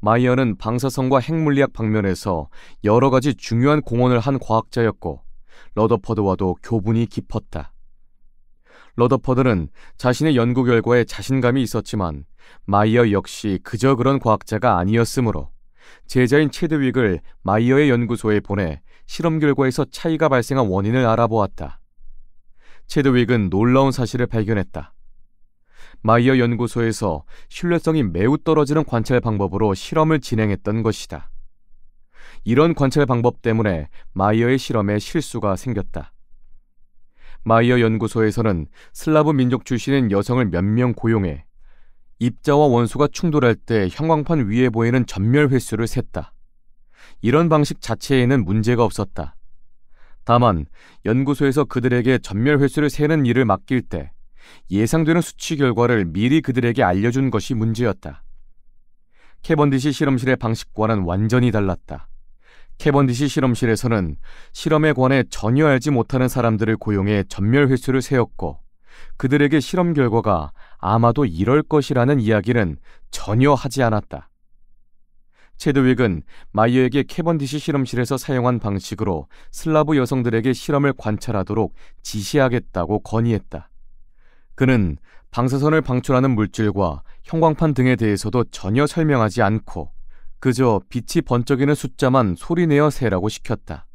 마이어는 방사성과 핵물리학 방면에서 여러 가지 중요한 공헌을 한 과학자였고 러더퍼드와도 교분이 깊었다. 러더퍼드는 자신의 연구 결과에 자신감이 있었지만 마이어 역시 그저 그런 과학자가 아니었으므로 제자인 체드윅을 마이어의 연구소에 보내 실험 결과에서 차이가 발생한 원인을 알아보았다. 체드윅은 놀라운 사실을 발견했다. 마이어 연구소에서 신뢰성이 매우 떨어지는 관찰 방법으로 실험을 진행했던 것이다. 이런 관찰 방법 때문에 마이어의 실험에 실수가 생겼다. 마이어 연구소에서는 슬라브 민족 출신인 여성을 몇 명 고용해 입자와 원소가 충돌할 때 형광판 위에 보이는 전멸 횟수를 셌다. 이런 방식 자체에는 문제가 없었다. 다만 연구소에서 그들에게 전멸 횟수를 세는 일을 맡길 때 예상되는 수치 결과를 미리 그들에게 알려준 것이 문제였다. 캐번디시 실험실의 방식과는 완전히 달랐다. 캐번디시 실험실에서는 실험에 관해 전혀 알지 못하는 사람들을 고용해 전멸 횟수를 세었고 그들에게 실험 결과가 아마도 이럴 것이라는 이야기는 전혀 하지 않았다. 체드윅은 마이어에게 캐번디시 실험실에서 사용한 방식으로 슬라브 여성들에게 실험을 관찰하도록 지시하겠다고 건의했다. 그는 방사선을 방출하는 물질과 형광판 등에 대해서도 전혀 설명하지 않고 그저 빛이 번쩍이는 숫자만 소리내어 세라고 시켰다.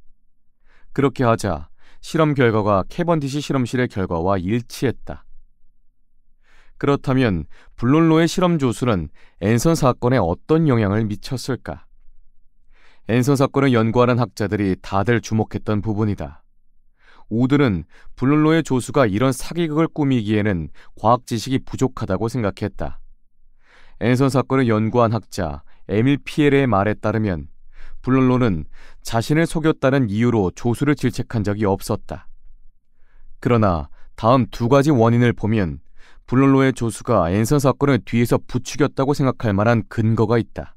그렇게 하자 실험 결과가 캐번디시 실험실의 결과와 일치했다. 그렇다면 블론로의 실험 조수는 앤선 사건에 어떤 영향을 미쳤을까? 앤선 사건을 연구하는 학자들이 다들 주목했던 부분이다. 우드는 블론로의 조수가 이런 사기극을 꾸미기에는 과학 지식이 부족하다고 생각했다. 앤선 사건을 연구한 학자 에밀 피에르의 말에 따르면 블론로는 자신을 속였다는 이유로 조수를 질책한 적이 없었다. 그러나 다음 두 가지 원인을 보면 블롤로의 조수가 앤선 사건을 뒤에서 부추겼다고 생각할 만한 근거가 있다.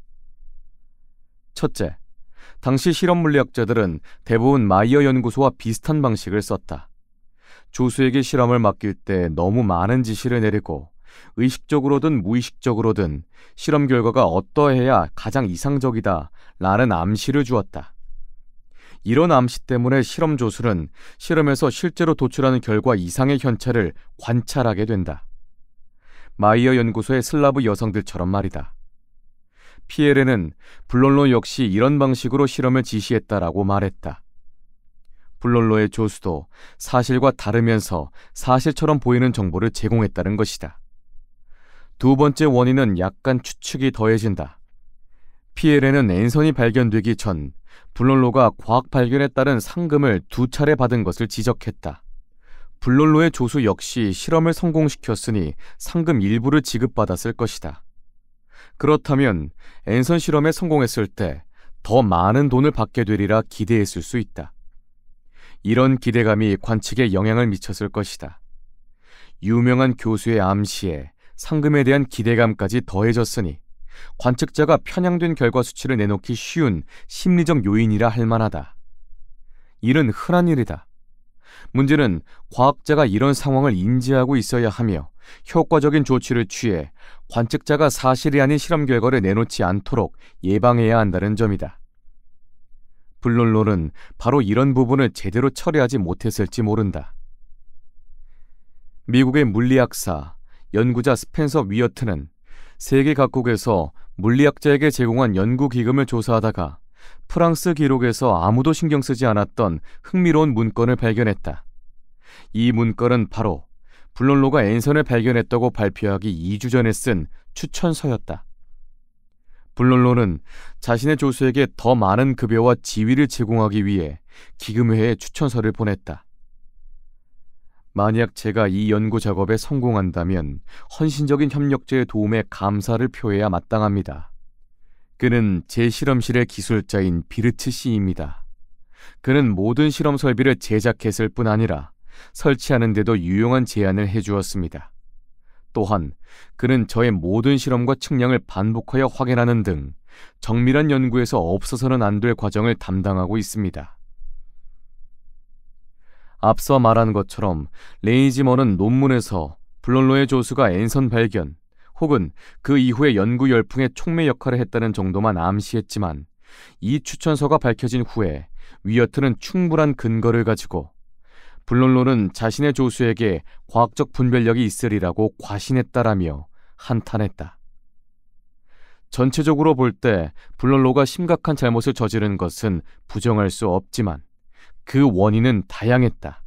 첫째, 당시 실험 물리학자들은 대부분 마이어 연구소와 비슷한 방식을 썼다. 조수에게 실험을 맡길 때 너무 많은 지시를 내리고 의식적으로든 무의식적으로든 실험 결과가 어떠해야 가장 이상적이다 라는 암시를 주었다. 이런 암시 때문에 실험 조수는 실험에서 실제로 도출하는 결과 이상의 현차를 관찰하게 된다. 마이어 연구소의 슬라브 여성들처럼 말이다. 피에르는 블론로 역시 이런 방식으로 실험을 지시했다라고 말했다. 블론로의 조수도 사실과 다르면서 사실처럼 보이는 정보를 제공했다는 것이다. 두 번째 원인은 약간 추측이 더해진다. 피에르는 엔선이 발견되기 전 블론로가 과학 발견에 따른 상금을 두 차례 받은 것을 지적했다. 블롤로의 조수 역시 실험을 성공시켰으니 상금 일부를 지급받았을 것이다. 그렇다면 엔선 실험에 성공했을 때 더 많은 돈을 받게 되리라 기대했을 수 있다. 이런 기대감이 관측에 영향을 미쳤을 것이다. 유명한 교수의 암시에 상금에 대한 기대감까지 더해졌으니 관측자가 편향된 결과 수치를 내놓기 쉬운 심리적 요인이라 할 만하다. 일은 흔한 일이다. 문제는 과학자가 이런 상황을 인지하고 있어야 하며 효과적인 조치를 취해 관측자가 사실이 아닌 실험 결과를 내놓지 않도록 예방해야 한다는 점이다. 블론롤은 바로 이런 부분을 제대로 처리하지 못했을지 모른다. 미국의 물리학사, 연구자 스펜서 위어트는 세계 각국에서 물리학자에게 제공한 연구 기금을 조사하다가 프랑스 기록에서 아무도 신경 쓰지 않았던 흥미로운 문건을 발견했다. 이 문건은 바로 블론로가 엔선을 발견했다고 발표하기 2주 전에 쓴 추천서였다. 블론로는 자신의 조수에게 더 많은 급여와 지위를 제공하기 위해 기금회에 추천서를 보냈다. 만약 제가 이 연구 작업에 성공한다면 헌신적인 협력자의 도움에 감사를 표해야 마땅합니다. 그는 제 실험실의 기술자인 비르츠 씨입니다. 그는 모든 실험 설비를 제작했을 뿐 아니라 설치하는 데도 유용한 제안을 해주었습니다. 또한 그는 저의 모든 실험과 측량을 반복하여 확인하는 등 정밀한 연구에서 없어서는 안 될 과정을 담당하고 있습니다. 앞서 말한 것처럼 레이지머는 논문에서 블론로의 조수가 엔선 발견, 혹은 그이후에 연구 열풍의 촉매 역할을 했다는 정도만 암시했지만 이 추천서가 밝혀진 후에 위어트는 충분한 근거를 가지고 블론론은 자신의 조수에게 과학적 분별력이 있으리라고 과신했다라며 한탄했다. 전체적으로 볼 때 블론로가 심각한 잘못을 저지른 것은 부정할 수 없지만 그 원인은 다양했다.